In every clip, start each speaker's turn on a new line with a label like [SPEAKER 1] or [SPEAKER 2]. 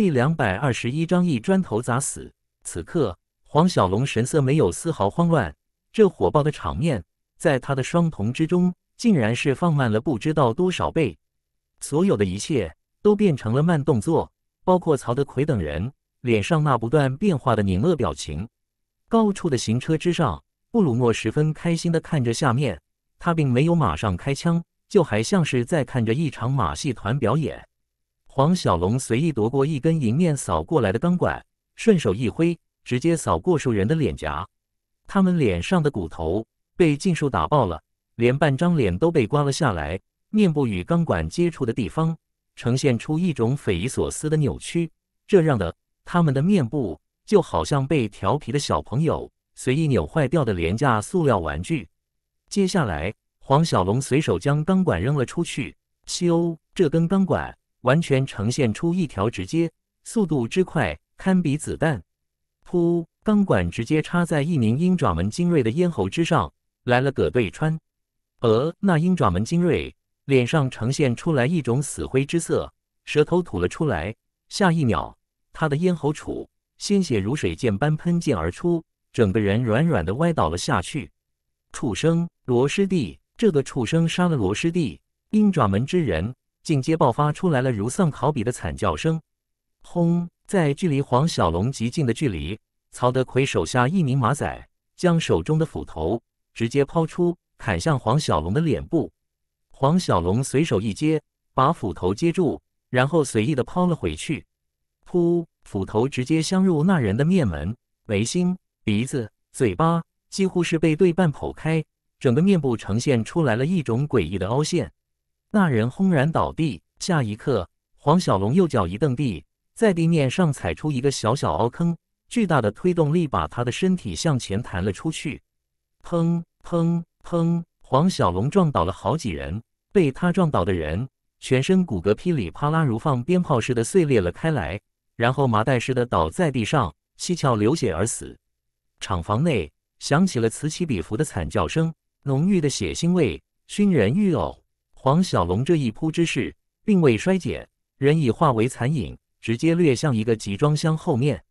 [SPEAKER 1] 第两百二十一章一砖头砸死。此刻，黄小龙神色没有丝毫慌乱，这火爆的场面在他的双瞳之中，竟然是放慢了不知道多少倍。所有的一切都变成了慢动作，包括曹德奎等人脸上那不断变化的拧恶表情。高处的行车之上，布鲁诺十分开心地看着下面，他并没有马上开枪，就还像是在看着一场马戏团表演。黄小龙随意夺过一根迎面扫过来的钢管，顺手一挥，直接扫过数人的脸颊。他们脸上的骨头被尽数打爆了，连半张脸都被刮了下来。面部与钢管接触的地方，呈现出一种匪夷所思的扭曲，这让的他们的面部就好像被调皮的小朋友随意扭坏掉的廉价塑料玩具。接下来，黄小龙随手将钢管扔了出去。修，这根钢管。完全呈现出一条直街，速度之快堪比子弹。噗！钢管直接插在一名鹰爪门精锐的咽喉之上。来了个对穿。呃，那鹰爪门精锐脸上呈现出来一种死灰之色，舌头吐了出来。下一秒，他的咽喉处鲜血如水箭般喷溅而出，整个人软软的歪倒了下去。畜生！罗师弟，这个畜生杀了罗师弟！鹰爪门之人。紧接爆发出来了如丧考妣的惨叫声！轰，在距离黄小龙极近的距离，曹德奎手下一名马仔将手中的斧头直接抛出，砍向黄小龙的脸部。黄小龙随手一接，把斧头接住，然后随意的抛了回去。噗，斧头直接镶入那人的面门、眉心、鼻子、嘴巴，几乎是被对半剖开，整个面部呈现出来了一种诡异的凹陷。那人轰然倒地，下一刻，黄小龙右脚一蹬地，在地面上踩出一个小小凹坑，巨大的推动力把他的身体向前弹了出去。砰砰砰！黄小龙撞倒了好几人，被他撞倒的人全身骨骼噼里啪啦如放鞭炮似的碎裂了开来，然后麻袋似的倒在地上，七窍流血而死。厂房内响起了此起彼伏的惨叫声，浓郁的血腥味熏人欲呕。黄小龙这一扑之势并未衰减，人已化为残影，直接掠向一个集装箱后面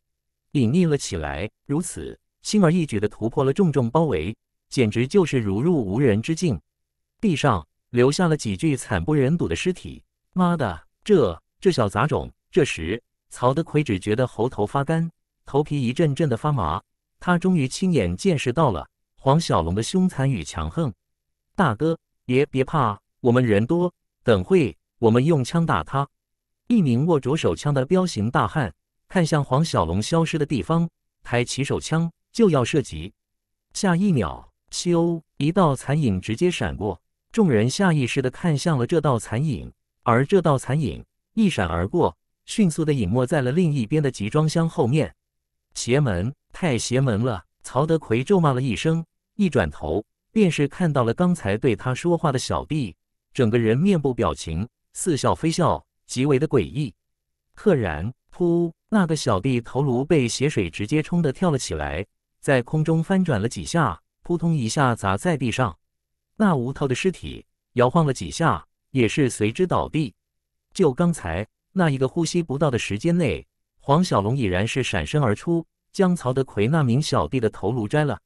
[SPEAKER 1] 隐匿了起来。如此轻而易举地突破了重重包围，简直就是如入无人之境。地上留下了几具惨不忍睹的尸体。妈的，这这小杂种！这时，曹德奎只觉得喉头发干，头皮一阵阵的发麻。他终于亲眼见识到了黄小龙的凶残与强横。大哥，别别怕！我们人多，等会我们用枪打他。一名握着手枪的彪形大汉看向黄小龙消失的地方，抬起手枪就要射击。下一秒，咻！一道残影直接闪过，众人下意识的看向了这道残影，而这道残影一闪而过，迅速的隐没在了另一边的集装箱后面。邪门，太邪门了！曹德奎咒骂了一声，一转头便是看到了刚才对他说话的小弟。整个人面部表情似笑非笑，极为的诡异。赫然，噗！那个小弟头颅被血水直接冲得跳了起来，在空中翻转了几下，扑通一下砸在地上。那无头的尸体摇晃了几下，也是随之倒地。就刚才那一个呼吸不到的时间内，黄小龙已然是闪身而出，将曹德奎那名小弟的头颅摘了。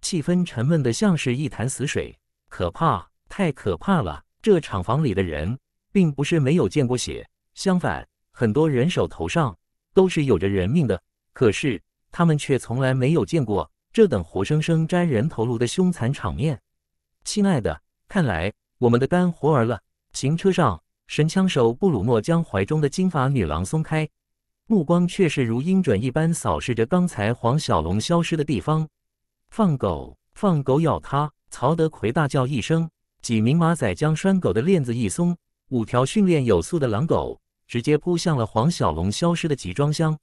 [SPEAKER 1] 气氛沉闷的像是一潭死水，可怕，太可怕了！这厂房里的人并不是没有见过血，相反，很多人手头上都是有着人命的，可是他们却从来没有见过这等活生生摘人头颅的凶残场面。亲爱的，看来我们的干活儿了。行车上，神枪手布鲁诺将怀中的金发女郎松开，目光却是如鹰隼一般扫视着刚才黄小龙消失的地方。放狗，放狗咬他！曹德奎大叫一声。几名马仔将拴狗的链子一松，五条训练有素的狼狗直接扑向了黄小龙消失的集装箱。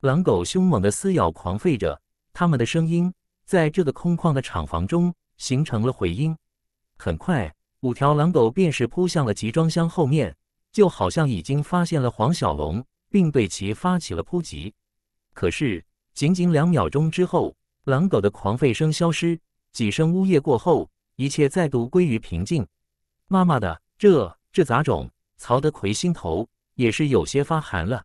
[SPEAKER 1] 狼狗凶猛的撕咬、狂吠着，他们的声音在这个空旷的厂房中形成了回音。很快，五条狼狗便是扑向了集装箱后面，就好像已经发现了黄小龙，并对其发起了扑击。可是，仅仅两秒钟之后，狼狗的狂吠声消失，几声呜咽过后。一切再度归于平静。妈妈的，这这杂种！曹德奎心头也是有些发寒了。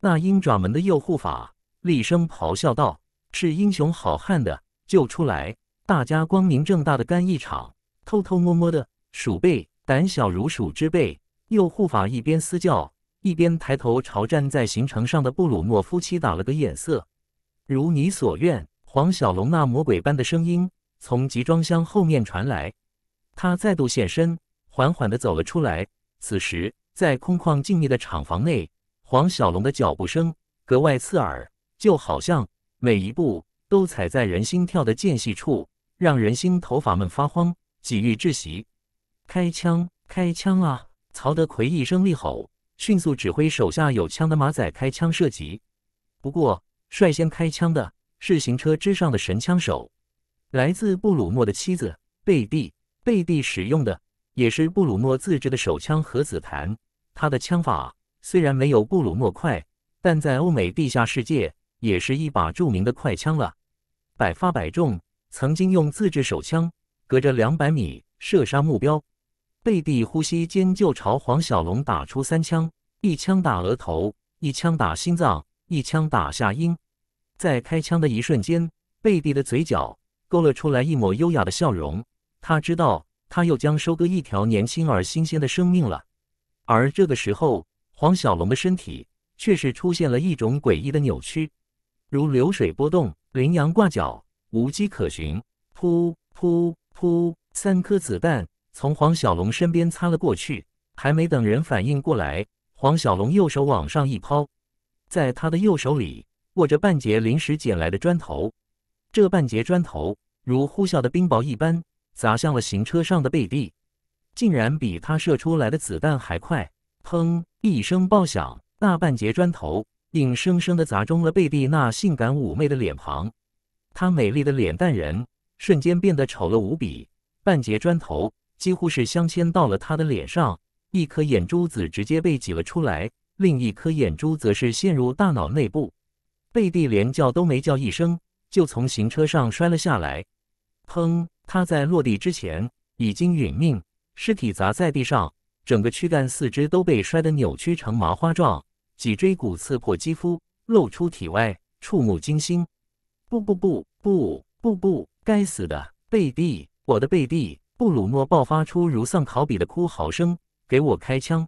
[SPEAKER 1] 那鹰爪门的右护法厉声咆哮道：“是英雄好汉的，救出来，大家光明正大的干一场！偷偷摸摸的，鼠辈，胆小如鼠之辈！”右护法一边嘶叫，一边抬头朝站在行程上的布鲁诺夫妻打了个眼色：“如你所愿。”黄小龙那魔鬼般的声音。从集装箱后面传来，他再度现身，缓缓地走了出来。此时，在空旷静谧的厂房内，黄小龙的脚步声格外刺耳，就好像每一步都踩在人心跳的间隙处，让人心头发闷发慌，几欲窒息。开枪！开枪啊！曹德奎一声厉吼，迅速指挥手下有枪的马仔开枪射击。不过，率先开枪的是行车之上的神枪手。来自布鲁诺的妻子贝蒂，贝蒂使用的也是布鲁诺自制的手枪和子弹。他的枪法虽然没有布鲁诺快，但在欧美地下世界也是一把著名的快枪了，百发百中。曾经用自制手枪隔着两百米射杀目标。贝蒂呼吸间就朝黄小龙打出三枪：一枪打额头，一枪打心脏，一枪打下阴。在开枪的一瞬间，贝蒂的嘴角。勾勒出来一抹优雅的笑容，他知道他又将收割一条年轻而新鲜的生命了。而这个时候，黄小龙的身体却是出现了一种诡异的扭曲，如流水波动，羚羊挂角，无迹可寻。噗噗噗，三颗子弹从黄小龙身边擦了过去，还没等人反应过来，黄小龙右手往上一抛，在他的右手里握着半截临时捡来的砖头。这半截砖头如呼啸的冰雹一般砸向了行车上的贝蒂，竟然比他射出来的子弹还快。砰一声爆响，大半截砖头硬生生的砸中了贝蒂那性感妩媚的脸庞，她美丽的脸蛋人瞬间变得丑了无比。半截砖头几乎是镶嵌到了她的脸上，一颗眼珠子直接被挤了出来，另一颗眼珠则是陷入大脑内部。贝蒂连叫都没叫一声。就从行车上摔了下来，砰！他在落地之前已经殒命，尸体砸在地上，整个躯干四肢都被摔得扭曲成麻花状，脊椎骨刺破肌肤，露出体外，触目惊心。不不不不不不！该死的贝蒂，我的贝蒂！布鲁诺爆发出如丧考比的哭嚎声：“给我开枪！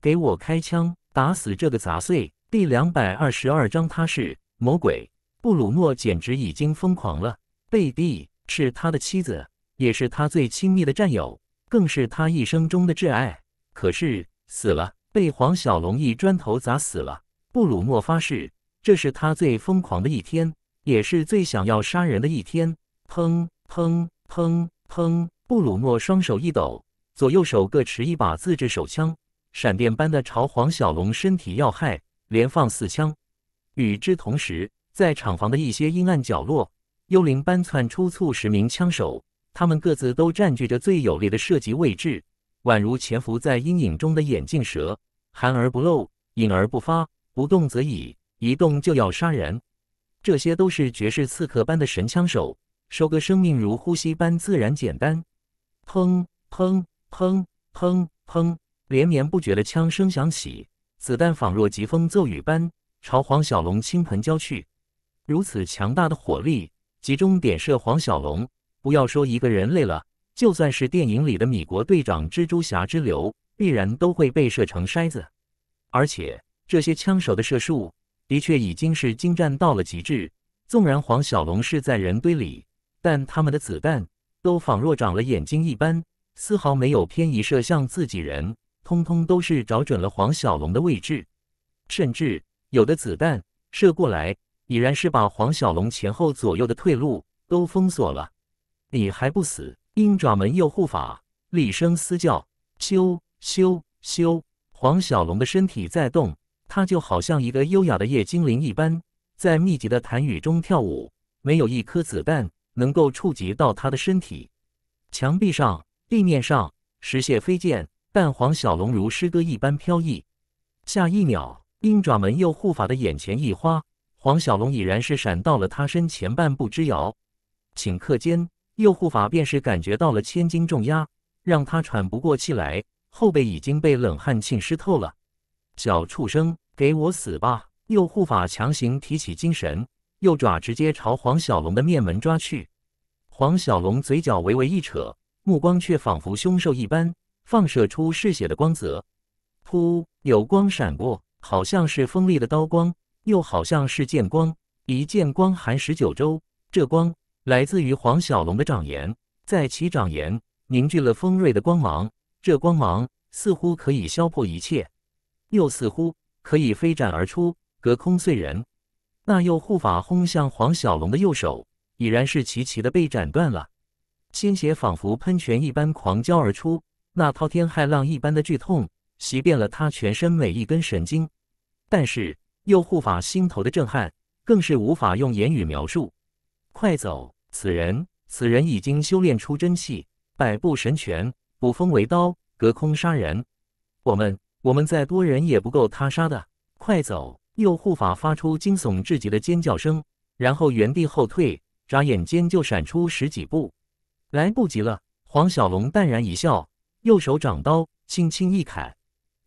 [SPEAKER 1] 给我开枪！打死这个杂碎！”第两百二十二章，他是魔鬼。布鲁诺简直已经疯狂了。贝蒂是他的妻子，也是他最亲密的战友，更是他一生中的挚爱。可是死了，被黄小龙一砖头砸死了。布鲁诺发誓，这是他最疯狂的一天，也是最想要杀人的一天。砰砰砰砰！布鲁诺双手一抖，左右手各持一把自制手枪，闪电般的朝黄小龙身体要害连放四枪。与之同时，在厂房的一些阴暗角落，幽灵般窜出数十名枪手，他们各自都占据着最有利的射击位置，宛如潜伏在阴影中的眼镜蛇，含而不露，隐而不发，不动则已，一动就要杀人。这些都是绝世刺客般的神枪手，收割生命如呼吸般自然简单。砰砰砰砰砰，连绵不绝的枪声响起，子弹仿若疾风骤雨般朝黄小龙倾盆浇去。如此强大的火力集中点射黄小龙，不要说一个人类了，就算是电影里的米国队长、蜘蛛侠之流，必然都会被射成筛子。而且这些枪手的射术的确已经是精湛到了极致，纵然黄小龙是在人堆里，但他们的子弹都仿若长了眼睛一般，丝毫没有偏移，射向自己人，通通都是找准了黄小龙的位置，甚至有的子弹射过来。已然是把黄小龙前后左右的退路都封锁了，你还不死？鹰爪门右护法厉声嘶叫：咻咻咻！”黄小龙的身体在动，他就好像一个优雅的夜精灵一般，在密集的弹雨中跳舞，没有一颗子弹能够触及到他的身体。墙壁上、地面上，石屑飞溅，但黄小龙如诗歌一般飘逸。下一秒，鹰爪门右护法的眼前一花。黄小龙已然是闪到了他身前半步之遥，顷刻间，右护法便是感觉到了千斤重压，让他喘不过气来，后背已经被冷汗浸湿透了。小畜生，给我死吧！右护法强行提起精神，右爪直接朝黄小龙的面门抓去。黄小龙嘴角微微一扯，目光却仿佛凶兽一般，放射出嗜血的光泽。噗，有光闪过，好像是锋利的刀光。又好像是剑光，一剑光寒十九州。这光来自于黄小龙的掌言，在其掌言凝聚了锋锐的光芒。这光芒似乎可以削破一切，又似乎可以飞斩而出，隔空碎人。那右护法轰向黄小龙的右手，已然是齐齐的被斩断了，鲜血仿佛喷泉一般狂浇而出。那滔天骇浪一般的剧痛袭遍了他全身每一根神经，但是。右护法心头的震撼更是无法用言语描述。快走！此人，此人已经修炼出真气，百步神拳，捕风为刀，隔空杀人。我们，我们再多人也不够他杀的。快走！右护法发出惊悚至极的尖叫声，然后原地后退，眨眼间就闪出十几步。来不及了！黄小龙淡然一笑，右手掌刀轻轻一砍，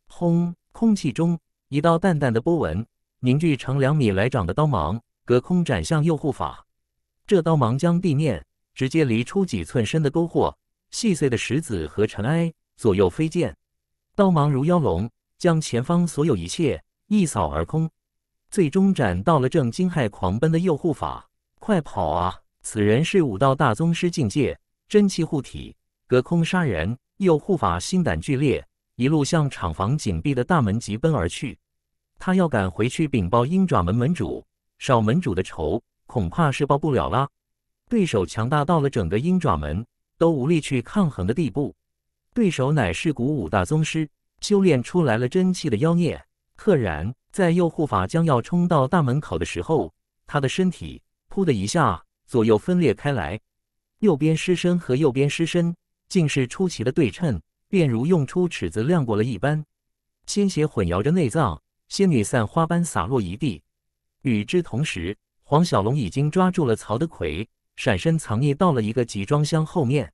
[SPEAKER 1] 轰！空气中一道淡淡的波纹。凝聚成两米来长的刀芒，隔空斩向右护法。这刀芒将地面直接犁出几寸深的沟壑，细碎的石子和尘埃左右飞溅。刀芒如妖龙，将前方所有一切一扫而空，最终斩到了正惊骇狂奔的右护法：“快跑啊！此人是武道大宗师境界，真气护体，隔空杀人。”右护法心胆俱裂，一路向厂房紧闭的大门疾奔而去。他要赶回去禀报鹰爪门门主，少门主的仇恐怕是报不了了。对手强大到了整个鹰爪门都无力去抗衡的地步。对手乃是古五大宗师修炼出来了真气的妖孽。赫然，在右护法将要冲到大门口的时候，他的身体噗的一下左右分裂开来，右边尸身和右边尸身竟是出奇的对称，便如用出尺子量过了一般，鲜血混摇着内脏。仙女散花般洒落一地，与之同时，黄小龙已经抓住了曹德魁，闪身藏匿到了一个集装箱后面。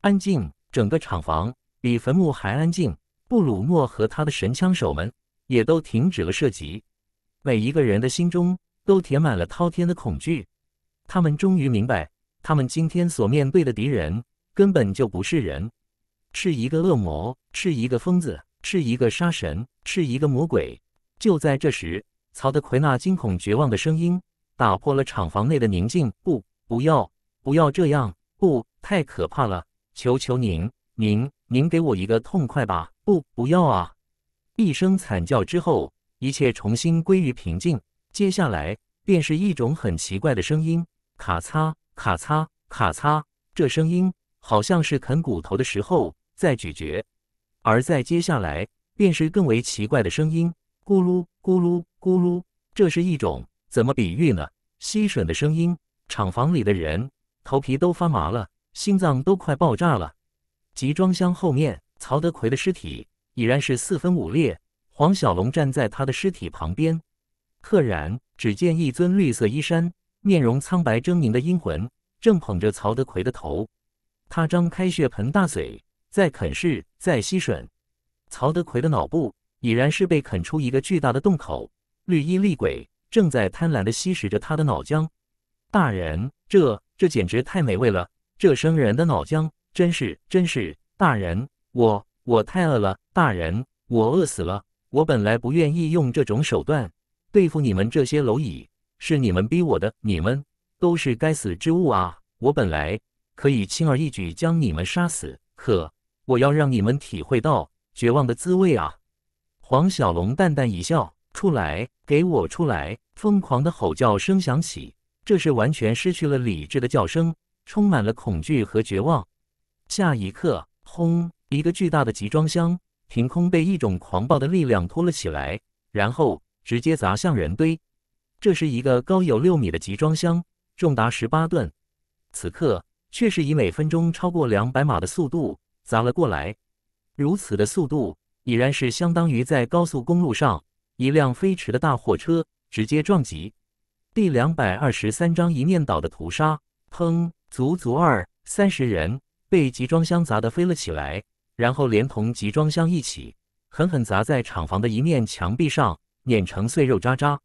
[SPEAKER 1] 安静，整个厂房比坟墓还安静。布鲁诺和他的神枪手们也都停止了射击，每一个人的心中都填满了滔天的恐惧。他们终于明白，他们今天所面对的敌人根本就不是人，是一个恶魔，是一个疯子，是一个杀神，是一个魔鬼。就在这时，曹德奎那惊恐绝望的声音打破了厂房内的宁静。不，不要，不要这样，不太可怕了。求求您，您，您给我一个痛快吧。不，不要啊！一声惨叫之后，一切重新归于平静。接下来便是一种很奇怪的声音：咔嚓，咔嚓，咔嚓。这声音好像是啃骨头的时候在咀嚼。而在接下来，便是更为奇怪的声音。咕噜咕噜咕噜，这是一种怎么比喻呢？吸吮的声音。厂房里的人头皮都发麻了，心脏都快爆炸了。集装箱后面，曹德奎的尸体已然是四分五裂。黄小龙站在他的尸体旁边，赫然只见一尊绿色衣衫、面容苍白狰狞的阴魂，正捧着曹德奎的头。他张开血盆大嘴，在啃噬，在吸吮曹德奎的脑部。已然是被啃出一个巨大的洞口，绿衣厉鬼正在贪婪地吸食着他的脑浆。大人，这这简直太美味了！这生人的脑浆真是真是，大人，我我太饿了，大人，我饿死了。我本来不愿意用这种手段对付你们这些蝼蚁，是你们逼我的，你们都是该死之物啊！我本来可以轻而易举将你们杀死，可我要让你们体会到绝望的滋味啊！黄小龙淡淡一笑：“出来，给我出来！”疯狂的吼叫声响起，这是完全失去了理智的叫声，充满了恐惧和绝望。下一刻，轰！一个巨大的集装箱凭空被一种狂暴的力量拖了起来，然后直接砸向人堆。这是一个高有六米的集装箱，重达十八吨，此刻却是以每分钟超过两百码的速度砸了过来。如此的速度。已然是相当于在高速公路上一辆飞驰的大货车直接撞击。第两百二十三章一面倒的屠杀，砰，足足二三十人被集装箱砸得飞了起来，然后连同集装箱一起狠狠砸在厂房的一面墙壁上，碾成碎肉渣渣。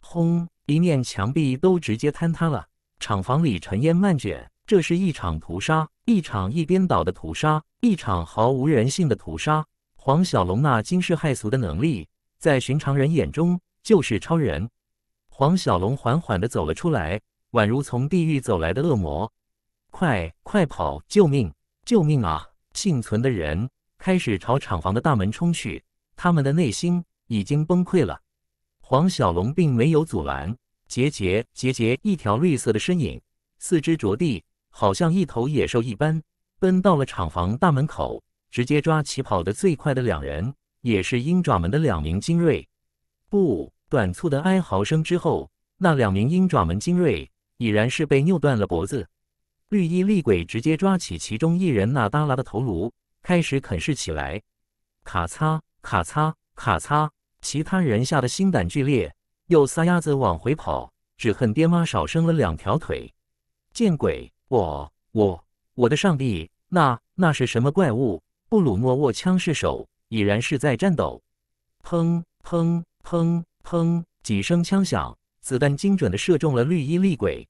[SPEAKER 1] 轰，一面墙壁都直接坍塌了，厂房里尘烟漫卷。这是一场屠杀，一场一边倒的屠杀，一场毫无人性的屠杀。黄小龙那惊世骇俗的能力，在寻常人眼中就是超人。黄小龙缓缓的走了出来，宛如从地狱走来的恶魔。快快跑！救命！救命啊！幸存的人开始朝厂房的大门冲去，他们的内心已经崩溃了。黄小龙并没有阻拦。节节节节，一条绿色的身影，四肢着地，好像一头野兽一般，奔到了厂房大门口。直接抓起跑得最快的两人，也是鹰爪门的两名精锐。不短促的哀嚎声之后，那两名鹰爪门精锐已然是被扭断了脖子。绿衣厉鬼直接抓起其中一人那耷拉的头颅，开始啃噬起来。咔嚓，咔嚓，咔嚓！其他人吓得心胆俱裂，又撒丫子往回跑，只恨爹妈少生了两条腿。见鬼！我我我的上帝！那那是什么怪物？布鲁诺握枪是手，已然是在战斗。砰砰砰砰，几声枪响，子弹精准的射中了绿衣厉鬼，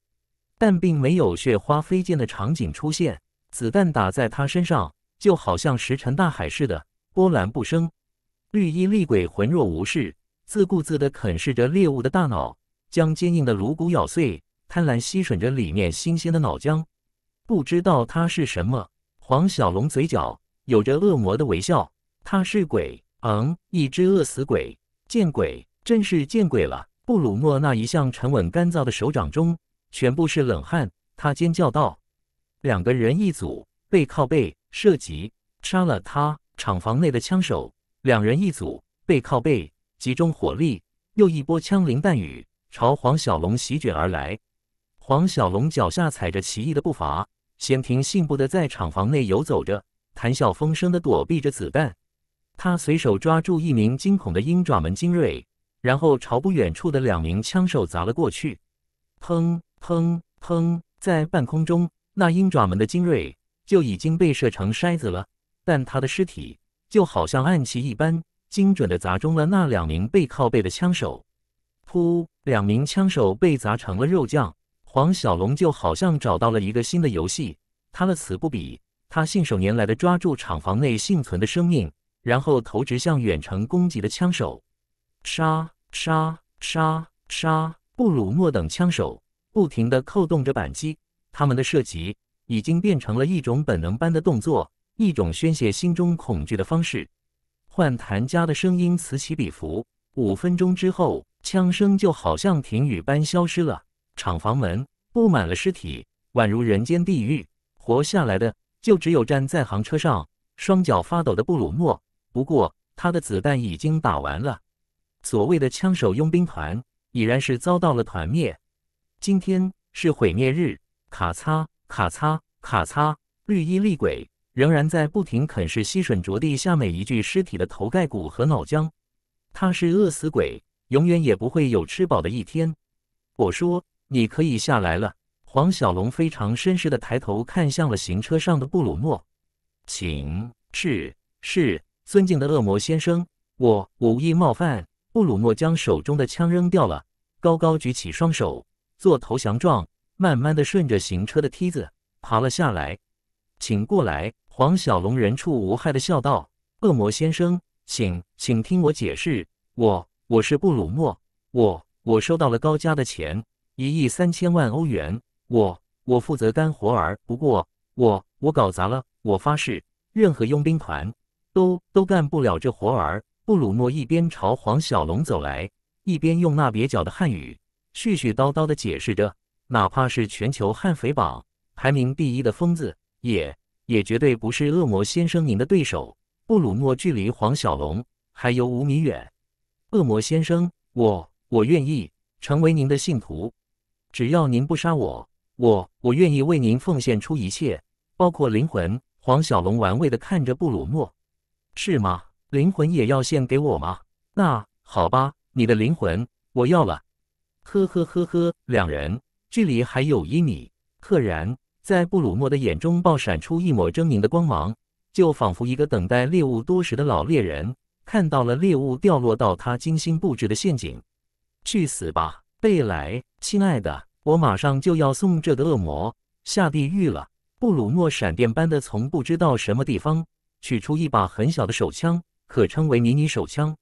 [SPEAKER 1] 但并没有血花飞溅的场景出现。子弹打在他身上，就好像石沉大海似的，波澜不生。绿衣厉鬼浑若无事，自顾自的啃噬着猎物的大脑，将坚硬的颅骨咬碎，贪婪吸吮着里面新鲜的脑浆。不知道他是什么？黄小龙嘴角。有着恶魔的微笑，他是鬼，嗯，一只饿死鬼。见鬼，真是见鬼了！布鲁诺那一向沉稳干燥的手掌中，全部是冷汗。他尖叫道：“两个人一组，背靠背射击，杀了他！”厂房内的枪手，两人一组，背靠背，集中火力。又一波枪林弹雨朝黄小龙席卷而来。黄小龙脚下踩着奇异的步伐，闲庭信步地在厂房内游走着。谈笑风生的躲避着子弹，他随手抓住一名惊恐的鹰爪门精锐，然后朝不远处的两名枪手砸了过去。砰砰砰！在半空中，那鹰爪门的精锐就已经被射成筛子了，但他的尸体就好像暗器一般，精准的砸中了那两名背靠背的枪手。噗！两名枪手被砸成了肉酱。黄小龙就好像找到了一个新的游戏，他乐此不彼，他信手拈来的抓住厂房内幸存的生命，然后投掷向远程攻击的枪手，杀杀杀杀！布鲁诺等枪手不停地扣动着扳机，他们的射击已经变成了一种本能般的动作，一种宣泄心中恐惧的方式。换弹夹的声音此起彼伏。五分钟之后，枪声就好像停雨般消失了。厂房门布满了尸体，宛如人间地狱。活下来的。就只有站在行车上，双脚发抖的布鲁诺。不过，他的子弹已经打完了。所谓的枪手佣兵团已然是遭到了团灭。今天是毁灭日。卡擦卡擦卡擦，绿衣厉鬼仍然在不停啃噬、吸吮着地下每一具尸体的头盖骨和脑浆。他是饿死鬼，永远也不会有吃饱的一天。我说，你可以下来了。黄小龙非常绅士的抬头看向了行车上的布鲁诺，请是是，尊敬的恶魔先生，我无意冒犯。布鲁诺将手中的枪扔掉了，高高举起双手做投降状，慢慢的顺着行车的梯子爬了下来。请过来，黄小龙人畜无害的笑道：“恶魔先生，请请听我解释，我我是布鲁诺，我我收到了高家的钱，一亿三千万欧元。”我我负责干活儿，不过我我搞砸了，我发誓，任何佣兵团都都干不了这活儿。布鲁诺一边朝黄小龙走来，一边用那蹩脚的汉语絮絮叨叨地解释着，哪怕是全球悍匪榜排名第一的疯子，也也绝对不是恶魔先生您的对手。布鲁诺距离黄小龙还有五米远。恶魔先生，我我愿意成为您的信徒，只要您不杀我。我我愿意为您奉献出一切，包括灵魂。黄小龙玩味的看着布鲁诺，是吗？灵魂也要献给我吗？那好吧，你的灵魂我要了。呵呵呵呵，两人距离还有一米，赫然在布鲁诺的眼中爆闪出一抹狰狞的光芒，就仿佛一个等待猎物多时的老猎人看到了猎物掉落到他精心布置的陷阱。去死吧，贝莱，亲爱的。我马上就要送这个恶魔下地狱了！布鲁诺闪电般的从不知道什么地方取出一把很小的手枪，可称为迷你手枪。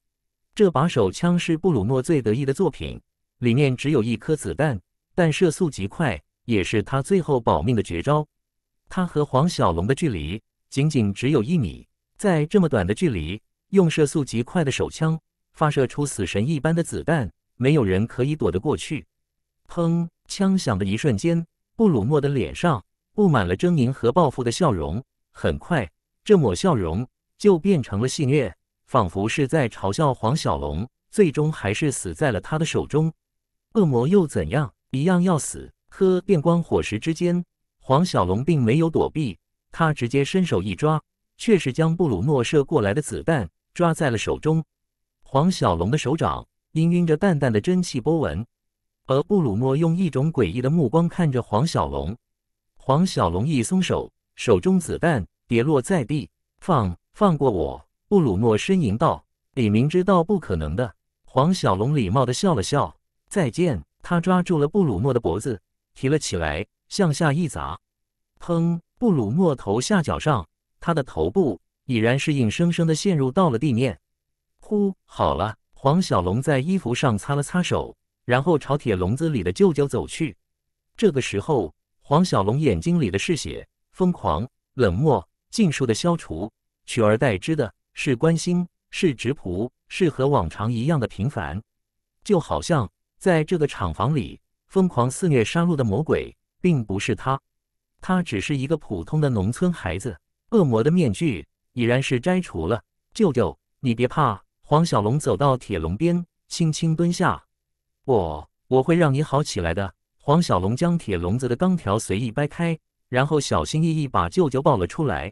[SPEAKER 1] 这把手枪是布鲁诺最得意的作品，里面只有一颗子弹，但射速极快，也是他最后保命的绝招。他和黄小龙的距离仅仅只有一米，在这么短的距离，用射速极快的手枪发射出死神一般的子弹，没有人可以躲得过去。砰！枪响的一瞬间，布鲁诺的脸上布满了狰狞和报复的笑容。很快，这抹笑容就变成了戏谑，仿佛是在嘲笑黄小龙。最终还是死在了他的手中。恶魔又怎样？一样要死。呵！电光火石之间，黄小龙并没有躲避，他直接伸手一抓，却是将布鲁诺射过来的子弹抓在了手中。黄小龙的手掌氤氲着淡淡的蒸汽波纹。而布鲁诺用一种诡异的目光看着黄小龙，黄小龙一松手，手中子弹跌落在地。放放过我！布鲁诺呻吟道：“你明知道不可能的。”黄小龙礼貌地笑了笑：“再见。”他抓住了布鲁诺的脖子，提了起来，向下一砸，砰！布鲁诺头下脚上，他的头部已然是硬生生地陷入到了地面。呼，好了，黄小龙在衣服上擦了擦手。然后朝铁笼子里的舅舅走去。这个时候，黄小龙眼睛里的嗜血、疯狂、冷漠尽数的消除，取而代之的是关心，是质朴，是和往常一样的平凡。就好像在这个厂房里疯狂肆虐杀戮的魔鬼，并不是他，他只是一个普通的农村孩子。恶魔的面具已然是摘除了。舅舅，你别怕。黄小龙走到铁笼边，轻轻蹲下。我我会让你好起来的。黄小龙将铁笼子的钢条随意掰开，然后小心翼翼把舅舅抱了出来。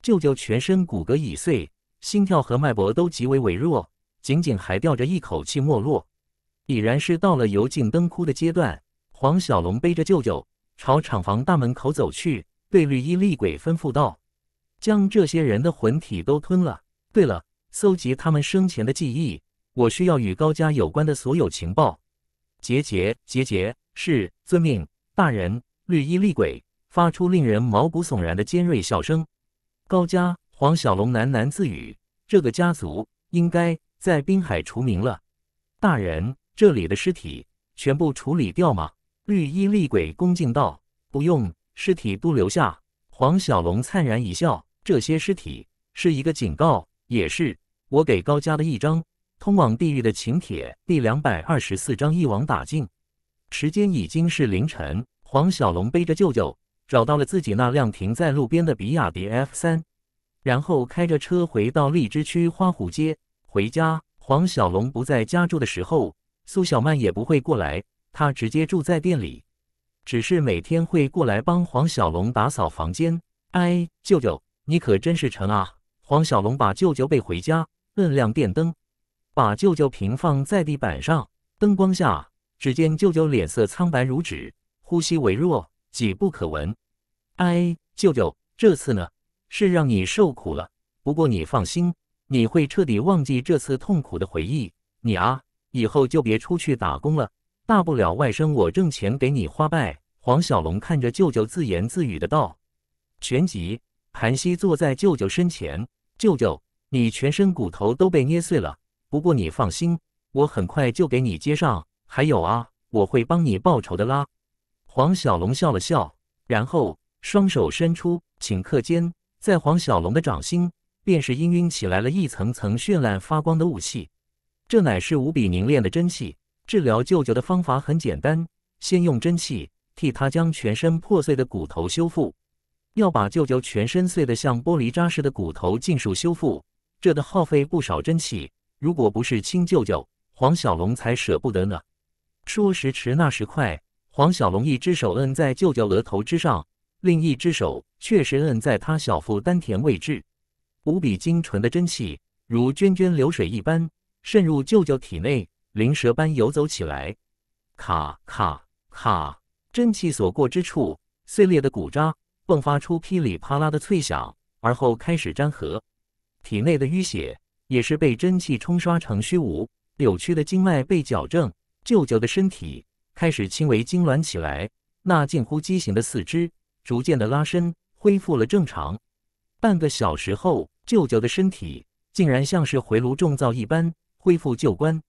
[SPEAKER 1] 舅舅全身骨骼已碎，心跳和脉搏都极为微弱，仅仅还吊着一口气没落，已然是到了油尽灯枯的阶段。黄小龙背着舅舅朝厂房大门口走去，对绿衣厉鬼吩咐道：“将这些人的魂体都吞了。对了，搜集他们生前的记忆，我需要与高家有关的所有情报。”结节，结节是遵命，大人。绿衣厉鬼发出令人毛骨悚然的尖锐笑声。高家，黄小龙喃喃自语：“这个家族应该在滨海除名了。”大人，这里的尸体全部处理掉吗？绿衣厉鬼恭敬道：“不用，尸体都留下。”黄小龙灿然一笑：“这些尸体是一个警告，也是我给高家的一张。”通往地狱的请帖第两百二十四章一网打尽。时间已经是凌晨，黄小龙背着舅舅找到了自己那辆停在路边的比亚迪 F 三，然后开着车回到荔枝区花湖街回家。黄小龙不在家住的时候，苏小曼也不会过来，她直接住在店里，只是每天会过来帮黄小龙打扫房间。哎，舅舅，你可真是沉啊！黄小龙把舅舅背回家，摁亮电灯。把舅舅平放在地板上，灯光下，只见舅舅脸色苍白如纸，呼吸微弱，几不可闻。哎，舅舅，这次呢，是让你受苦了。不过你放心，你会彻底忘记这次痛苦的回忆。你啊，以后就别出去打工了，大不了外甥我挣钱给你花呗。黄小龙看着舅舅自言自语的道。全集，韩熙坐在舅舅身前，舅舅，你全身骨头都被捏碎了。不过你放心，我很快就给你接上。还有啊，我会帮你报仇的啦！黄小龙笑了笑，然后双手伸出，顷刻间，在黄小龙的掌心，便是氤氲起来了一层层绚烂发光的雾气。这乃是无比凝练的真气。治疗舅舅的方法很简单，先用真气替他将全身破碎的骨头修复。要把舅舅全身碎得像玻璃渣似的骨头尽数修复，这得耗费不少真气。如果不是亲舅舅，黄小龙才舍不得呢。说时迟，那时快，黄小龙一只手摁在舅舅额头之上，另一只手却实摁在他小腹丹田位置。无比精纯的真气如涓涓流水一般渗入舅舅体内，灵蛇般游走起来。咔咔咔，真气所过之处，碎裂的骨渣迸发出噼里啪啦的脆响，而后开始粘合，体内的淤血。也是被真气冲刷成虚无扭曲的经脉被矫正，舅舅的身体开始轻微痉挛起来，那近乎畸形的四肢逐渐的拉伸，恢复了正常。半个小时后，舅舅的身体竟然像是回炉重造一般恢复旧观，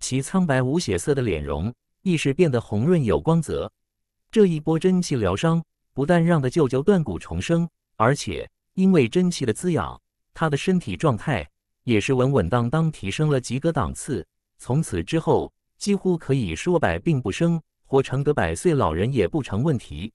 [SPEAKER 1] 其苍白无血色的脸容亦是变得红润有光泽。这一波真气疗伤，不但让的舅舅断骨重生，而且因为真气的滋养，他的身体状态。也是稳稳当当提升了几个档次，从此之后几乎可以说百病不生，活成个百岁老人也不成问题。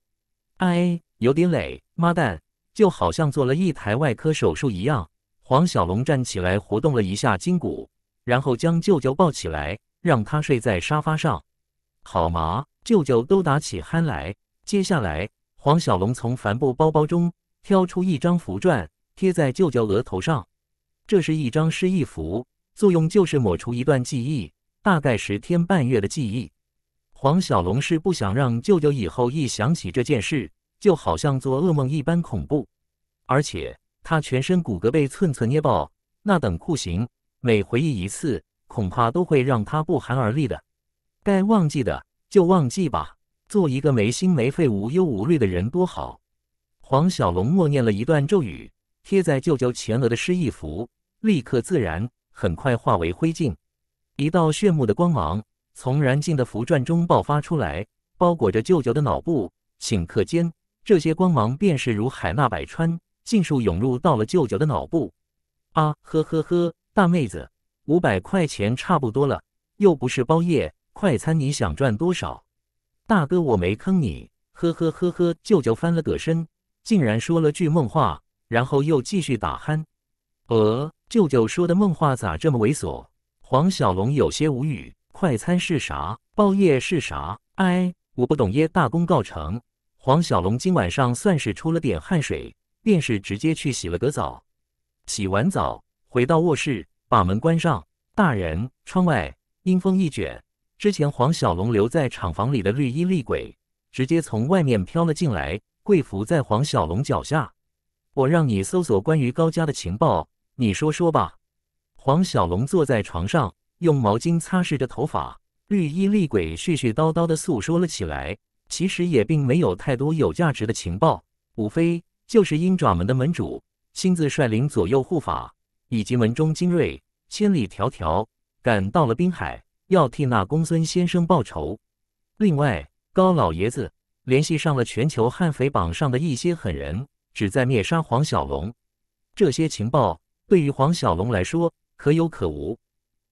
[SPEAKER 1] 哎，有点累，妈蛋，就好像做了一台外科手术一样。黄小龙站起来活动了一下筋骨，然后将舅舅抱起来，让他睡在沙发上。好嘛，舅舅都打起鼾来。接下来，黄小龙从帆布包包中挑出一张符篆，贴在舅舅额头上。这是一张失忆符，作用就是抹除一段记忆，大概十天半月的记忆。黄小龙是不想让舅舅以后一想起这件事，就好像做噩梦一般恐怖。而且他全身骨骼被寸寸捏爆，那等酷刑，每回忆一次，恐怕都会让他不寒而栗的。该忘记的就忘记吧，做一个没心没肺、无忧无虑的人多好。黄小龙默念了一段咒语，贴在舅舅前额的失忆符。立刻自燃，很快化为灰烬。一道炫目的光芒从燃尽的符篆中爆发出来，包裹着舅舅的脑部。顷刻间，这些光芒便是如海纳百川，尽数涌入到了舅舅的脑部。啊！呵呵呵，大妹子，五百块钱差不多了，又不是包夜快餐，你想赚多少？大哥，我没坑你。呵呵呵呵。舅舅翻了个身，竟然说了句梦话，然后又继续打鼾。呃。舅舅说的梦话咋这么猥琐？黄小龙有些无语。快餐是啥？报夜是啥？哎，我不懂耶。大功告成，黄小龙今晚上算是出了点汗水，便是直接去洗了个澡。洗完澡，回到卧室，把门关上。大人，窗外阴风一卷，之前黄小龙留在厂房里的绿衣厉鬼，直接从外面飘了进来，跪伏在黄小龙脚下。我让你搜索关于高家的情报。你说说吧。黄小龙坐在床上，用毛巾擦拭着头发。绿衣厉鬼絮絮叨叨的诉说了起来，其实也并没有太多有价值的情报，无非就是鹰爪门的门主亲自率领左右护法以及门中精锐，千里迢迢赶到了滨海，要替那公孙先生报仇。另外，高老爷子联系上了全球悍匪榜上的一些狠人，旨在灭杀黄小龙。这些情报。对于黄小龙来说，可有可无。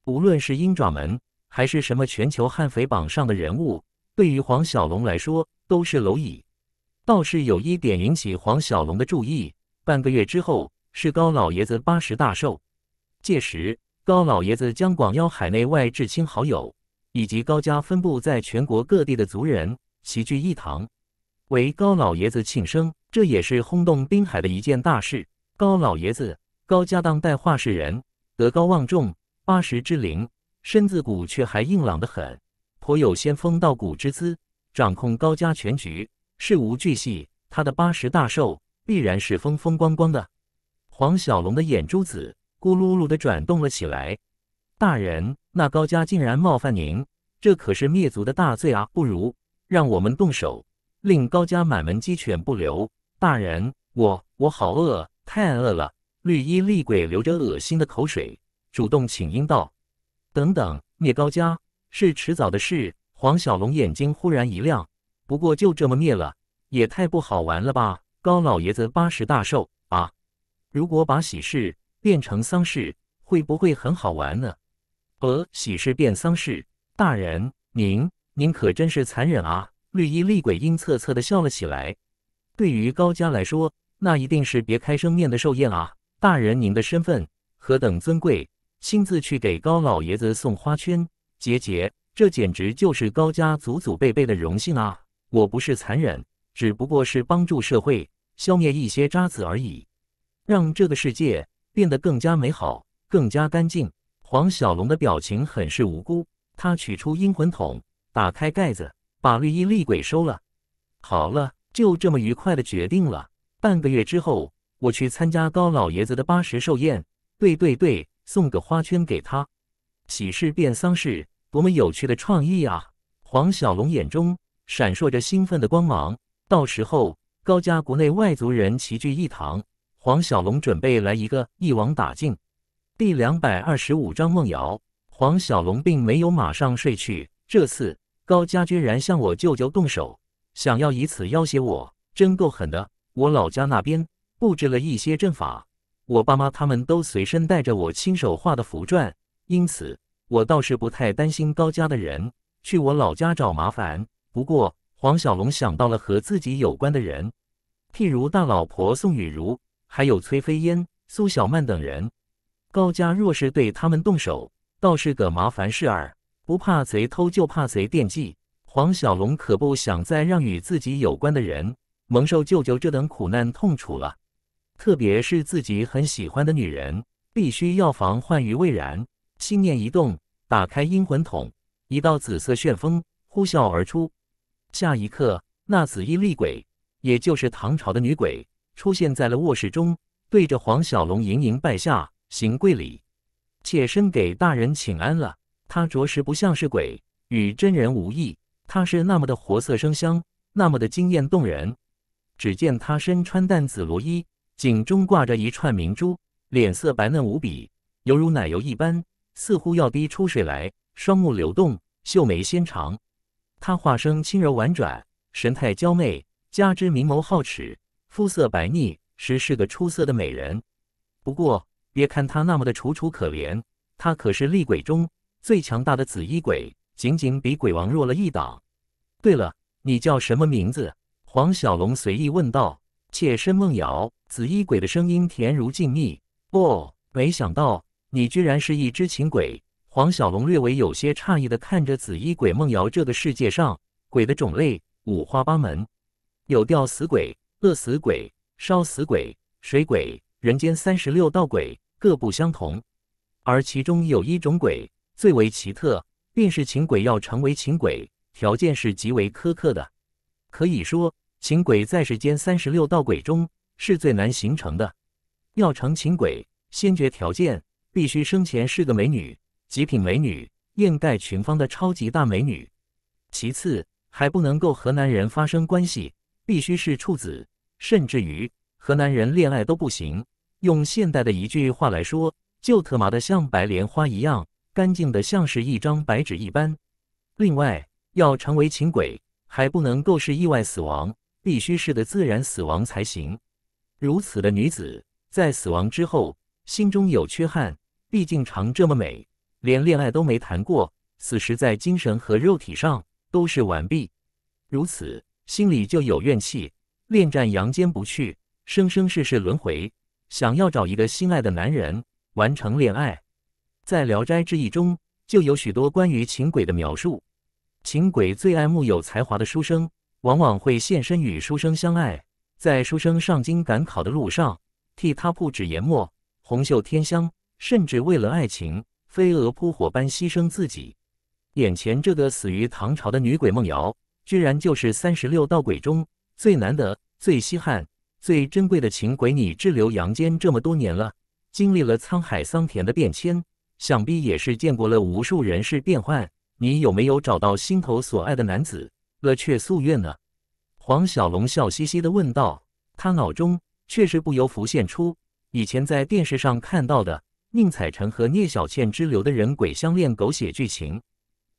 [SPEAKER 1] 无论是鹰爪门，还是什么全球悍匪榜上的人物，对于黄小龙来说都是蝼蚁。倒是有一点引起黄小龙的注意：半个月之后是高老爷子八十大寿，届时高老爷子将广邀海内外至亲好友以及高家分布在全国各地的族人齐聚一堂，为高老爷子庆生。这也是轰动滨海的一件大事。高老爷子。高家当代画事人，德高望重，八十之龄，身子骨却还硬朗得很，颇有仙风道骨之姿，掌控高家全局，事无巨细。他的八十大寿，必然是风风光光的。黄小龙的眼珠子咕噜噜的转动了起来。大人，那高家竟然冒犯您，这可是灭族的大罪啊！不如让我们动手，令高家满门鸡犬不留。大人，我我好饿，太饿了。绿衣厉鬼流着恶心的口水，主动请缨道：“等等，灭高家是迟早的事。”黄小龙眼睛忽然一亮，不过就这么灭了，也太不好玩了吧？高老爷子八十大寿啊，如果把喜事变成丧事，会不会很好玩呢？呃，喜事变丧事，大人您您可真是残忍啊！绿衣厉鬼阴恻恻的笑了起来。对于高家来说，那一定是别开生面的寿宴啊！大人，您的身份何等尊贵，亲自去给高老爷子送花圈，杰杰，这简直就是高家祖祖辈辈的荣幸啊！我不是残忍，只不过是帮助社会消灭一些渣子而已，让这个世界变得更加美好，更加干净。黄小龙的表情很是无辜，他取出阴魂桶，打开盖子，把绿衣厉鬼收了。好了，就这么愉快的决定了。半个月之后。我去参加高老爷子的八十寿宴，对对对，送个花圈给他，喜事变丧事，多么有趣的创意啊！黄小龙眼中闪烁着兴奋的光芒。到时候高家国内外族人齐聚一堂，黄小龙准备来一个一网打尽。第两百二十五章梦瑶。黄小龙并没有马上睡去，这次高家居然向我舅舅动手，想要以此要挟我，真够狠的！我老家那边。布置了一些阵法，我爸妈他们都随身带着我亲手画的符篆，因此我倒是不太担心高家的人去我老家找麻烦。不过黄小龙想到了和自己有关的人，譬如大老婆宋雨茹，还有崔飞烟、苏小曼等人。高家若是对他们动手，倒是个麻烦事儿。不怕贼偷，就怕贼惦记。黄小龙可不想再让与自己有关的人蒙受舅舅这等苦难痛楚了。特别是自己很喜欢的女人，必须要防患于未然。心念一动，打开阴魂筒，一道紫色旋风呼啸而出。下一刻，那紫衣厉鬼，也就是唐朝的女鬼，出现在了卧室中，对着黄小龙盈盈拜下，行跪礼：“妾身给大人请安了。”她着实不像是鬼，与真人无异。她是那么的活色生香，那么的惊艳动人。只见她身穿淡紫罗衣。颈中挂着一串明珠，脸色白嫩无比，犹如奶油一般，似乎要滴出水来。双目流动，秀眉纤长，她化声轻柔婉转，神态娇媚，加之明眸皓齿，肤色白腻，实是个出色的美人。不过，别看她那么的楚楚可怜，她可是厉鬼中最强大的紫衣鬼，仅仅比鬼王弱了一档。对了，你叫什么名字？黄小龙随意问道。妾身梦瑶，紫衣鬼的声音甜如静谧。哦，没想到你居然是一只情鬼！黄小龙略微有些诧异的看着紫衣鬼梦瑶。这个世界上鬼的种类五花八门，有吊死鬼、饿死鬼、烧死鬼、水鬼、人间三十六道鬼，各不相同。而其中有一种鬼最为奇特，便是情鬼。要成为情鬼，条件是极为苛刻的，可以说。情鬼在世间三十六道鬼中是最难形成的。要成情鬼，先决条件必须生前是个美女，极品美女，艳盖群芳的超级大美女。其次还不能够和男人发生关系，必须是处子，甚至于和男人恋爱都不行。用现代的一句话来说，就特妈的像白莲花一样，干净的像是一张白纸一般。另外，要成为情鬼，还不能够是意外死亡。必须是的自然死亡才行。如此的女子，在死亡之后，心中有缺憾。毕竟长这么美，连恋爱都没谈过。此时在精神和肉体上都是完璧。如此心里就有怨气，恋战阳间不去，生生世世轮回，想要找一个心爱的男人完成恋爱。在《聊斋志异》中就有许多关于情鬼的描述，情鬼最爱慕有才华的书生。往往会现身与书生相爱，在书生上京赶考的路上，替他铺纸研墨，红袖添香，甚至为了爱情，飞蛾扑火般牺牲自己。眼前这个死于唐朝的女鬼孟瑶，居然就是三十六道鬼中最难得、最稀罕、最珍贵的情鬼。你滞留阳间这么多年了，经历了沧海桑田的变迁，想必也是见过了无数人事变幻。你有没有找到心头所爱的男子？了却夙愿呢？黄小龙笑嘻嘻地问道。他脑中却是不由浮现出以前在电视上看到的宁采臣和聂小倩之流的人鬼相恋狗血剧情。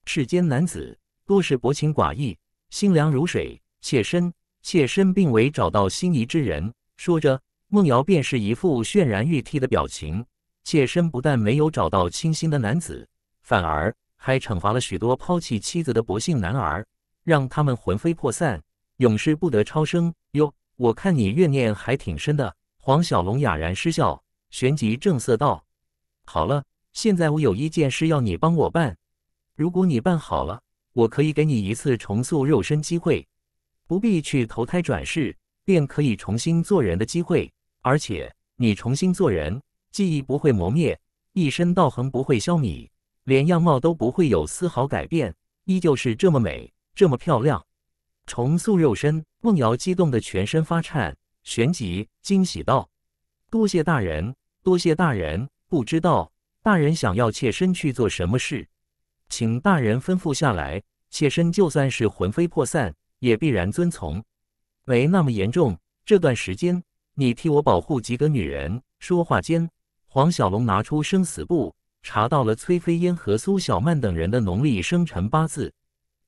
[SPEAKER 1] 世间男子多是薄情寡义，心凉如水。妾身，妾身并未找到心仪之人。说着，孟瑶便是一副泫然欲涕的表情。妾身不但没有找到倾心的男子，反而还惩罚了许多抛弃妻子的不幸男儿。让他们魂飞魄散，永世不得超生哟！我看你怨念还挺深的。黄小龙哑然失笑，旋即正色道：“好了，现在我有一件事要你帮我办。如果你办好了，我可以给你一次重塑肉身机会，不必去投胎转世，便可以重新做人的机会。而且你重新做人，记忆不会磨灭，一身道行不会消弭，连样貌都不会有丝毫改变，依旧是这么美。”这么漂亮，重塑肉身，梦瑶激动的全身发颤，旋即惊喜道：“多谢大人，多谢大人！不知道大人想要妾身去做什么事，请大人吩咐下来，妾身就算是魂飞魄散，也必然遵从。”没那么严重，这段时间你替我保护几个女人。说话间，黄小龙拿出生死簿，查到了崔飞烟和苏小曼等人的农历生辰八字。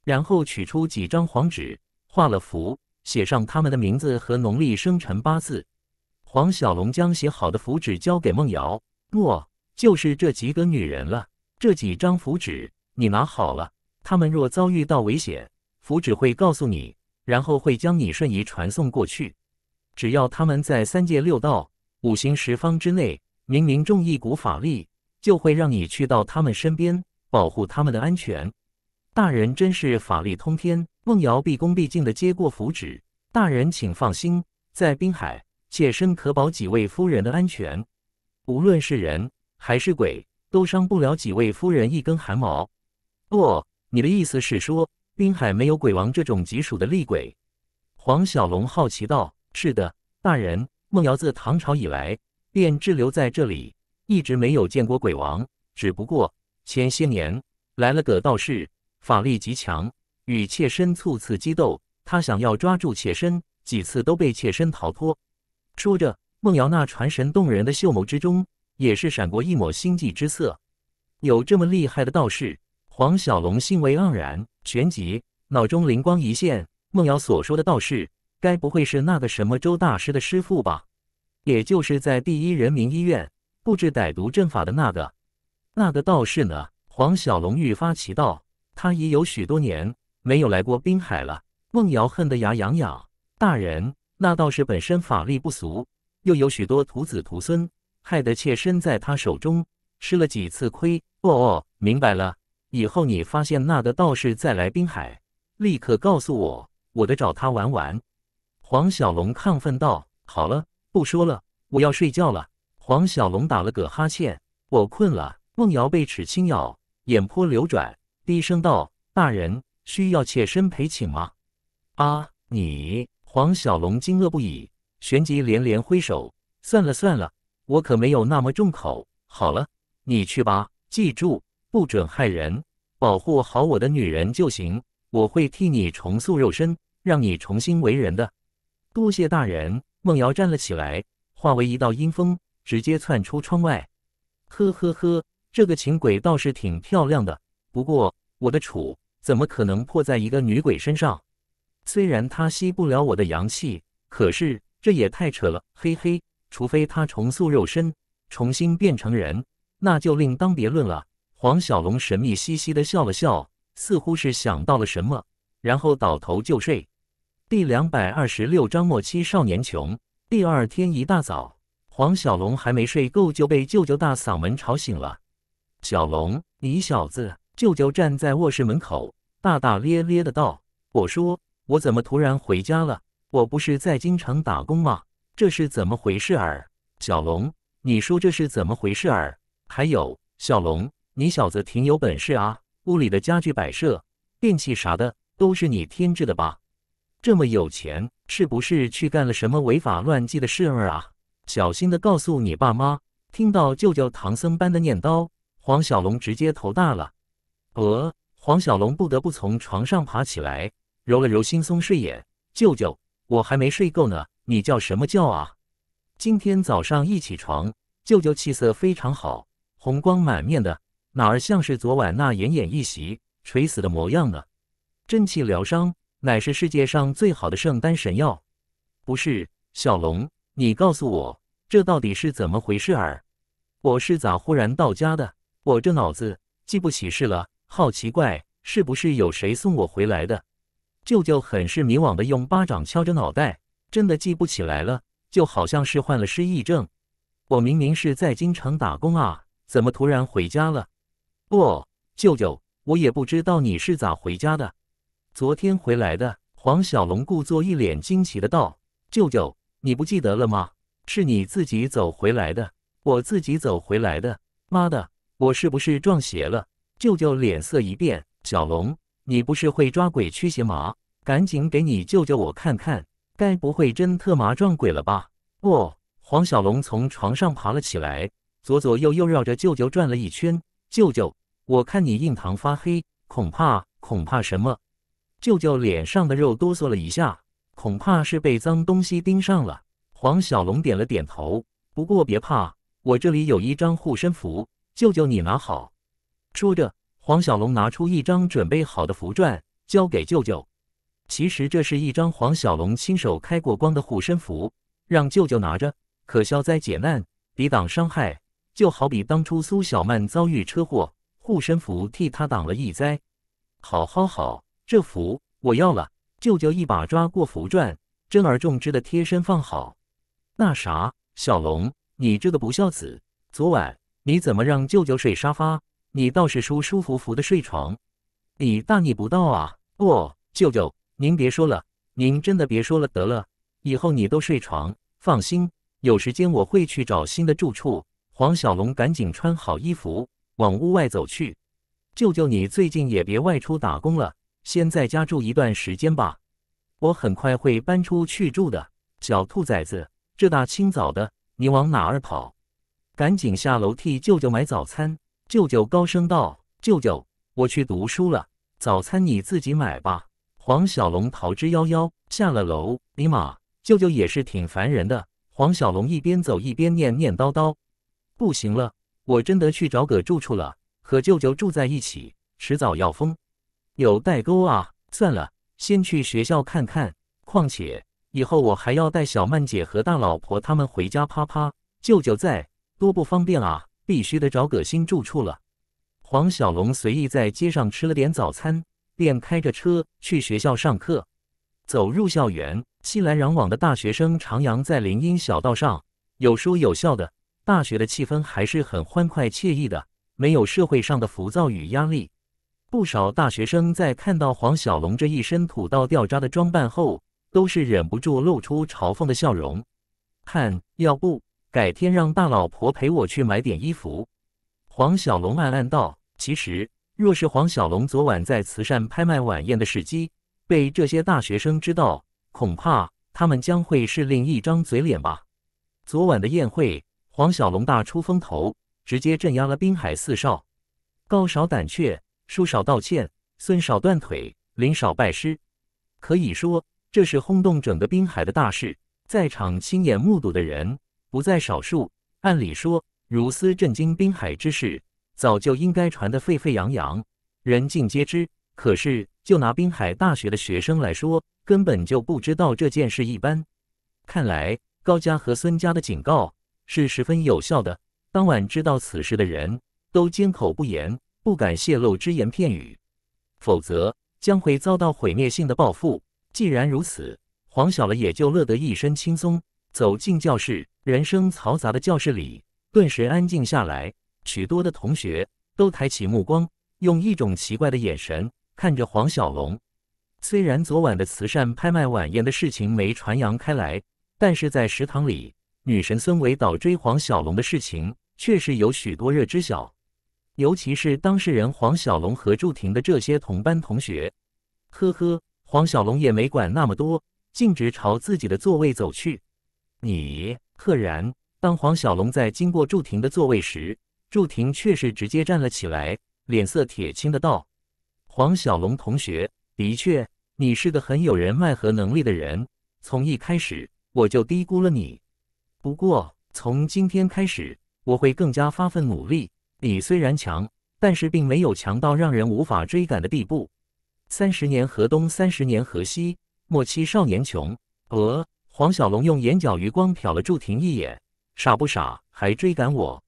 [SPEAKER 1] 然后取出几张黄纸，画了符，写上他们的名字和农历生辰八字。黄小龙将写好的符纸交给孟瑶：“诺，就是这几个女人了。这几张符纸你拿好了。她们若遭遇到危险，符纸会告诉你，然后会将你瞬移传送过去。只要她们在三界六道、五行十方之内，冥冥中一股法力就会让你去到她们身边，保护她们的安全。”大人真是法力通天。孟瑶毕恭毕敬地接过符纸，大人请放心，在滨海，妾身可保几位夫人的安全。无论是人还是鬼，都伤不了几位夫人一根汗毛。哦，你的意思是说，滨海没有鬼王这种棘数的厉鬼？黄小龙好奇道。是的，大人。孟瑶自唐朝以来便滞留在这里，一直没有见过鬼王。只不过前些年来了个道士。法力极强，与妾身数次激斗，他想要抓住妾身，几次都被妾身逃脱。说着，孟瑶那传神动人的秀眸之中，也是闪过一抹心悸之色。有这么厉害的道士，黄小龙兴味盎然，旋即脑中灵光一现：孟瑶所说的道士，该不会是那个什么周大师的师傅吧？也就是在第一人民医院布置歹毒阵法的那个？那个道士呢？黄小龙愈发奇道。他已有许多年没有来过滨海了。孟瑶恨得牙痒痒。大人，那道士本身法力不俗，又有许多徒子徒孙，害得妾身在他手中吃了几次亏。哦，哦，明白了。以后你发现那个道士再来滨海，立刻告诉我，我得找他玩玩。黄小龙亢奋道：“好了，不说了，我要睡觉了。”黄小龙打了个哈欠，我困了。孟瑶被齿轻咬，眼波流转。低声道：“大人需要妾身陪寝吗？”啊！你黄小龙惊愕不已，旋即连连挥手：“算了算了，我可没有那么重口。好了，你去吧，记住不准害人，保护好我的女人就行。我会替你重塑肉身，让你重新为人的。”多谢大人。孟瑶站了起来，化为一道阴风，直接窜出窗外。呵呵呵，这个请鬼倒是挺漂亮的，不过。我的楚怎么可能破在一个女鬼身上？虽然她吸不了我的阳气，可是这也太扯了，嘿嘿。除非她重塑肉身，重新变成人，那就另当别论了。黄小龙神秘兮兮的笑了笑，似乎是想到了什么，然后倒头就睡。第两百二十六章末期少年穷。第二天一大早，黄小龙还没睡够，就被舅舅大嗓门吵醒了。“小龙，你小子！”舅舅站在卧室门口，大大咧咧的道：“我说我怎么突然回家了？我不是在京城打工吗？这是怎么回事儿？小龙，你说这是怎么回事儿？还有，小龙，你小子挺有本事啊！屋里的家具摆设、电器啥的，都是你添置的吧？这么有钱，是不是去干了什么违法乱纪的事儿啊？小心的告诉你爸妈！”听到舅舅唐僧般的念叨，黄小龙直接头大了。呃，黄小龙不得不从床上爬起来，揉了揉惺忪睡眼。舅舅，我还没睡够呢，你叫什么叫啊？今天早上一起床，舅舅气色非常好，红光满面的，哪儿像是昨晚那奄奄一息、垂死的模样呢？真气疗伤乃是世界上最好的圣丹神药，不是？小龙，你告诉我，这到底是怎么回事儿？我是咋忽然到家的？我这脑子记不起事了。好奇怪，是不是有谁送我回来的？舅舅很是迷惘的用巴掌敲着脑袋，真的记不起来了，就好像是患了失忆症。我明明是在京城打工啊，怎么突然回家了？不，舅舅，我也不知道你是咋回家的。昨天回来的。黄小龙故作一脸惊奇的道：“舅舅，你不记得了吗？是你自己走回来的，我自己走回来的。妈的，我是不是撞邪了？”舅舅脸色一变：“小龙，你不是会抓鬼驱邪吗？赶紧给你舅舅我看看，该不会真特么撞鬼了吧？”哦，黄小龙从床上爬了起来，左左右右绕着舅舅转了一圈。舅舅，我看你印堂发黑，恐怕……恐怕什么？舅舅脸上的肉哆嗦了一下，恐怕是被脏东西盯上了。黄小龙点了点头，不过别怕，我这里有一张护身符，舅舅你拿好。说着，黄小龙拿出一张准备好的符篆，交给舅舅。其实这是一张黄小龙亲手开过光的护身符，让舅舅拿着可消灾解难、抵挡伤害。就好比当初苏小曼遭遇车祸，护身符替他挡了一灾。好好好，这符我要了。舅舅一把抓过符篆，珍而重之的贴身放好。那啥，小龙，你这个不孝子，昨晚你怎么让舅舅睡沙发？你倒是舒舒服服的睡床，你大逆不道啊！不，舅舅，您别说了，您真的别说了得了。以后你都睡床，放心，有时间我会去找新的住处。黄小龙，赶紧穿好衣服，往屋外走去。舅舅，你最近也别外出打工了，先在家住一段时间吧。我很快会搬出去住的。小兔崽子，这大清早的，你往哪儿跑？赶紧下楼替舅舅买早餐。舅舅高声道：“舅舅，我去读书了，早餐你自己买吧。”黄小龙逃之夭夭，下了楼。尼玛，舅舅也是挺烦人的。黄小龙一边走一边念念叨叨：“不行了，我真的去找个住处了。和舅舅住在一起，迟早要疯，有代沟啊。算了，先去学校看看。况且以后我还要带小曼姐和大老婆他们回家趴趴，舅舅在多不方便啊。”必须得找个新住处了。黄小龙随意在街上吃了点早餐，便开着车去学校上课。走入校园，熙来攘往的大学生徜徉在林荫小道上，有说有笑的，大学的气氛还是很欢快惬意的，没有社会上的浮躁与压力。不少大学生在看到黄小龙这一身土到掉渣的装扮后，都是忍不住露出嘲讽的笑容。看，要不？改天让大老婆陪我去买点衣服。”黄小龙暗暗道：“其实，若是黄小龙昨晚在慈善拍卖晚宴的事迹被这些大学生知道，恐怕他们将会是另一张嘴脸吧。”昨晚的宴会，黄小龙大出风头，直接镇压了滨海四少：高少胆怯，舒少道歉，孙少断腿，林少拜师。可以说，这是轰动整个滨海的大事，在场亲眼目睹的人。不在少数。按理说，如斯震惊滨海之事，早就应该传得沸沸扬扬，人尽皆知。可是，就拿滨海大学的学生来说，根本就不知道这件事一般。看来，高家和孙家的警告是十分有效的。当晚知道此事的人都缄口不言，不敢泄露只言片语，否则将会遭到毁灭性的报复。既然如此，黄小了也就乐得一身轻松，走进教室。人生嘈杂的教室里，顿时安静下来。许多的同学都抬起目光，用一种奇怪的眼神看着黄小龙。虽然昨晚的慈善拍卖晚宴的事情没传扬开来，但是在食堂里，女神孙维导追黄小龙的事情却是有许多人知晓。尤其是当事人黄小龙和祝婷的这些同班同学。呵呵，黄小龙也没管那么多，径直朝自己的座位走去。你。赫然，当黄小龙在经过祝婷的座位时，祝婷却是直接站了起来，脸色铁青的道：“黄小龙同学，的确，你是个很有人脉和能力的人。从一开始，我就低估了你。不过，从今天开始，我会更加发奋努力。你虽然强，但是并没有强到让人无法追赶的地步。三十年河东，三十年河西，莫欺少年穷。”呃。黄小龙用眼角余光瞟了祝婷一眼，傻不傻还追赶我？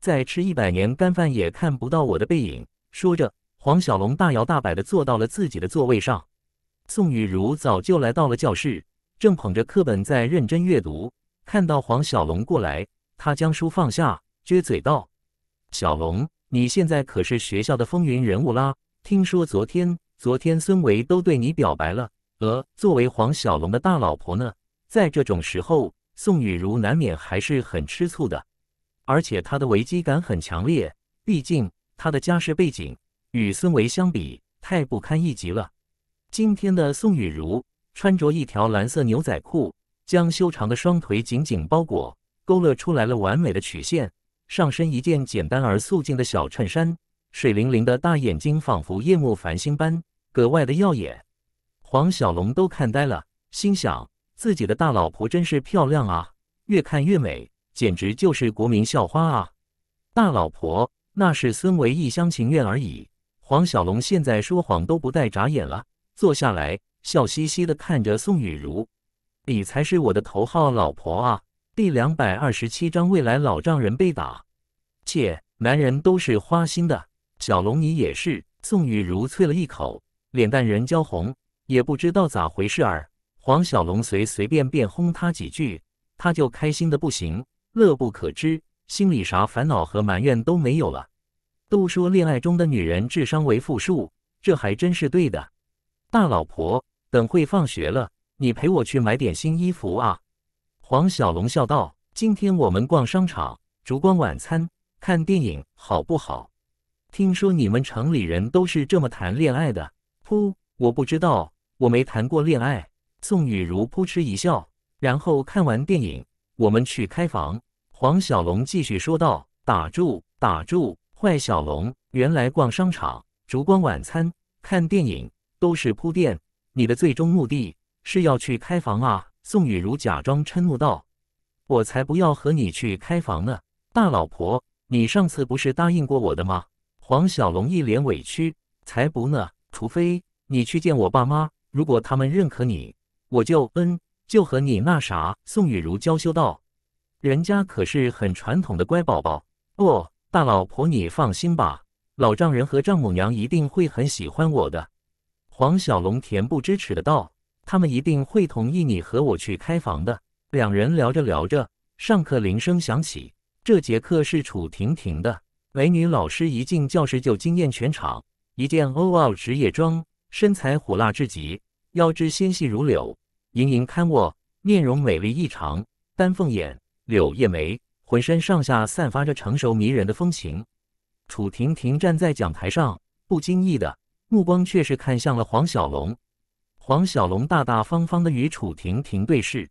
[SPEAKER 1] 再吃一百年干饭也看不到我的背影。说着，黄小龙大摇大摆地坐到了自己的座位上。宋雨茹早就来到了教室，正捧着课本在认真阅读。看到黄小龙过来，她将书放下，撅嘴道：“小龙，你现在可是学校的风云人物啦！听说昨天，昨天孙维都对你表白了。呃，作为黄小龙的大老婆呢？”在这种时候，宋雨茹难免还是很吃醋的，而且她的危机感很强烈。毕竟她的家世背景与孙维相比，太不堪一击了。今天的宋雨茹穿着一条蓝色牛仔裤，将修长的双腿紧紧包裹，勾勒出来了完美的曲线。上身一件简单而素净的小衬衫，水灵灵的大眼睛仿佛夜幕繁星般格外的耀眼。黄小龙都看呆了，心想。自己的大老婆真是漂亮啊，越看越美，简直就是国民校花啊！大老婆那是孙维一厢情愿而已。黄小龙现在说谎都不带眨眼了，坐下来笑嘻嘻的看着宋雨茹：“你才是我的头号老婆啊！”第两百二十七章未来老丈人被打。切，男人都是花心的，小龙你也是。宋雨茹啐了一口，脸蛋人娇红，也不知道咋回事儿。黄小龙随随便便轰他几句，他就开心的不行，乐不可支，心里啥烦恼和埋怨都没有了。都说恋爱中的女人智商为负数，这还真是对的。大老婆，等会放学了，你陪我去买点新衣服啊？黄小龙笑道：“今天我们逛商场、烛光晚餐、看电影，好不好？听说你们城里人都是这么谈恋爱的？噗，我不知道，我没谈过恋爱。”宋雨如扑哧一笑，然后看完电影，我们去开房。黄小龙继续说道：“打住，打住，坏小龙！原来逛商场、烛光晚餐、看电影都是铺垫，你的最终目的是要去开房啊！”宋雨如假装嗔怒道：“我才不要和你去开房呢，大老婆，你上次不是答应过我的吗？”黄小龙一脸委屈：“才不呢，除非你去见我爸妈，如果他们认可你。”我就嗯，就和你那啥。宋雨如娇羞道：“人家可是很传统的乖宝宝。”哦，大老婆你放心吧，老丈人和丈母娘一定会很喜欢我的。黄小龙恬不知耻的道：“他们一定会同意你和我去开房的。”两人聊着聊着，上课铃声响起。这节课是楚婷婷的美女老师，一进教室就惊艳全场，一件欧奥职业装，身材火辣至极。腰肢纤细如柳，盈盈堪卧，面容美丽异常，丹凤眼，柳叶眉，浑身上下散发着成熟迷人的风情。楚婷婷站在讲台上，不经意的目光却是看向了黄小龙。黄小龙大大方方的与楚婷婷对视，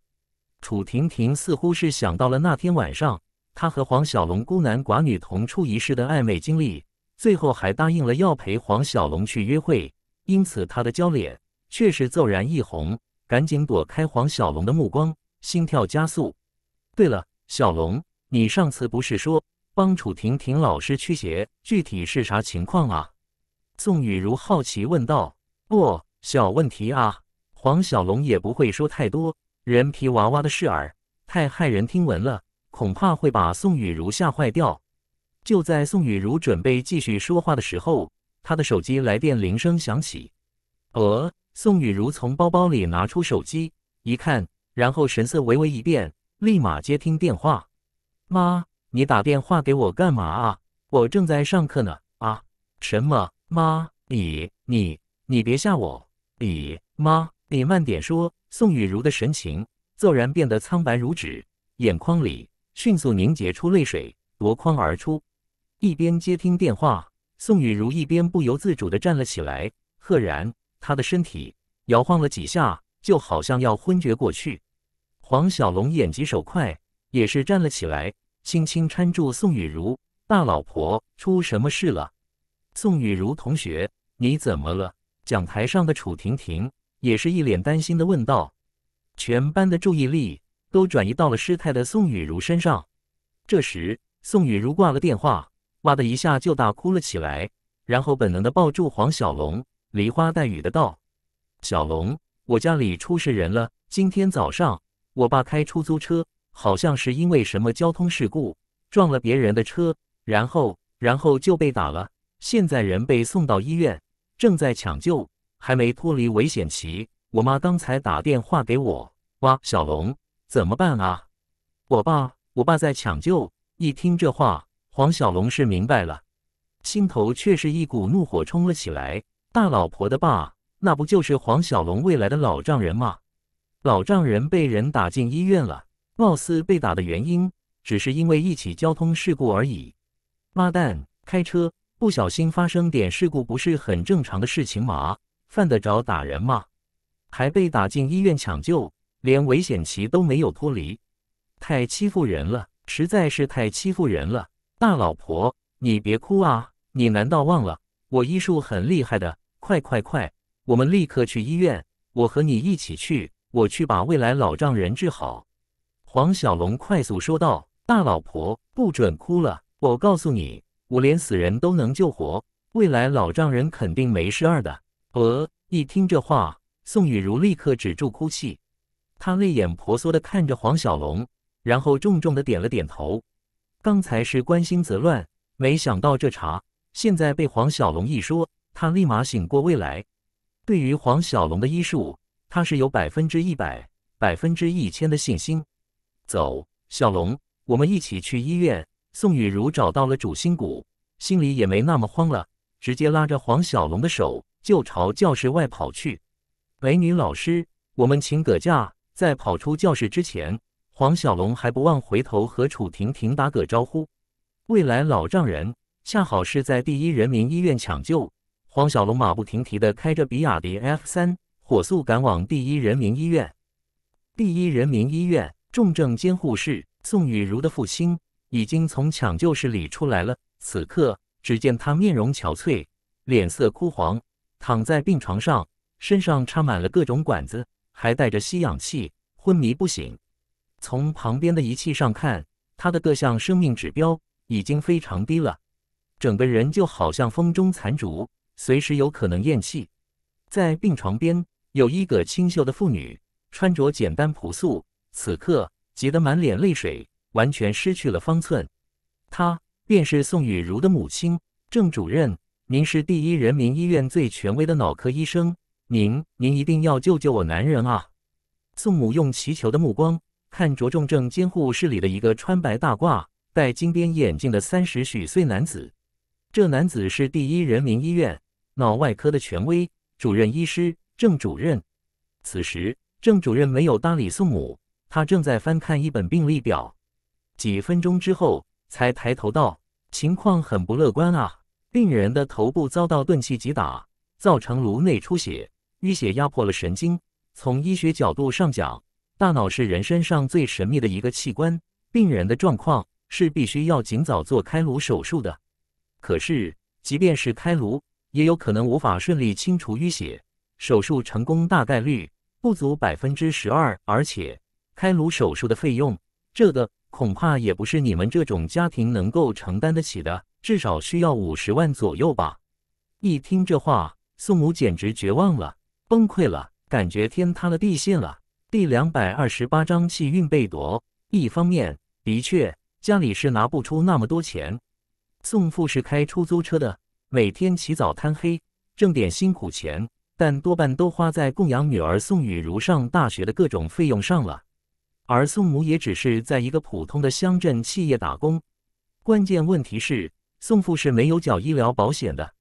[SPEAKER 1] 楚婷婷似乎是想到了那天晚上，她和黄小龙孤男寡女同处一室的暧昧经历，最后还答应了要陪黄小龙去约会，因此她的娇脸。却是骤然一红，赶紧躲开黄小龙的目光，心跳加速。对了，小龙，你上次不是说帮楚婷婷老师驱邪，具体是啥情况啊？宋雨如好奇问道。不，小问题啊。黄小龙也不会说太多人皮娃娃的事儿，太骇人听闻了，恐怕会把宋雨如吓坏掉。就在宋雨如准备继续说话的时候，他的手机来电铃声响起。呃。宋雨如从包包里拿出手机，一看，然后神色微微一变，立马接听电话：“妈，你打电话给我干嘛啊？我正在上课呢。”“啊？什么？妈，你你你别吓我！你妈，你慢点说。”宋雨如的神情骤然变得苍白如纸，眼眶里迅速凝结出泪水，夺眶而出。一边接听电话，宋雨如一边不由自主地站了起来，赫然。他的身体摇晃了几下，就好像要昏厥过去。黄小龙眼疾手快，也是站了起来，轻轻搀住宋雨如大老婆：“出什么事了？”宋雨如同学，你怎么了？”讲台上的楚婷婷也是一脸担心的问道。全班的注意力都转移到了失态的宋雨如身上。这时，宋雨如挂了电话，哇的一下就大哭了起来，然后本能的抱住黄小龙。梨花带雨的道：“小龙，我家里出事人了。今天早上，我爸开出租车，好像是因为什么交通事故撞了别人的车，然后，然后就被打了。现在人被送到医院，正在抢救，还没脱离危险期。我妈刚才打电话给我，哇，小龙，怎么办啊？我爸，我爸在抢救。”一听这话，黄小龙是明白了，心头却是一股怒火冲了起来。大老婆的爸，那不就是黄小龙未来的老丈人吗？老丈人被人打进医院了，貌似被打的原因只是因为一起交通事故而已。妈蛋，开车不小心发生点事故不是很正常的事情吗？犯得着打人吗？还被打进医院抢救，连危险期都没有脱离，太欺负人了，实在是太欺负人了！大老婆，你别哭啊！你难道忘了我医术很厉害的？快快快！我们立刻去医院。我和你一起去。我去把未来老丈人治好。黄小龙快速说道：“大老婆，不准哭了。我告诉你，我连死人都能救活，未来老丈人肯定没事的。”呃，一听这话，宋雨茹立刻止住哭泣，她泪眼婆娑地看着黄小龙，然后重重的点了点头。刚才是关心则乱，没想到这茬，现在被黄小龙一说。他立马醒过未来，对于黄小龙的医术，他是有百分之一百、百分之一千的信心。走，小龙，我们一起去医院。宋雨茹找到了主心骨，心里也没那么慌了，直接拉着黄小龙的手就朝教室外跑去。美女老师，我们请个假。在跑出教室之前，黄小龙还不忘回头和楚婷婷打个招呼。未来老丈人恰好是在第一人民医院抢救。黄小龙马不停蹄地开着比亚迪 F 三，火速赶往第一人民医院。第一人民医院重症监护室，宋雨茹的父亲已经从抢救室里出来了。此刻，只见他面容憔悴，脸色枯黄，躺在病床上，身上插满了各种管子，还带着吸氧气，昏迷不醒。从旁边的仪器上看，他的各项生命指标已经非常低了，整个人就好像风中残烛。随时有可能咽气，在病床边有一个清秀的妇女，穿着简单朴素，此刻急得满脸泪水，完全失去了方寸。她便是宋雨茹的母亲，郑主任。您是第一人民医院最权威的脑科医生，您，您一定要救救我男人啊！宋母用祈求的目光看着重症监护室里的一个穿白大褂、戴金边眼镜的三十许岁男子。这男子是第一人民医院。脑外科的权威主任医师郑主任，此时郑主任没有搭理宋母，他正在翻看一本病历表。几分钟之后，才抬头道：“情况很不乐观啊！病人的头部遭到钝器击打，造成颅内出血，淤血压迫了神经。从医学角度上讲，大脑是人身上最神秘的一个器官，病人的状况是必须要尽早做开颅手术的。可是，即便是开颅，”也有可能无法顺利清除淤血，手术成功大概率不足百分之十二，而且开颅手术的费用，这个恐怕也不是你们这种家庭能够承担得起的，至少需要五十万左右吧。一听这话，宋母简直绝望了，崩溃了，感觉天塌了地陷了。第两百二十八章气运被夺。一方面，的确家里是拿不出那么多钱，宋父是开出租车的。每天起早贪黑挣点辛苦钱，但多半都花在供养女儿宋雨茹上大学的各种费用上了。而宋母也只是在一个普通的乡镇企业打工。关键问题是，宋父是没有缴医疗保险的。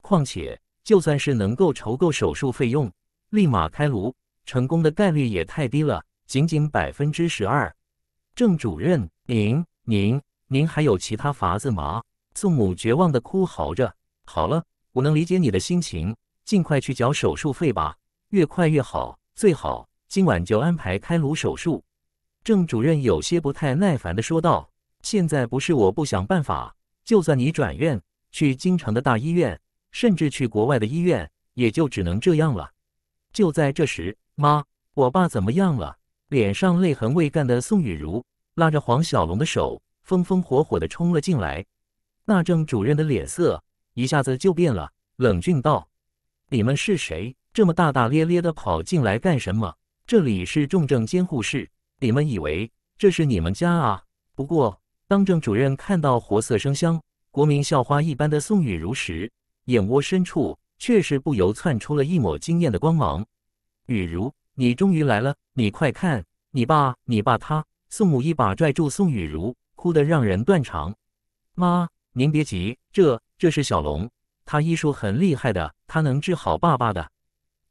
[SPEAKER 1] 况且，就算是能够筹够手术费用，立马开颅，成功的概率也太低了，仅仅百分之十二。郑主任，您、您、您还有其他法子吗？宋母绝望的哭嚎着。好了，我能理解你的心情，尽快去缴手术费吧，越快越好。最好今晚就安排开颅手术。郑主任有些不太耐烦地说道：“现在不是我不想办法，就算你转院去京城的大医院，甚至去国外的医院，也就只能这样了。”就在这时，妈，我爸怎么样了？脸上泪痕未干的宋雨如拉着黄小龙的手，风风火火地冲了进来。那郑主任的脸色。一下子就变了，冷峻道：“你们是谁？这么大大咧咧的跑进来干什么？这里是重症监护室，你们以为这是你们家啊？”不过，当郑主任看到活色生香、国民校花一般的宋雨如时，眼窝深处却是不由窜出了一抹惊艳的光芒。“雨如，你终于来了！你快看，你爸，你爸！”他宋母一把拽住宋雨如，哭得让人断肠。“妈，您别急，这……”这是小龙，他医术很厉害的，他能治好爸爸的。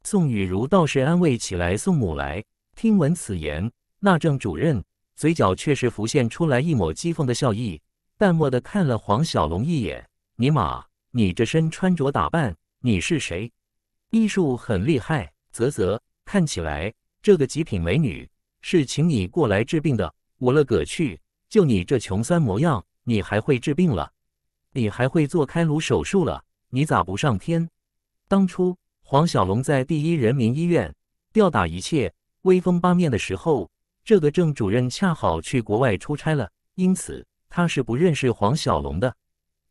[SPEAKER 1] 宋雨如倒是安慰起来宋母来。听闻此言，那郑主任嘴角却是浮现出来一抹讥讽的笑意，淡漠的看了黄小龙一眼。尼玛，你这身穿着打扮，你是谁？医术很厉害，啧啧，看起来这个极品美女是请你过来治病的。我了个去，就你这穷酸模样，你还会治病了？你还会做开颅手术了？你咋不上天？当初黄小龙在第一人民医院吊打一切、威风八面的时候，这个郑主任恰好去国外出差了，因此他是不认识黄小龙的。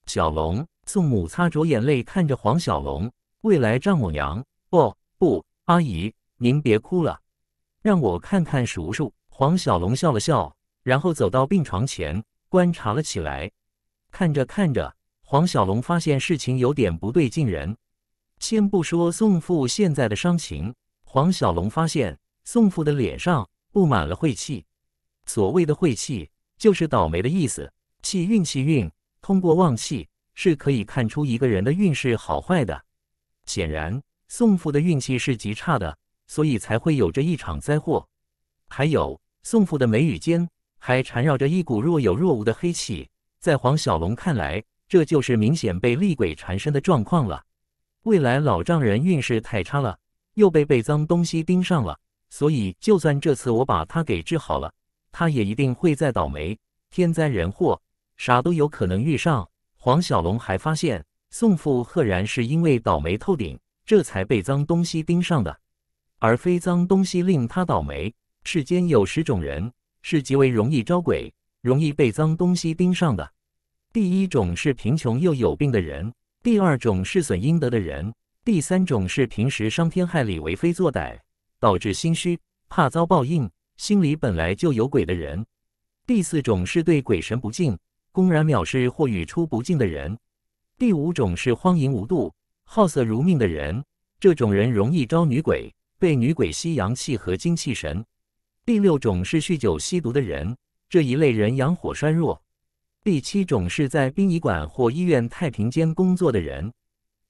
[SPEAKER 1] 小龙，宋母擦着眼泪看着黄小龙，未来丈母娘。不不，阿姨，您别哭了，让我看看叔叔。黄小龙笑了笑，然后走到病床前观察了起来。看着看着，黄小龙发现事情有点不对劲。人，先不说宋父现在的伤情，黄小龙发现宋父的脸上布满了晦气。所谓的晦气，就是倒霉的意思。气运气运，通过旺气是可以看出一个人的运势好坏的。显然，宋父的运气是极差的，所以才会有着一场灾祸。还有，宋父的眉宇间还缠绕着一股若有若无的黑气。在黄小龙看来，这就是明显被厉鬼缠身的状况了。未来老丈人运势太差了，又被被脏东西盯上了，所以就算这次我把他给治好了，他也一定会再倒霉。天灾人祸，啥都有可能遇上。黄小龙还发现，宋父赫然是因为倒霉透顶，这才被脏东西盯上的，而非脏东西令他倒霉。世间有十种人是极为容易招鬼。容易被脏东西盯上的第一种是贫穷又有病的人，第二种是损阴德的人，第三种是平时伤天害理、为非作歹，导致心虚、怕遭报应、心里本来就有鬼的人，第四种是对鬼神不敬、公然藐视或语出不敬的人，第五种是荒淫无度、好色如命的人，这种人容易招女鬼，被女鬼吸阳气和精气神。第六种是酗酒吸毒的人。这一类人阳火衰弱。第七种是在殡仪馆或医院太平间工作的人。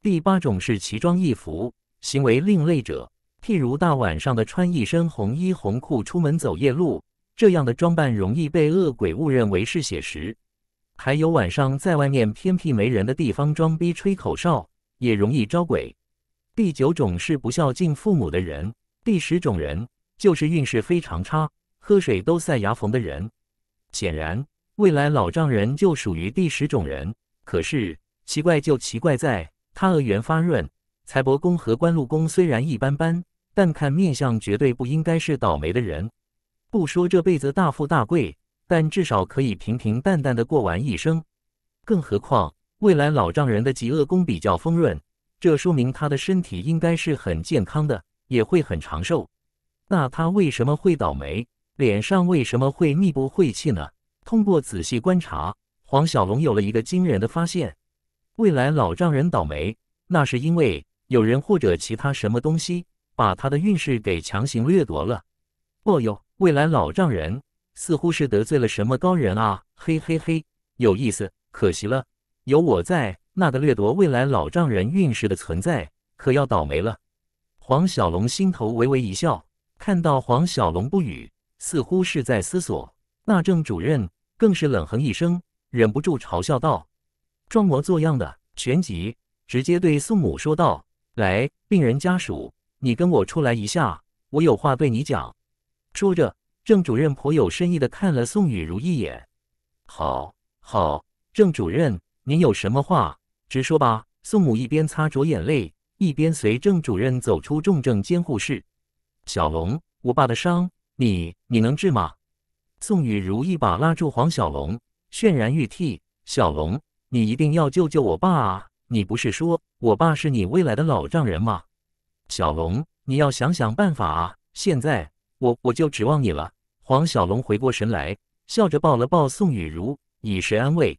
[SPEAKER 1] 第八种是奇装异服、行为另类者，譬如大晚上的穿一身红衣红裤出门走夜路，这样的装扮容易被恶鬼误认为是写实。还有晚上在外面偏僻没人的地方装逼吹口哨，也容易招鬼。第九种是不孝敬父母的人。第十种人就是运势非常差，喝水都塞牙缝的人。显然，未来老丈人就属于第十种人。可是奇怪就奇怪在他额圆发润，财帛宫和官禄宫虽然一般般，但看面相绝对不应该是倒霉的人。不说这辈子大富大贵，但至少可以平平淡淡的过完一生。更何况未来老丈人的极恶宫比较丰润，这说明他的身体应该是很健康的，也会很长寿。那他为什么会倒霉？脸上为什么会密布晦气呢？通过仔细观察，黄小龙有了一个惊人的发现：未来老丈人倒霉，那是因为有人或者其他什么东西把他的运势给强行掠夺了。哦哟，未来老丈人似乎是得罪了什么高人啊！嘿嘿嘿，有意思。可惜了，有我在，那个掠夺未来老丈人运势的存在可要倒霉了。黄小龙心头微微一笑，看到黄小龙不语。似乎是在思索，那郑主任更是冷哼一声，忍不住嘲笑道：“装模作样的。”旋即直接对宋母说道：“来，病人家属，你跟我出来一下，我有话对你讲。”说着，郑主任颇有深意的看了宋雨如一眼。“好好，郑主任，您有什么话直说吧。”宋母一边擦着眼泪，一边随郑主任走出重症监护室。“小龙，我爸的伤……”你你能治吗？宋雨如一把拉住黄小龙，泫然欲涕。小龙，你一定要救救我爸啊！你不是说我爸是你未来的老丈人吗？小龙，你要想想办法啊！现在我我就指望你了。黄小龙回过神来，笑着抱了抱宋雨如，以示安慰。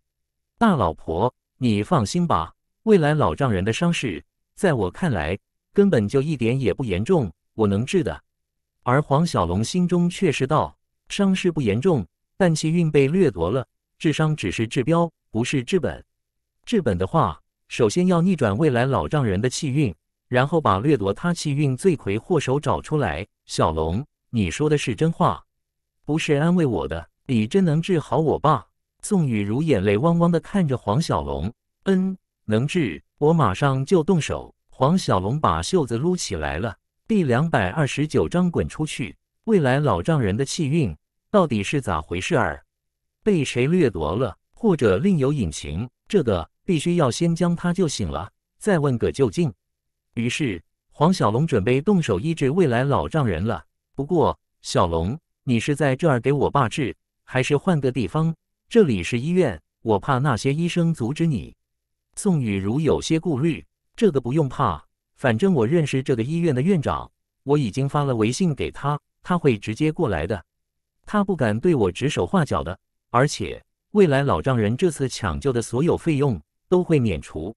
[SPEAKER 1] 大老婆，你放心吧，未来老丈人的伤势，在我看来根本就一点也不严重，我能治的。而黄小龙心中却是道：伤势不严重，但气运被掠夺了。智商只是治标，不是治本。治本的话，首先要逆转未来老丈人的气运，然后把掠夺他气运罪魁祸首找出来。小龙，你说的是真话，不是安慰我的。你真能治好我爸？宋雨如眼泪汪汪的看着黄小龙。嗯，能治，我马上就动手。黄小龙把袖子撸起来了。第两百二十九章，滚出去！未来老丈人的气运到底是咋回事儿？被谁掠夺了，或者另有隐情？这个必须要先将他救醒了，再问个究竟。于是黄小龙准备动手医治未来老丈人了。不过，小龙，你是在这儿给我爸治，还是换个地方？这里是医院，我怕那些医生阻止你。宋雨如有些顾虑，这个不用怕。反正我认识这个医院的院长，我已经发了微信给他，他会直接过来的。他不敢对我指手画脚的，而且未来老丈人这次抢救的所有费用都会免除。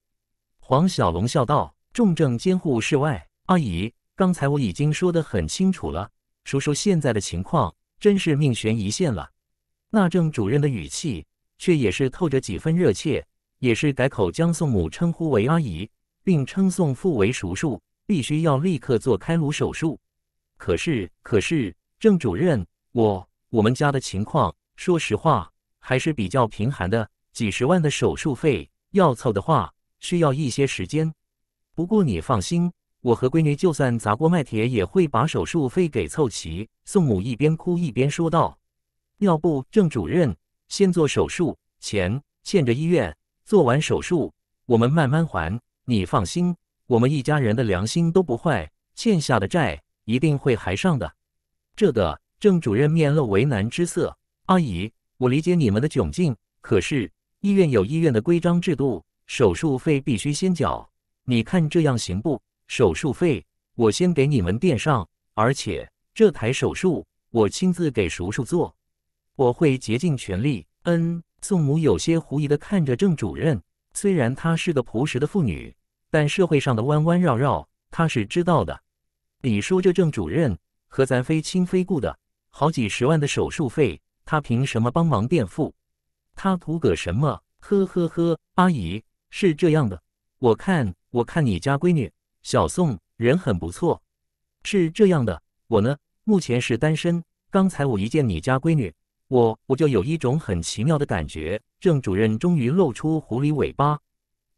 [SPEAKER 1] 黄小龙笑道：“重症监护室外，阿姨，刚才我已经说得很清楚了。叔叔现在的情况真是命悬一线了。”那郑主任的语气却也是透着几分热切，也是改口将宋母称呼为阿姨。并称宋父为叔叔，必须要立刻做开颅手术。可是，可是，郑主任，我我们家的情况，说实话还是比较贫寒的，几十万的手术费要凑的话，需要一些时间。不过你放心，我和闺女就算砸锅卖铁也会把手术费给凑齐。宋母一边哭一边说道：“要不，郑主任先做手术，钱欠着医院。做完手术，我们慢慢还。”你放心，我们一家人的良心都不坏，欠下的债一定会还上的。这个郑主任面露为难之色。阿姨，我理解你们的窘境，可是医院有医院的规章制度，手术费必须先缴。你看这样行不？手术费我先给你们垫上，而且这台手术我亲自给叔叔做，我会竭尽全力。嗯，宋母有些狐疑的看着郑主任，虽然她是个朴实的妇女。但社会上的弯弯绕绕，他是知道的。李叔这郑主任和咱非亲非故的，好几十万的手术费，他凭什么帮忙垫付？他图个什么？呵呵呵，阿姨是这样的，我看我看你家闺女小宋人很不错，是这样的，我呢目前是单身。刚才我一见你家闺女，我我就有一种很奇妙的感觉。郑主任终于露出狐狸尾巴，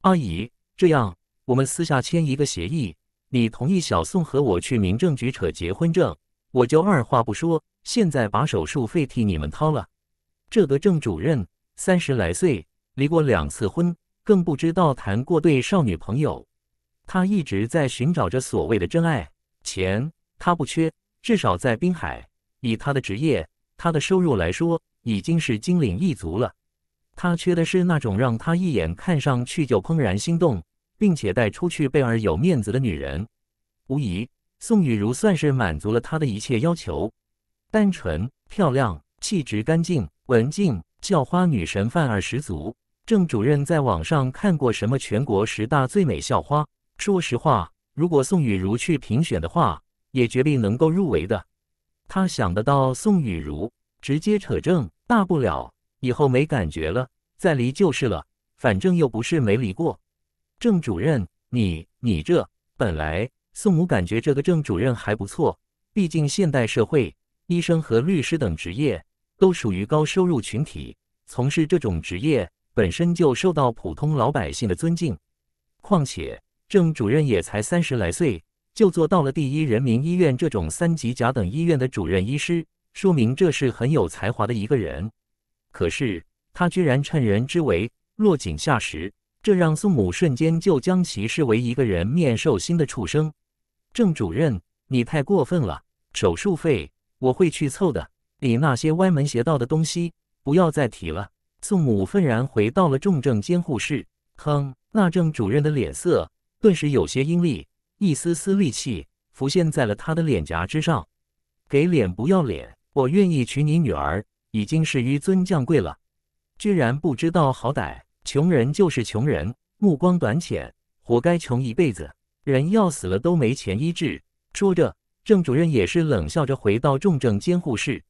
[SPEAKER 1] 阿姨这样。我们私下签一个协议，你同意小宋和我去民政局扯结婚证，我就二话不说。现在把手术费替你们掏了。这个郑主任三十来岁，离过两次婚，更不知道谈过对少女朋友。他一直在寻找着所谓的真爱。钱他不缺，至少在滨海，以他的职业，他的收入来说，已经是金领一族了。他缺的是那种让他一眼看上去就怦然心动。并且带出去，贝尔有面子的女人，无疑宋雨茹算是满足了他的一切要求。单纯、漂亮、气质干净、文静，校花女神范儿十足。郑主任在网上看过什么全国十大最美校花，说实话，如果宋雨茹去评选的话，也绝对能够入围的。他想得到宋雨茹，直接扯证，大不了以后没感觉了，再离就是了，反正又不是没离过。郑主任，你你这本来宋母感觉这个郑主任还不错，毕竟现代社会医生和律师等职业都属于高收入群体，从事这种职业本身就受到普通老百姓的尊敬。况且郑主任也才三十来岁，就做到了第一人民医院这种三级甲等医院的主任医师，说明这是很有才华的一个人。可是他居然趁人之危，落井下石。这让宋母瞬间就将其视为一个人面兽心的畜生。郑主任，你太过分了！手术费我会去凑的，你那些歪门邪道的东西不要再提了。宋母愤然回到了重症监护室。哼！那郑主任的脸色顿时有些阴厉，一丝丝戾气浮现在了他的脸颊之上。给脸不要脸！我愿意娶你女儿，已经是纡尊降贵了，居然不知道好歹！穷人就是穷人，目光短浅，活该穷一辈子。人要死了都没钱医治。说着，郑主任也是冷笑着回到重症监护室。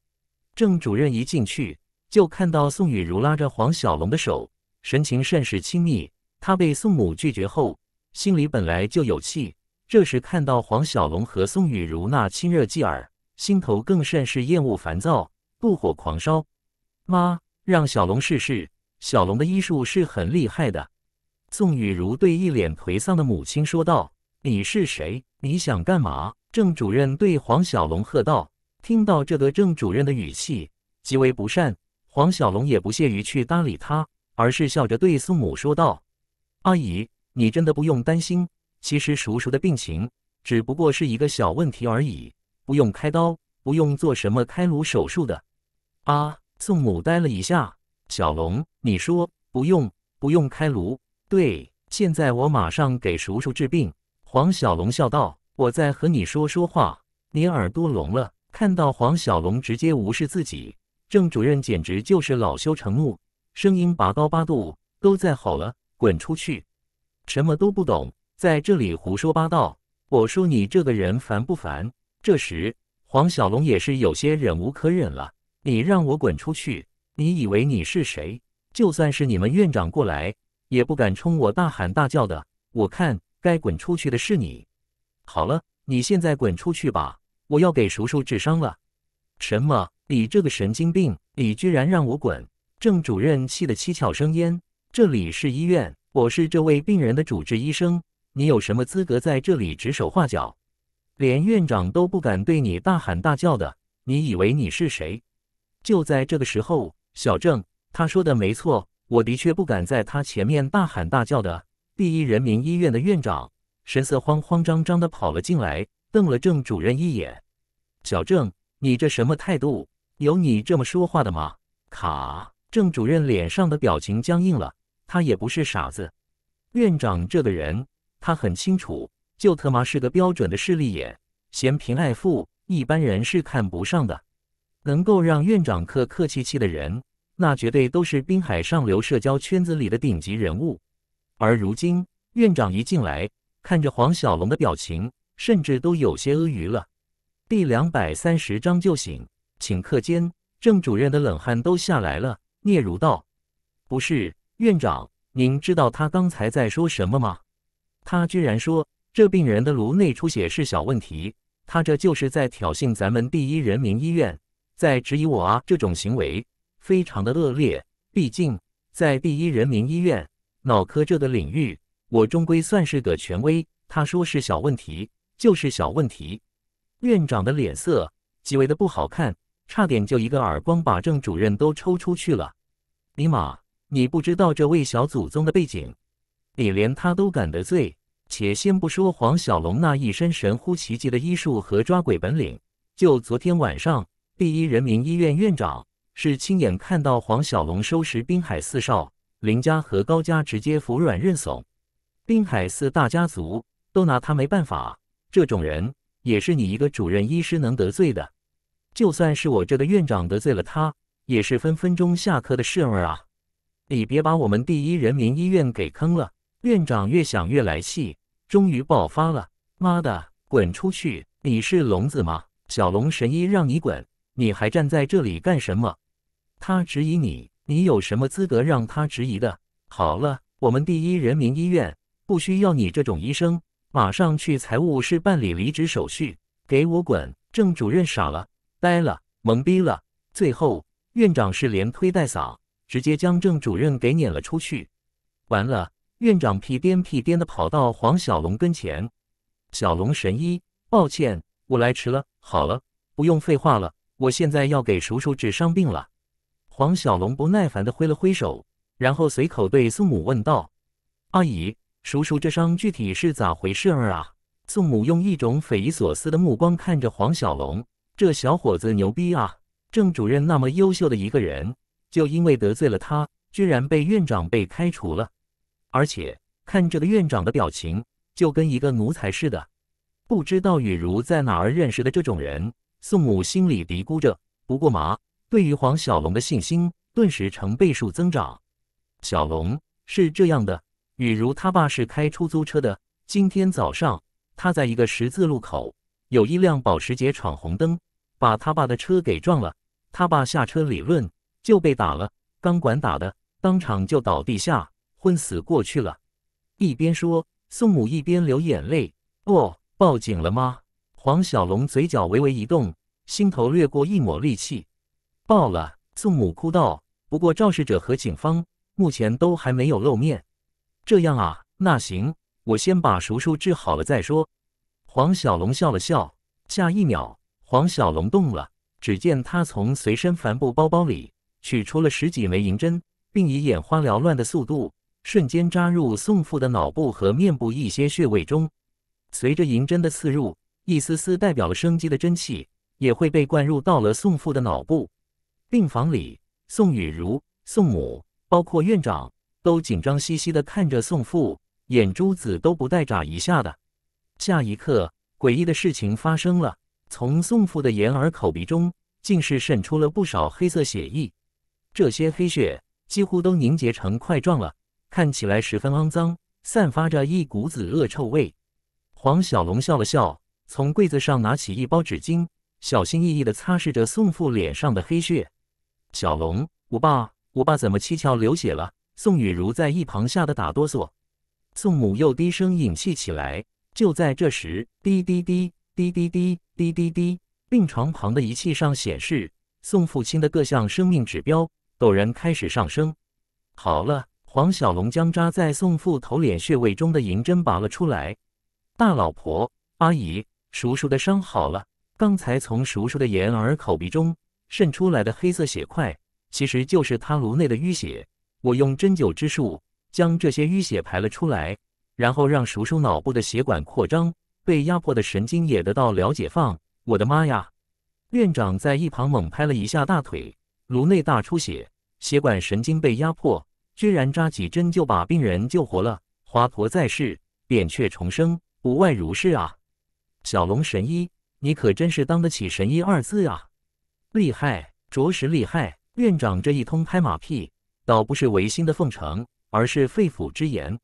[SPEAKER 1] 郑主任一进去，就看到宋雨茹拉着黄小龙的手，神情甚是亲密。他被宋母拒绝后，心里本来就有气，这时看到黄小龙和宋雨茹那亲热劲儿，心头更甚是厌恶烦躁，怒火狂烧。妈，让小龙试试。小龙的医术是很厉害的，宋雨如对一脸颓丧的母亲说道：“你是谁？你想干嘛？”郑主任对黄小龙喝道。听到这个，郑主任的语气极为不善，黄小龙也不屑于去搭理他，而是笑着对宋母说道：“阿姨，你真的不用担心。其实叔叔的病情只不过是一个小问题而已，不用开刀，不用做什么开颅手术的。”啊！宋母呆了一下。小龙，你说不用，不用开颅。对，现在我马上给叔叔治病。黄小龙笑道：“我在和你说说话，你耳朵聋了？”看到黄小龙直接无视自己，郑主任简直就是恼羞成怒，声音拔高八度：“都在吼了，滚出去！什么都不懂，在这里胡说八道！我说你这个人烦不烦？”这时，黄小龙也是有些忍无可忍了：“你让我滚出去！”你以为你是谁？就算是你们院长过来，也不敢冲我大喊大叫的。我看该滚出去的是你。好了，你现在滚出去吧，我要给叔叔治伤了。什么？你这个神经病！你居然让我滚！郑主任气得七窍生烟。这里是医院，我是这位病人的主治医生，你有什么资格在这里指手画脚？连院长都不敢对你大喊大叫的，你以为你是谁？就在这个时候。小郑，他说的没错，我的确不敢在他前面大喊大叫的。第一人民医院的院长神色慌慌张张的跑了进来，瞪了郑主任一眼：“小郑，你这什么态度？有你这么说话的吗？”卡！郑主任脸上的表情僵硬了，他也不是傻子。院长这个人，他很清楚，就特妈是个标准的势利眼，嫌贫爱富，一般人是看不上的。能够让院长客客气气的人，那绝对都是滨海上流社交圈子里的顶级人物。而如今院长一进来，看着黄小龙的表情，甚至都有些阿谀了。第两百三十章就醒，顷刻间，郑主任的冷汗都下来了。聂如道：“不是院长，您知道他刚才在说什么吗？他居然说这病人的颅内出血是小问题，他这就是在挑衅咱们第一人民医院。”在质疑我啊！这种行为非常的恶劣。毕竟在第一人民医院脑科这的领域，我终归算是个权威。他说是小问题，就是小问题。院长的脸色极为的不好看，差点就一个耳光把郑主任都抽出去了。尼玛，你不知道这位小祖宗的背景？你连他都敢得罪？且先不说黄小龙那一身神乎其技的医术和抓鬼本领，就昨天晚上。第一人民医院院长是亲眼看到黄小龙收拾滨海四少，林家和高家直接服软认怂，滨海四大家族都拿他没办法。这种人也是你一个主任医师能得罪的？就算是我这个院长得罪了他，也是分分钟下课的事儿啊！你别把我们第一人民医院给坑了！院长越想越来气，终于爆发了！妈的，滚出去！你是聋子吗？小龙神医让你滚！你还站在这里干什么？他质疑你，你有什么资格让他质疑的？好了，我们第一人民医院不需要你这种医生，马上去财务室办理离职手续，给我滚！郑主任傻了，呆了，懵逼了。最后，院长是连推带搡，直接将郑主任给撵了出去。完了，院长屁颠屁颠的跑到黄小龙跟前，小龙神医，抱歉，我来迟了。好了，不用废话了。我现在要给叔叔治伤病了。黄小龙不耐烦地挥了挥手，然后随口对宋母问道：“阿姨，叔叔这伤具体是咋回事儿啊？”宋母用一种匪夷所思的目光看着黄小龙，这小伙子牛逼啊！郑主任那么优秀的一个人，就因为得罪了他，居然被院长被开除了，而且看这个院长的表情，就跟一个奴才似的。不知道雨茹在哪儿认识的这种人。宋母心里嘀咕着，不过嘛，对于黄小龙的信心顿时成倍数增长。小龙是这样的，比如他爸是开出租车的，今天早上他在一个十字路口，有一辆保时捷闯红灯，把他爸的车给撞了。他爸下车理论就被打了，钢管打的，当场就倒地下，昏死过去了。一边说，宋母一边流眼泪。哦，报警了吗？黄小龙嘴角微微一动，心头掠过一抹戾气。爆了！宋母哭道：“不过肇事者和警方目前都还没有露面。”这样啊，那行，我先把叔叔治好了再说。黄小龙笑了笑，下一秒，黄小龙动了。只见他从随身帆布包包里取出了十几枚银针，并以眼花缭乱的速度，瞬间扎入宋父的脑部和面部一些穴位中。随着银针的刺入，一丝丝代表生机的真气也会被灌入到了宋父的脑部。病房里，宋雨如、宋母，包括院长，都紧张兮兮地看着宋父，眼珠子都不带眨一下的。下一刻，诡异的事情发生了，从宋父的眼、耳、口、鼻中，竟是渗出了不少黑色血液。这些黑血几乎都凝结成块状了，看起来十分肮脏，散发着一股子恶臭味。黄小龙笑了笑。从柜子上拿起一包纸巾，小心翼翼地擦拭着宋父脸上的黑血。小龙，我爸，我爸怎么七窍流血了？宋雨如在一旁吓得打哆嗦。宋母又低声隐气起来。就在这时，滴滴滴滴滴滴滴滴滴滴，病床旁的仪器上显示，宋父亲的各项生命指标陡然开始上升。好了，黄小龙将扎在宋父头脸穴位中的银针拔了出来。大老婆，阿姨。叔叔的伤好了，刚才从叔叔的眼、耳、口、鼻中渗出来的黑色血块，其实就是他颅内的淤血。我用针灸之术将这些淤血排了出来，然后让叔叔脑部的血管扩张，被压迫的神经也得到了解放。我的妈呀！院长在一旁猛拍了一下大腿，颅内大出血，血管神经被压迫，居然扎几针就把病人救活了。华佗在世，扁鹊重生，不外如是啊！小龙神医，你可真是当得起“神医”二字啊！厉害，着实厉害！院长这一通拍马屁，倒不是违心的奉承，而是肺腑之言。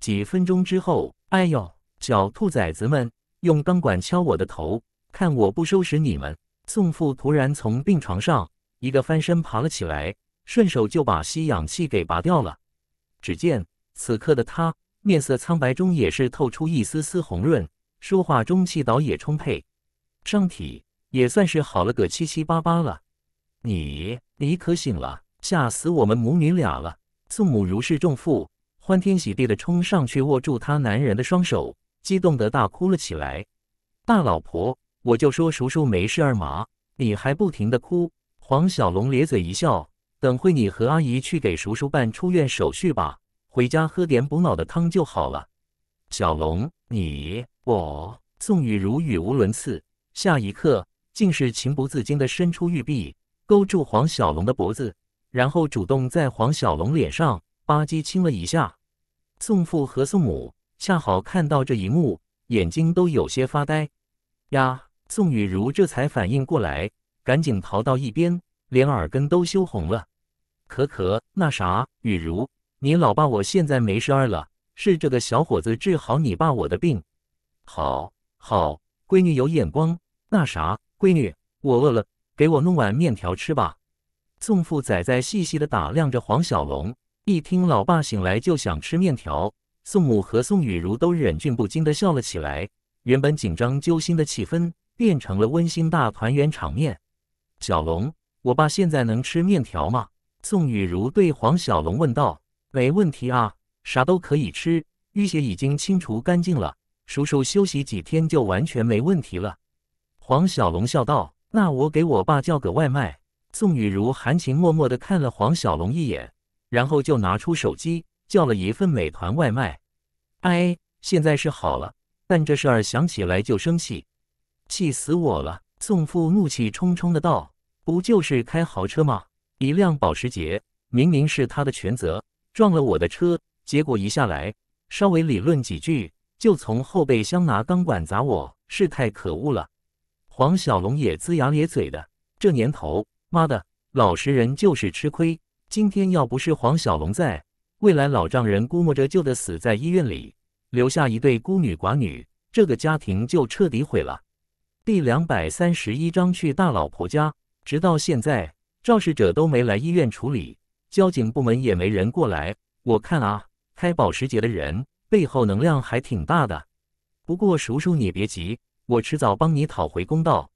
[SPEAKER 1] 几分钟之后，哎呦，小兔崽子们，用钢管敲我的头，看我不收拾你们！宋父突然从病床上一个翻身爬了起来，顺手就把吸氧气给拔掉了。只见此刻的他，面色苍白中也是透出一丝丝红润。说话中气倒也充沛，上体也算是好了个七七八八了。你你可醒了，吓死我们母女俩了！宋母如释重负，欢天喜地的冲上去握住她男人的双手，激动的大哭了起来。大老婆，我就说叔叔没事嘛，你还不停的哭。黄小龙咧嘴一笑，等会你和阿姨去给叔叔办出院手续吧，回家喝点补脑的汤就好了。小龙，你。我宋雨如语无伦次，下一刻竟是情不自禁地伸出玉臂，勾住黄小龙的脖子，然后主动在黄小龙脸上吧唧亲了一下。宋父和宋母恰好看到这一幕，眼睛都有些发呆。呀，宋雨如这才反应过来，赶紧逃到一边，连耳根都羞红了。可可，那啥，雨如，你老爸我现在没事了，是这个小伙子治好你爸我的病。好好，闺女有眼光。那啥，闺女，我饿了，给我弄碗面条吃吧。宋父仔仔细细的打量着黄小龙，一听老爸醒来就想吃面条，宋母和宋雨如都忍俊不禁的笑了起来。原本紧张揪心的气氛变成了温馨大团圆场面。小龙，我爸现在能吃面条吗？宋雨如对黄小龙问道。没问题啊，啥都可以吃，淤血已经清除干净了。叔叔休息几天就完全没问题了。”黄小龙笑道。“那我给我爸叫个外卖。”宋雨茹含情脉脉的看了黄小龙一眼，然后就拿出手机叫了一份美团外卖。“哎，现在是好了，但这事儿想起来就生气，气死我了！”宋父怒气冲冲的道，“不就是开豪车吗？一辆保时捷，明明是他的全责，撞了我的车，结果一下来稍微理论几句。”就从后备箱拿钢管砸我，是太可恶了！黄小龙也龇牙咧嘴的。这年头，妈的老实人就是吃亏。今天要不是黄小龙在，未来老丈人估摸着就得死在医院里，留下一对孤女寡女，这个家庭就彻底毁了。第两百三十一章去大老婆家。直到现在，肇事者都没来医院处理，交警部门也没人过来。我看啊，开保时捷的人。背后能量还挺大的，不过叔叔你别急，我迟早帮你讨回公道。”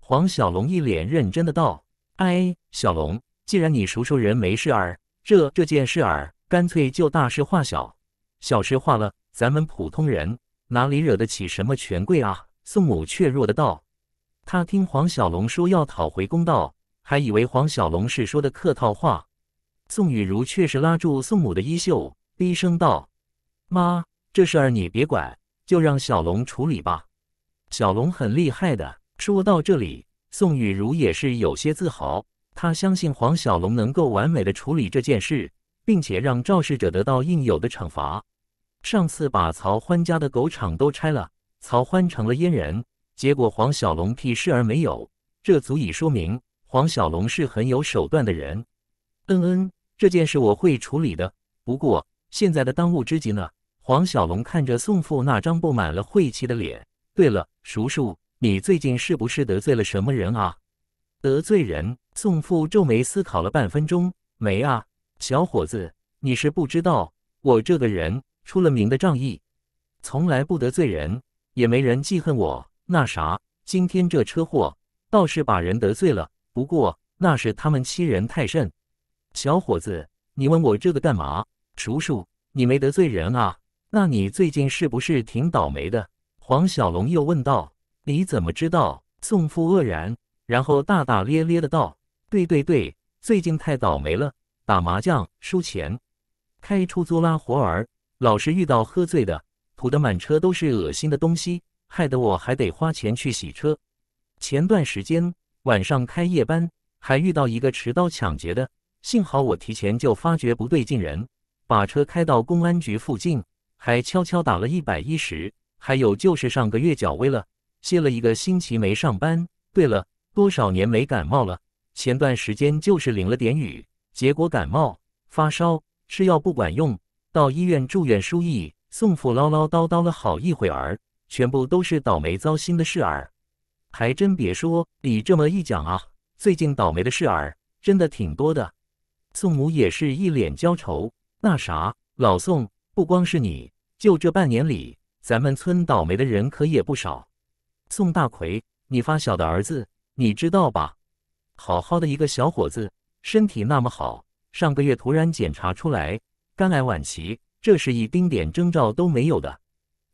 [SPEAKER 1] 黄小龙一脸认真的道。“哎，小龙，既然你叔叔人没事儿，这这件事儿干脆就大事化小，小事化了。咱们普通人哪里惹得起什么权贵啊？”宋母怯弱的道。他听黄小龙说要讨回公道，还以为黄小龙是说的客套话。宋雨如却是拉住宋母的衣袖，低声道。妈，这事儿你别管，就让小龙处理吧。小龙很厉害的。说到这里，宋雨茹也是有些自豪，她相信黄小龙能够完美的处理这件事，并且让肇事者得到应有的惩罚。上次把曹欢家的狗场都拆了，曹欢成了阉人，结果黄小龙屁事儿没有，这足以说明黄小龙是很有手段的人。嗯嗯，这件事我会处理的。不过现在的当务之急呢？黄小龙看着宋父那张布满了晦气的脸。对了，叔叔，你最近是不是得罪了什么人啊？得罪人？宋父皱眉思考了半分钟，没啊，小伙子，你是不知道，我这个人出了名的仗义，从来不得罪人，也没人记恨我。那啥，今天这车祸倒是把人得罪了，不过那是他们欺人太甚。小伙子，你问我这个干嘛？叔叔，你没得罪人啊？那你最近是不是挺倒霉的？黄小龙又问道。你怎么知道？宋父愕然，然后大大咧咧的道：“对对对，最近太倒霉了。打麻将输钱，开出租拉活儿，老是遇到喝醉的，吐的满车都是恶心的东西，害得我还得花钱去洗车。前段时间晚上开夜班，还遇到一个持刀抢劫的，幸好我提前就发觉不对劲，人把车开到公安局附近。”还悄悄打了一百一十，还有就是上个月脚崴了，歇了一个星期没上班。对了，多少年没感冒了？前段时间就是淋了点雨，结果感冒发烧，吃药不管用，到医院住院输液。宋父唠唠叨叨了好一会儿，全部都是倒霉糟心的事儿。还真别说，你这么一讲啊，最近倒霉的事儿真的挺多的。宋母也是一脸焦愁，那啥，老宋。不光是你，就这半年里，咱们村倒霉的人可也不少。宋大奎，你发小的儿子，你知道吧？好好的一个小伙子，身体那么好，上个月突然检查出来肝癌晚期，这是一丁点征兆都没有的。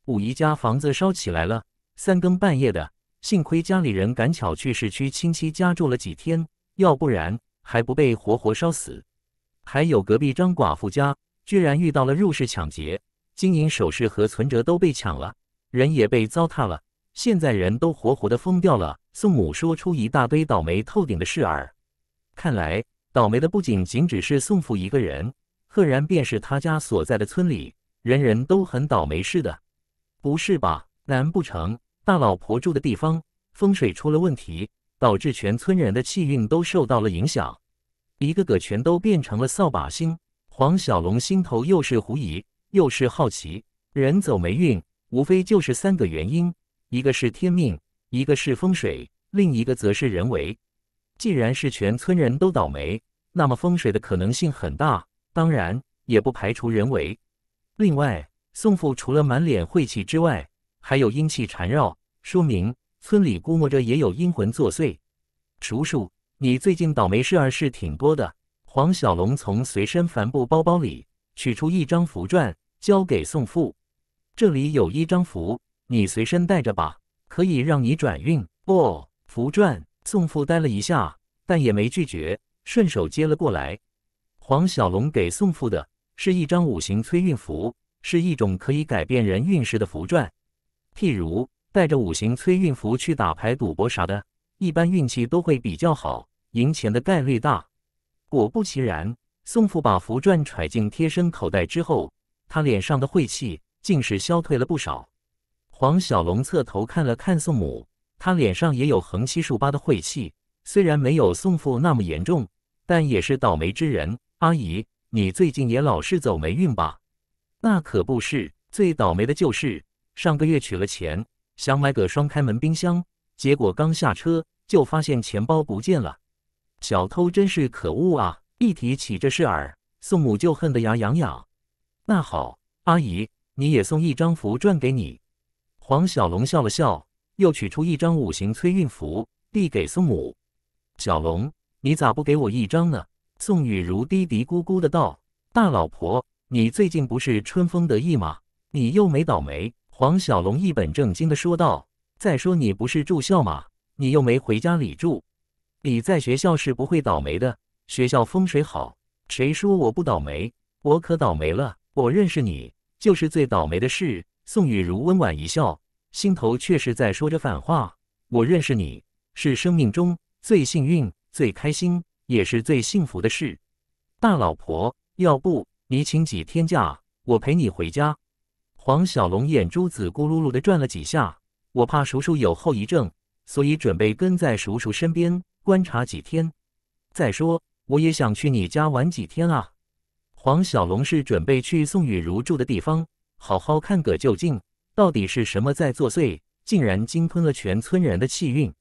[SPEAKER 1] 五姨家房子烧起来了，三更半夜的，幸亏家里人赶巧去市区亲戚家住了几天，要不然还不被活活烧死。还有隔壁张寡妇家。居然遇到了入室抢劫，金银首饰和存折都被抢了，人也被糟蹋了。现在人都活活的疯掉了。宋母说出一大堆倒霉透顶的事儿，看来倒霉的不仅仅只是宋父一个人，赫然便是他家所在的村里，人人都很倒霉似的。不是吧？难不成大老婆住的地方风水出了问题，导致全村人的气运都受到了影响，一个个全都变成了扫把星？黄小龙心头又是狐疑又是好奇，人走霉运无非就是三个原因：一个是天命，一个是风水，另一个则是人为。既然是全村人都倒霉，那么风水的可能性很大，当然也不排除人为。另外，宋父除了满脸晦气之外，还有阴气缠绕，说明村里估摸着也有阴魂作祟。叔叔，你最近倒霉事儿是挺多的。黄小龙从随身帆布包包里取出一张符篆，交给宋父：“这里有一张符，你随身带着吧，可以让你转运。”哦，符篆。宋父呆了一下，但也没拒绝，顺手接了过来。黄小龙给宋父的是一张五行催运符，是一种可以改变人运势的符篆。譬如带着五行催运符去打牌、赌博啥的，一般运气都会比较好，赢钱的概率大。果不其然，宋父把符篆揣进贴身口袋之后，他脸上的晦气竟是消退了不少。黄小龙侧头看了看宋母，他脸上也有横七竖八的晦气，虽然没有宋父那么严重，但也是倒霉之人。阿姨，你最近也老是走霉运吧？那可不是，最倒霉的就是上个月取了钱，想买个双开门冰箱，结果刚下车就发现钱包不见了。小偷真是可恶啊！一提起这事儿，宋母就恨得牙痒痒。那好，阿姨，你也送一张符转给你。黄小龙笑了笑，又取出一张五行催运符递给宋母。小龙，你咋不给我一张呢？宋雨如嘀嘀咕咕的道：“大老婆，你最近不是春风得意吗？你又没倒霉。”黄小龙一本正经的说道：“再说你不是住校吗？你又没回家里住。”你在学校是不会倒霉的，学校风水好。谁说我不倒霉？我可倒霉了。我认识你，就是最倒霉的事。宋雨如温婉一笑，心头却是在说着反话。我认识你是生命中最幸运、最开心，也是最幸福的事。大老婆，要不你请几天假，我陪你回家。黄小龙眼珠子咕噜噜的转了几下，我怕叔叔有后遗症，所以准备跟在叔叔身边。观察几天，再说。我也想去你家玩几天啊！黄小龙是准备去宋雨如住的地方，好好看个究竟，到底是什么在作祟，竟然鲸吞了全村人的气运。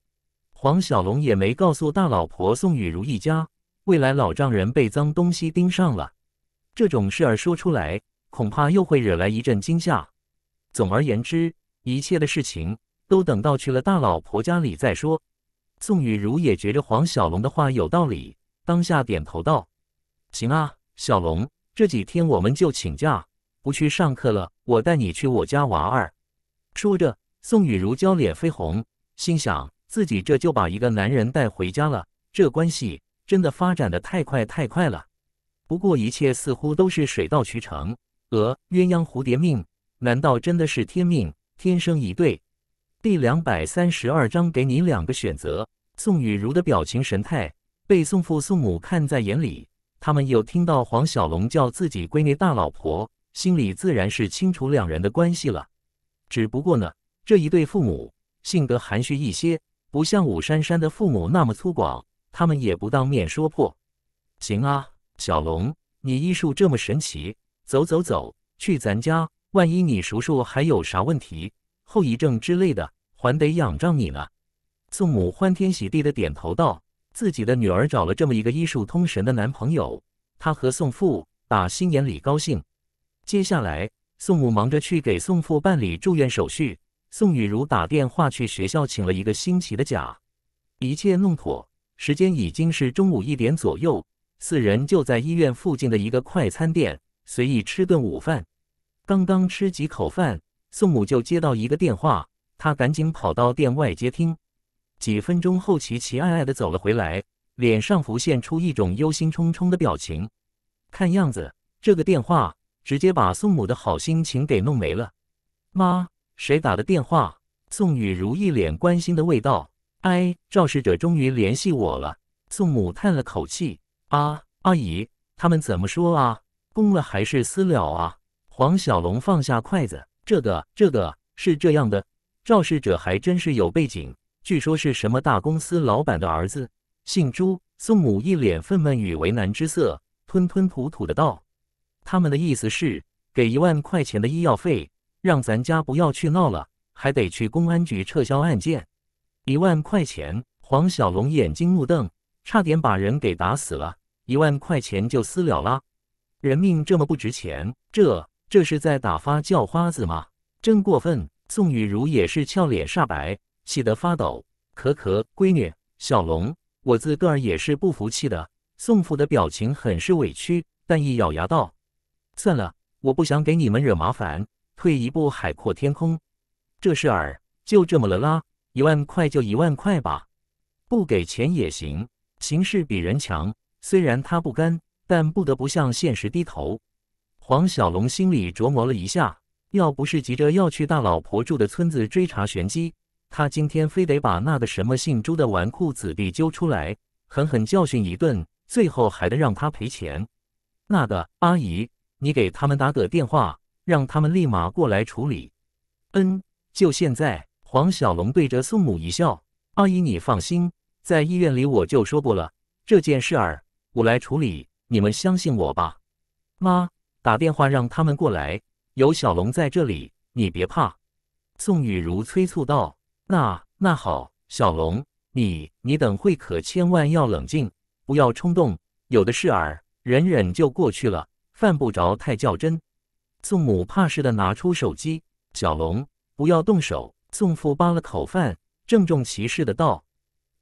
[SPEAKER 1] 黄小龙也没告诉大老婆宋雨如一家，未来老丈人被脏东西盯上了，这种事儿说出来，恐怕又会惹来一阵惊吓。总而言之，一切的事情都等到去了大老婆家里再说。宋雨如也觉着黄小龙的话有道理，当下点头道：“行啊，小龙，这几天我们就请假，不去上课了。我带你去我家玩儿。”说着，宋雨如娇脸绯红，心想自己这就把一个男人带回家了，这关系真的发展的太快太快了。不过一切似乎都是水到渠成，呃，鸳鸯蝴蝶命，难道真的是天命，天生一对？第两百三十二章，给你两个选择。宋雨茹的表情神态被宋父宋母看在眼里，他们又听到黄小龙叫自己闺女大老婆，心里自然是清楚两人的关系了。只不过呢，这一对父母性格含蓄一些，不像武珊珊的父母那么粗犷，他们也不当面说破。行啊，小龙，你医术这么神奇，走走走去咱家，万一你叔叔还有啥问题、后遗症之类的，还得仰仗你呢。宋母欢天喜地的点头道：“自己的女儿找了这么一个医术通神的男朋友，她和宋父打心眼里高兴。”接下来，宋母忙着去给宋父办理住院手续。宋雨如打电话去学校请了一个星期的假。一切弄妥，时间已经是中午一点左右。四人就在医院附近的一个快餐店随意吃顿午饭。刚刚吃几口饭，宋母就接到一个电话，她赶紧跑到店外接听。几分钟后，奇奇爱爱的走了回来，脸上浮现出一种忧心忡忡的表情。看样子，这个电话直接把宋母的好心情给弄没了。妈，谁打的电话？宋雨如一脸关心的味道。哎，肇事者终于联系我了。宋母叹了口气。啊，阿姨，他们怎么说啊？公了还是私了啊？黄小龙放下筷子。这个，这个是这样的，肇事者还真是有背景。据说是什么大公司老板的儿子，姓朱。宋母一脸愤懑与为难之色，吞吞吐吐的道：“他们的意思是给一万块钱的医药费，让咱家不要去闹了，还得去公安局撤销案件。一万块钱！”黄小龙眼睛怒瞪，差点把人给打死了。一万块钱就私了啦？人命这么不值钱？这这是在打发叫花子吗？真过分！宋雨如也是俏脸煞白。气得发抖，咳咳，闺女，小龙，我自个儿也是不服气的。宋父的表情很是委屈，但一咬牙道：“算了，我不想给你们惹麻烦，退一步海阔天空。这事儿就这么了啦，一万块就一万块吧，不给钱也行。形势比人强，虽然他不甘，但不得不向现实低头。”黄小龙心里琢磨了一下，要不是急着要去大老婆住的村子追查玄机。他今天非得把那个什么姓朱的纨绔子弟揪出来，狠狠教训一顿，最后还得让他赔钱。那个阿姨，你给他们打个电话，让他们立马过来处理。嗯，就现在。黄小龙对着宋母一笑：“阿姨，你放心，在医院里我就说过了，这件事儿我来处理，你们相信我吧。”妈，打电话让他们过来，有小龙在这里，你别怕。”宋雨如催促道。那那好，小龙，你你等会可千万要冷静，不要冲动。有的事儿忍忍就过去了，犯不着太较真。宋母怕事的拿出手机，小龙，不要动手。宋父扒了口饭，郑重其事的道：“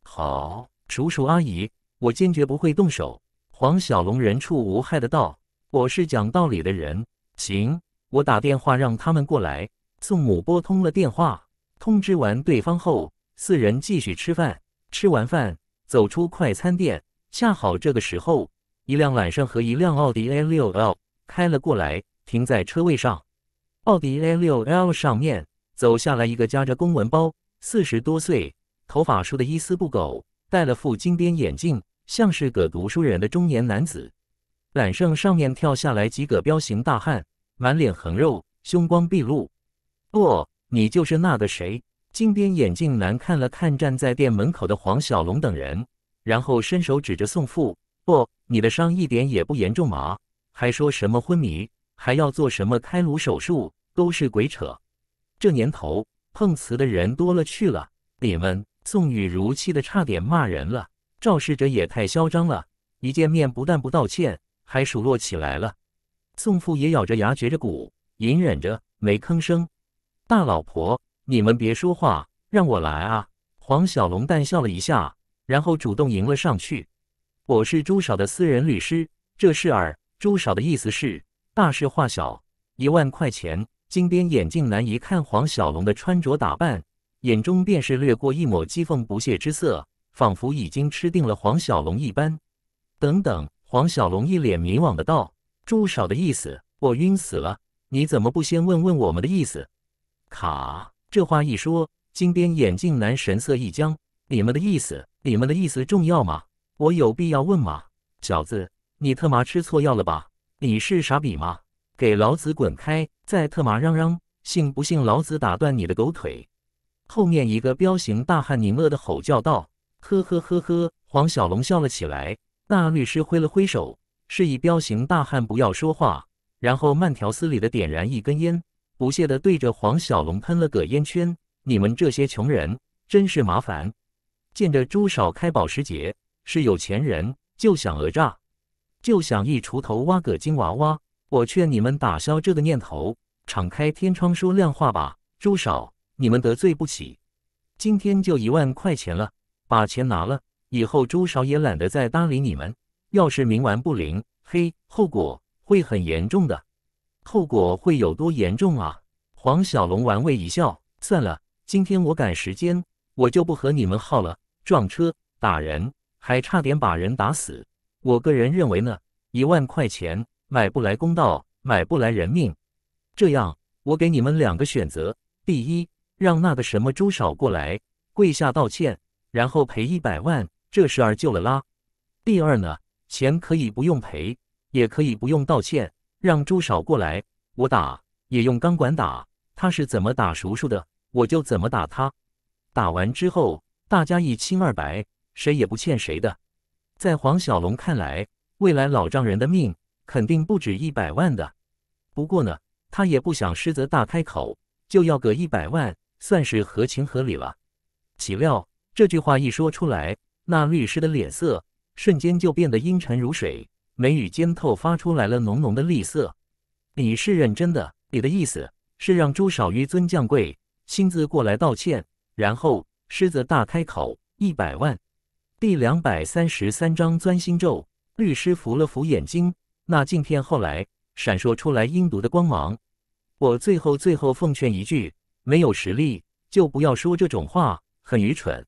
[SPEAKER 1] 好，叔叔阿姨，我坚决不会动手。”黄小龙人畜无害的道：“我是讲道理的人。”行，我打电话让他们过来。宋母拨通了电话。通知完对方后，四人继续吃饭。吃完饭，走出快餐店，恰好这个时候，一辆揽胜和一辆奥迪 A6L 开了过来，停在车位上。奥迪 A6L 上面走下来一个夹着公文包、四十多岁、头发梳得一丝不苟、戴了副金边眼镜、像是个读书人的中年男子。揽胜上面跳下来几个彪形大汉，满脸横肉，凶光毕露。哦。你就是那个谁？金边眼镜男看了看站在店门口的黄小龙等人，然后伸手指着宋父：“不，你的伤一点也不严重嘛，还说什么昏迷，还要做什么开颅手术，都是鬼扯。这年头碰瓷的人多了去了。”你们，宋雨如气得差点骂人了。肇事者也太嚣张了，一见面不但不道歉，还数落起来了。宋父也咬着牙，嚼着骨，隐忍着，没吭声。大老婆，你们别说话，让我来啊！黄小龙淡笑了一下，然后主动迎了上去。我是朱少的私人律师，这事儿，朱少的意思是大事化小，一万块钱。金边眼镜男一看黄小龙的穿着打扮，眼中便是掠过一抹讥讽不屑之色，仿佛已经吃定了黄小龙一般。等等，黄小龙一脸迷惘的道：“朱少的意思，我晕死了，你怎么不先问问我们的意思？”卡，这话一说，金边眼镜男神色一僵。你们的意思，你们的意思重要吗？我有必要问吗？小子，你特妈吃错药了吧？你是傻逼吗？给老子滚开！再特妈嚷嚷，信不信老子打断你的狗腿？后面一个彪形大汉宁乐的吼叫道：“呵呵呵呵。”黄小龙笑了起来。那律师挥了挥手，示意彪形大汉不要说话，然后慢条斯理的点燃一根烟。不屑地对着黄小龙喷了个烟圈：“你们这些穷人真是麻烦！见着朱少开保时捷是有钱人，就想讹诈，就想一锄头挖个金娃娃。我劝你们打消这个念头，敞开天窗说亮话吧，朱少，你们得罪不起。今天就一万块钱了，把钱拿了，以后朱少也懒得再搭理你们。要是冥顽不灵，嘿，后果会很严重的。”后果会有多严重啊？黄小龙玩味一笑，算了，今天我赶时间，我就不和你们耗了。撞车打人，还差点把人打死。我个人认为呢，一万块钱买不来公道，买不来人命。这样，我给你们两个选择：第一，让那个什么朱少过来跪下道歉，然后赔一百万，这事儿就了啦；第二呢，钱可以不用赔，也可以不用道歉。让朱少过来，我打也用钢管打，他是怎么打叔叔的，我就怎么打他。打完之后，大家一清二白，谁也不欠谁的。在黄小龙看来，未来老丈人的命肯定不止一百万的。不过呢，他也不想狮子大开口，就要个一百万，算是合情合理了。岂料这句话一说出来，那律师的脸色瞬间就变得阴沉如水。眉宇间透发出来了浓浓的厉色。你是认真的？你的意思是让朱少瑜尊降贵亲自过来道歉，然后狮子大开口一百万？第两百三十三章钻心咒。律师扶了扶眼睛，那镜片后来闪烁出来阴毒的光芒。我最后最后奉劝一句：没有实力就不要说这种话，很愚蠢，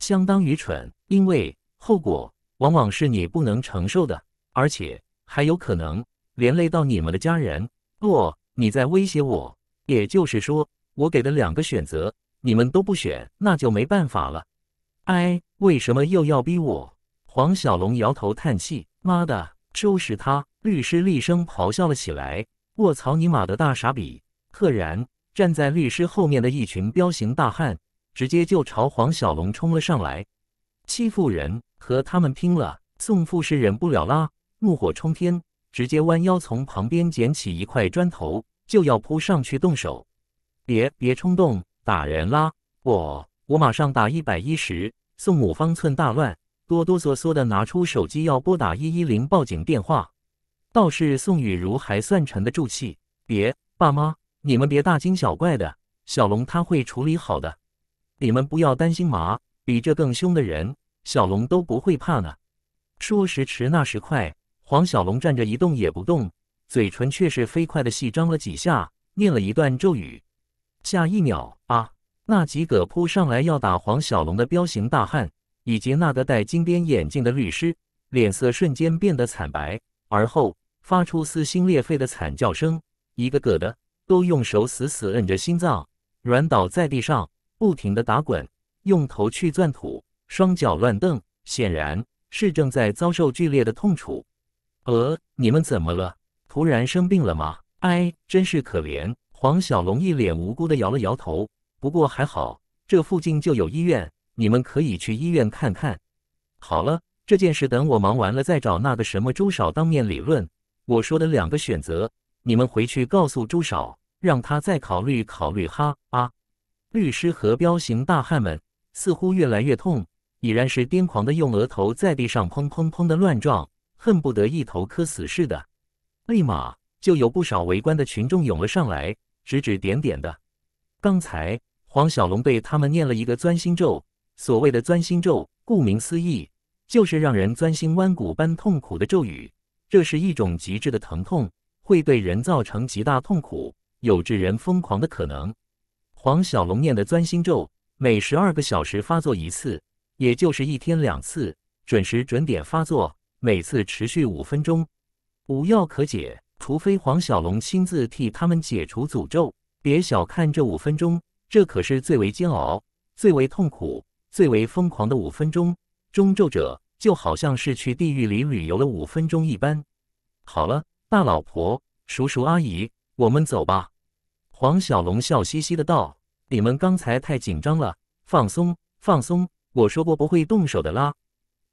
[SPEAKER 1] 相当愚蠢，因为后果往往是你不能承受的。而且还有可能连累到你们的家人。哦，你在威胁我？也就是说，我给的两个选择，你们都不选，那就没办法了。哎，为什么又要逼我？黄小龙摇头叹气。妈的，就是他！律师厉声咆哮了起来。卧槽，你妈的大傻逼！赫然站在律师后面的一群彪形大汉，直接就朝黄小龙冲了上来。欺负人，和他们拼了！宋父是忍不了啦。怒火冲天，直接弯腰从旁边捡起一块砖头，就要扑上去动手。别别冲动，打人啦！我我马上打一百一十。宋母方寸大乱，哆哆嗦嗦的拿出手机要拨打一一零报警电话。倒是宋雨如还算沉得住气，别爸妈，你们别大惊小怪的，小龙他会处理好的，你们不要担心嘛。比这更凶的人，小龙都不会怕呢。说时迟，那时快。黄小龙站着一动也不动，嘴唇却是飞快的细张了几下，念了一段咒语。下一秒，啊！那几个扑上来要打黄小龙的彪形大汉，以及那个戴金边眼镜的律师，脸色瞬间变得惨白，而后发出撕心裂肺的惨叫声，一个个的都用手死死摁着心脏，软倒在地上，不停的打滚，用头去钻土，双脚乱蹬，显然是正在遭受剧烈的痛楚。呃，你们怎么了？突然生病了吗？哎，真是可怜。黄小龙一脸无辜的摇了摇头。不过还好，这附近就有医院，你们可以去医院看看。好了，这件事等我忙完了再找那个什么周少当面理论。我说的两个选择，你们回去告诉周少，让他再考虑考虑哈啊！律师和彪形大汉们似乎越来越痛，已然是癫狂的用额头在地上砰砰砰的乱撞。恨不得一头磕死似的，立马就有不少围观的群众涌了上来，指指点点的。刚才黄小龙被他们念了一个钻心咒，所谓的钻心咒，顾名思义，就是让人钻心剜骨般痛苦的咒语。这是一种极致的疼痛，会对人造成极大痛苦，有致人疯狂的可能。黄小龙念的钻心咒，每十二个小时发作一次，也就是一天两次，准时准点发作。每次持续五分钟，无药可解，除非黄小龙亲自替他们解除诅咒。别小看这五分钟，这可是最为煎熬、最为痛苦、最为疯狂的五分钟。中咒者就好像是去地狱里旅游了五分钟一般。好了，大老婆、叔叔、阿姨，我们走吧。黄小龙笑嘻嘻的道：“你们刚才太紧张了，放松，放松。我说过不会动手的啦。”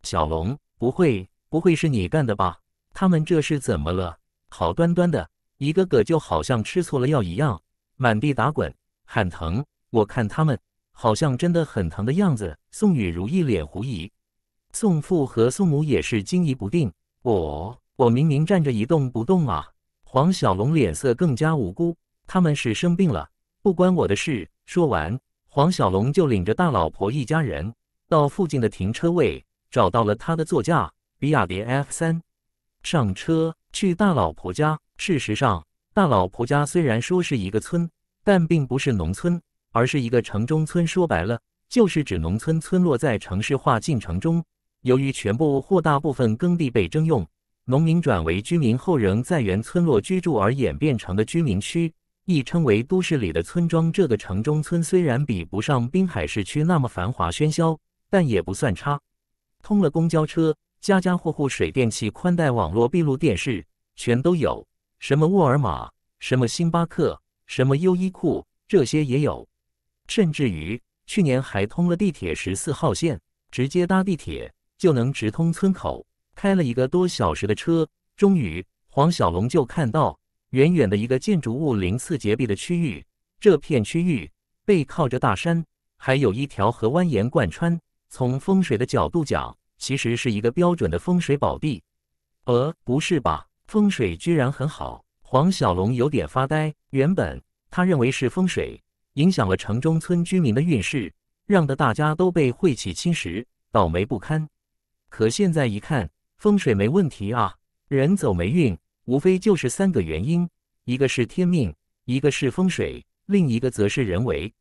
[SPEAKER 1] 小龙不会。不会是你干的吧？他们这是怎么了？好端端的，一个个就好像吃错了药一样，满地打滚，喊疼。我看他们好像真的很疼的样子。宋雨如一脸狐疑，宋父和宋母也是惊疑不定。我，我明明站着一动不动啊！黄小龙脸色更加无辜。他们是生病了，不关我的事。说完，黄小龙就领着大老婆一家人到附近的停车位，找到了他的座驾。比亚迪 F 三，上车去大老婆家。事实上，大老婆家虽然说是一个村，但并不是农村，而是一个城中村。说白了，就是指农村村落，在城市化进程中，由于全部或大部分耕地被征用，农民转为居民后，仍在原村落居住而演变成的居民区，亦称为都市里的村庄。这个城中村虽然比不上滨海市区那么繁华喧嚣，但也不算差，通了公交车。家家户户水电气、宽带网络、闭路电视全都有，什么沃尔玛、什么星巴克、什么优衣库这些也有，甚至于去年还通了地铁十四号线，直接搭地铁就能直通村口。开了一个多小时的车，终于黄小龙就看到远远的一个建筑物鳞次栉比的区域，这片区域背靠着大山，还有一条河蜿蜒贯穿。从风水的角度讲。其实是一个标准的风水宝地，呃，不是吧？风水居然很好。黄小龙有点发呆。原本他认为是风水影响了城中村居民的运势，让得大家都被晦气侵蚀，倒霉不堪。可现在一看，风水没问题啊。人走霉运，无非就是三个原因：一个是天命，一个是风水，另一个则是人为。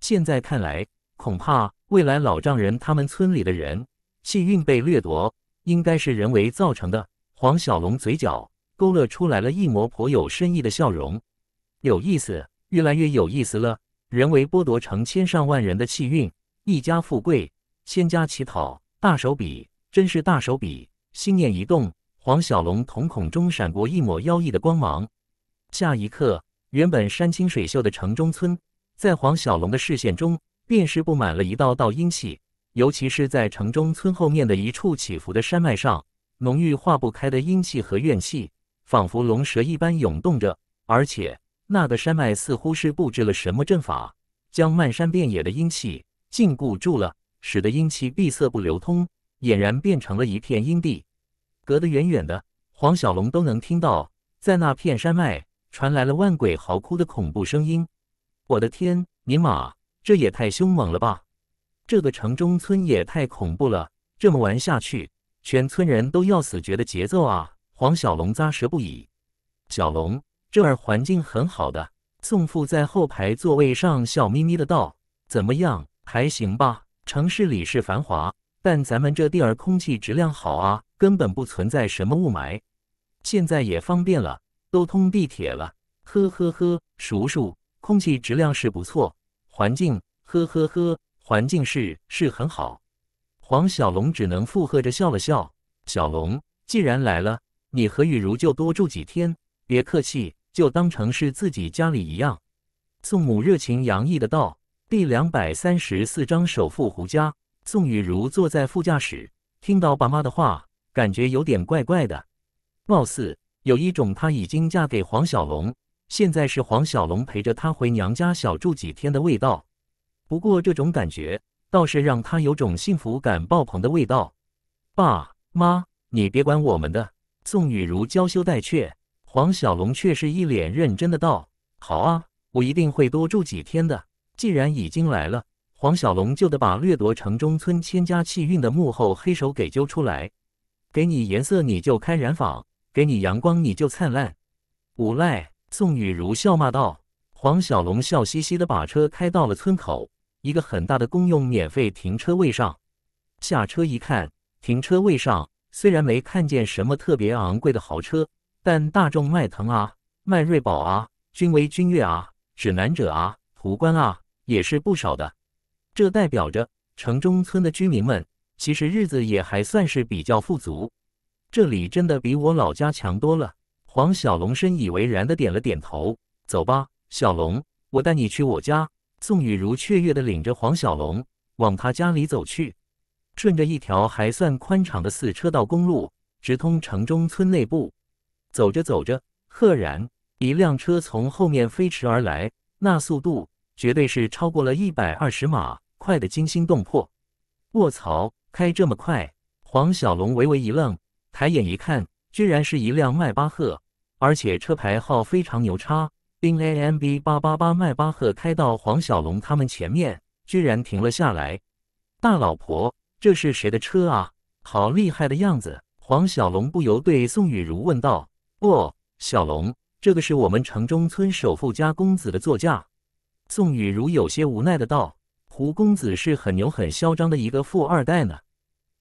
[SPEAKER 1] 现在看来，恐怕未来老丈人他们村里的人。气运被掠夺，应该是人为造成的。黄小龙嘴角勾勒出来了一抹颇有深意的笑容，有意思，越来越有意思了。人为剥夺成千上万人的气运，一家富贵，千家乞讨，大手笔，真是大手笔。心念一动，黄小龙瞳孔中闪过一抹妖异的光芒。下一刻，原本山清水秀的城中村，在黄小龙的视线中，便是布满了一道道阴气。尤其是在城中村后面的一处起伏的山脉上，浓郁化不开的阴气和怨气，仿佛龙蛇一般涌动着。而且那个山脉似乎是布置了什么阵法，将漫山遍野的阴气禁锢住了，使得阴气闭塞不流通，俨然变成了一片阴地。隔得远远的，黄小龙都能听到，在那片山脉传来了万鬼嚎哭的恐怖声音。我的天，尼玛，这也太凶猛了吧！这个城中村也太恐怖了！这么玩下去，全村人都要死绝的节奏啊！黄小龙咂舌不已。小龙，这儿环境很好的。宋父在后排座位上笑眯眯的道：“怎么样，还行吧？城市里是繁华，但咱们这地儿空气质量好啊，根本不存在什么雾霾。现在也方便了，都通地铁了。呵呵呵，叔叔，空气质量是不错，环境，呵呵呵。”环境是是很好，黄小龙只能附和着笑了笑。小龙，既然来了，你和雨茹就多住几天，别客气，就当成是自己家里一样。”宋母热情洋溢的道。第两百三十四章首富胡家。宋雨如坐在副驾驶，听到爸妈的话，感觉有点怪怪的，貌似有一种她已经嫁给黄小龙，现在是黄小龙陪着她回娘家小住几天的味道。不过这种感觉倒是让他有种幸福感爆棚的味道。爸妈，你别管我们的。宋雨如娇羞带怯，黄小龙却是一脸认真的道：“好啊，我一定会多住几天的。既然已经来了，黄小龙就得把掠夺城中村千家气运的幕后黑手给揪出来。给你颜色你就开染坊，给你阳光你就灿烂。”无赖！宋雨如笑骂道。黄小龙笑嘻嘻的把车开到了村口。一个很大的公用免费停车位上，下车一看，停车位上虽然没看见什么特别昂贵的豪车，但大众迈腾啊、迈锐宝啊、君威、君越啊、指南者啊、途观啊也是不少的。这代表着城中村的居民们其实日子也还算是比较富足。这里真的比我老家强多了。黄小龙深以为然的点了点头。走吧，小龙，我带你去我家。宋雨如雀跃地领着黄小龙往他家里走去，顺着一条还算宽敞的四车道公路直通城中村内部。走着走着，赫然一辆车从后面飞驰而来，那速度绝对是超过了一百二十码，快得惊心动魄！卧槽，开这么快！黄小龙微微一愣，抬眼一看，居然是一辆迈巴赫，而且车牌号非常牛叉。并 A M b 八八八迈巴赫开到黄小龙他们前面，居然停了下来。大老婆，这是谁的车啊？好厉害的样子！黄小龙不由对宋雨如问道：“哦，小龙，这个是我们城中村首富家公子的座驾。”宋雨如有些无奈的道：“胡公子是很牛很嚣张的一个富二代呢。”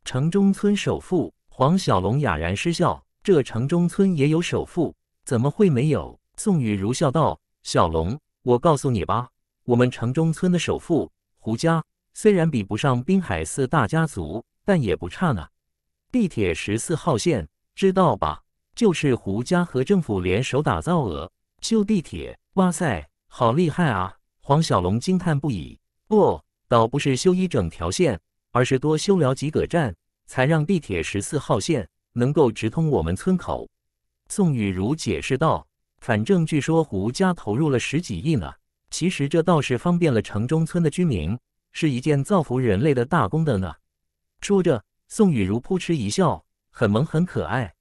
[SPEAKER 1] 城中村首富，黄小龙哑然失笑。这城中村也有首富？怎么会没有？宋雨如笑道：“小龙，我告诉你吧，我们城中村的首富胡家虽然比不上滨海四大家族，但也不差呢。地铁十四号线知道吧？就是胡家和政府联手打造的修地铁。哇塞，好厉害啊！”黄小龙惊叹不已。“不，倒不是修一整条线，而是多修了几个站，才让地铁十四号线能够直通我们村口。”宋雨如解释道。反正据说胡家投入了十几亿呢，其实这倒是方便了城中村的居民，是一件造福人类的大功德呢。说着，宋雨如扑哧一笑，很萌很可爱。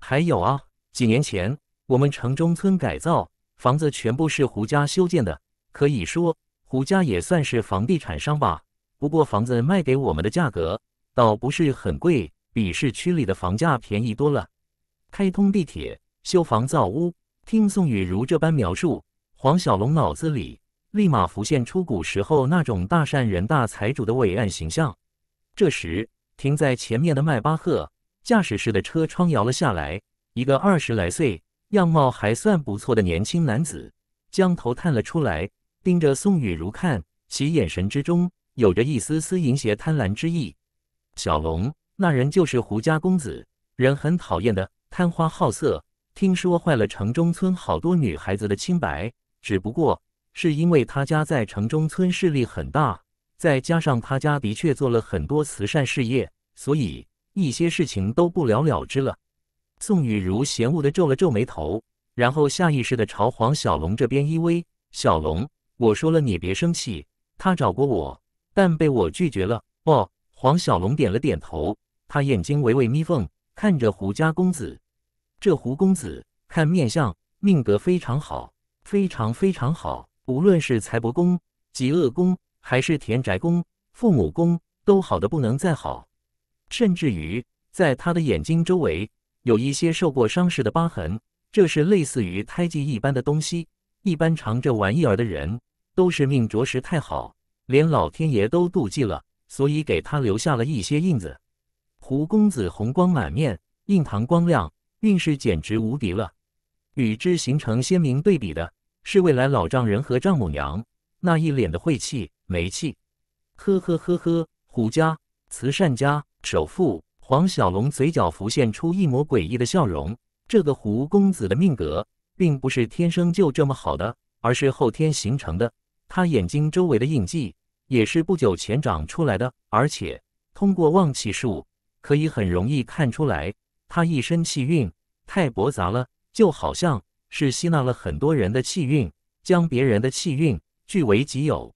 [SPEAKER 1] 还有啊，几年前我们城中村改造，房子全部是胡家修建的，可以说胡家也算是房地产商吧。不过房子卖给我们的价格倒不是很贵，比市区里的房价便宜多了。开通地铁，修房造屋。听宋雨如这般描述，黄小龙脑子里立马浮现出古时候那种大善人大财主的伟岸形象。这时，停在前面的迈巴赫驾驶室的车窗摇了下来，一个二十来岁、样貌还算不错的年轻男子将头探了出来，盯着宋雨如看，其眼神之中有着一丝丝淫邪贪婪之意。小龙，那人就是胡家公子，人很讨厌的，贪花好色。听说坏了城中村好多女孩子的清白，只不过是因为他家在城中村势力很大，再加上他家的确做了很多慈善事业，所以一些事情都不了了之了。宋雨如嫌恶的皱了皱眉头，然后下意识的朝黄小龙这边依偎。小龙，我说了你别生气，他找过我，但被我拒绝了。哦，黄小龙点了点头，他眼睛微微眯缝，看着胡家公子。这胡公子看面相，命格非常好，非常非常好。无论是财帛宫、极恶宫，还是田宅宫、父母宫，都好的不能再好。甚至于在他的眼睛周围，有一些受过伤势的疤痕，这是类似于胎记一般的东西。一般长这玩意儿的人，都是命着实太好，连老天爷都妒忌了，所以给他留下了一些印子。胡公子红光满面，印堂光亮。运势简直无敌了。与之形成鲜明对比的是，未来老丈人和丈母娘那一脸的晦气、霉气。呵呵呵呵，胡家慈善家首富黄小龙嘴角浮现出一抹诡异的笑容。这个胡公子的命格并不是天生就这么好的，而是后天形成的。他眼睛周围的印记也是不久前长出来的，而且通过望气术可以很容易看出来。他一身气运太驳杂了，就好像是吸纳了很多人的气运，将别人的气运据为己有。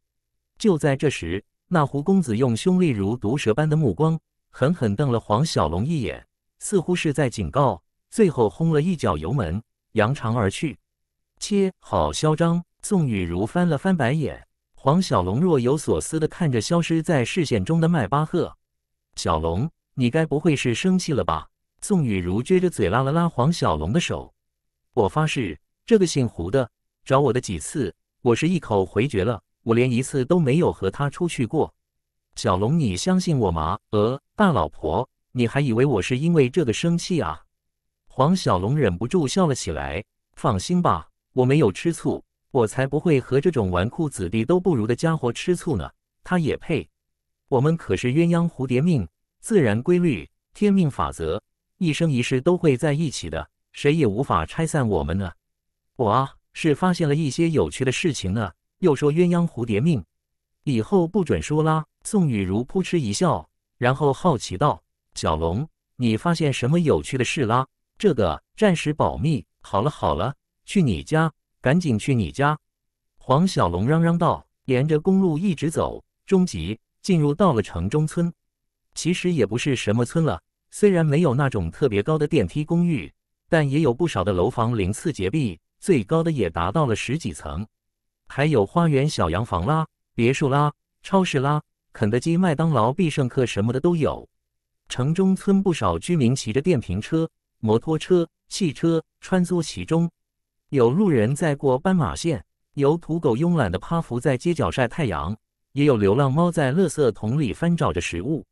[SPEAKER 1] 就在这时，那胡公子用凶厉如毒蛇般的目光狠狠瞪了黄小龙一眼，似乎是在警告。最后轰了一脚油门，扬长而去。切，好嚣张！宋雨如翻了翻白眼。黄小龙若有所思的看着消失在视线中的迈巴赫。小龙，你该不会是生气了吧？宋雨如撅着嘴，拉了拉黄小龙的手：“我发誓，这个姓胡的找我的几次，我是一口回绝了。我连一次都没有和他出去过。小龙，你相信我吗？”“呃，大老婆，你还以为我是因为这个生气啊？”黄小龙忍不住笑了起来：“放心吧，我没有吃醋，我才不会和这种纨绔子弟都不如的家伙吃醋呢。他也配？我们可是鸳鸯蝴蝶命，自然规律，天命法则。”一生一世都会在一起的，谁也无法拆散我们呢。我啊，是发现了一些有趣的事情呢。又说鸳鸯蝴蝶命，以后不准说啦。宋雨如扑哧一笑，然后好奇道：“小龙，你发现什么有趣的事啦？”这个暂时保密。好了好了，去你家，赶紧去你家。黄小龙嚷嚷道：“沿着公路一直走，终极进入到了城中村，其实也不是什么村了。”虽然没有那种特别高的电梯公寓，但也有不少的楼房零次节壁，最高的也达到了十几层。还有花园小洋房啦、别墅啦、超市啦、肯德基、麦当劳、必胜客什么的都有。城中村不少居民骑着电瓶车、摩托车、汽车穿梭其中，有路人在过斑马线，有土狗慵懒的趴伏在街角晒太阳，也有流浪猫在垃圾桶里翻找着食物。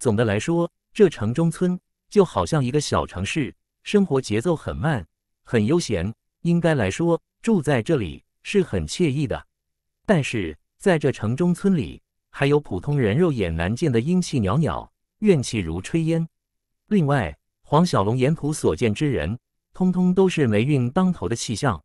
[SPEAKER 1] 总的来说。这城中村就好像一个小城市，生活节奏很慢，很悠闲。应该来说，住在这里是很惬意的。但是在这城中村里，还有普通人肉眼难见的阴气袅袅，怨气如炊烟。另外，黄小龙沿途所见之人，通通都是霉运当头的气象，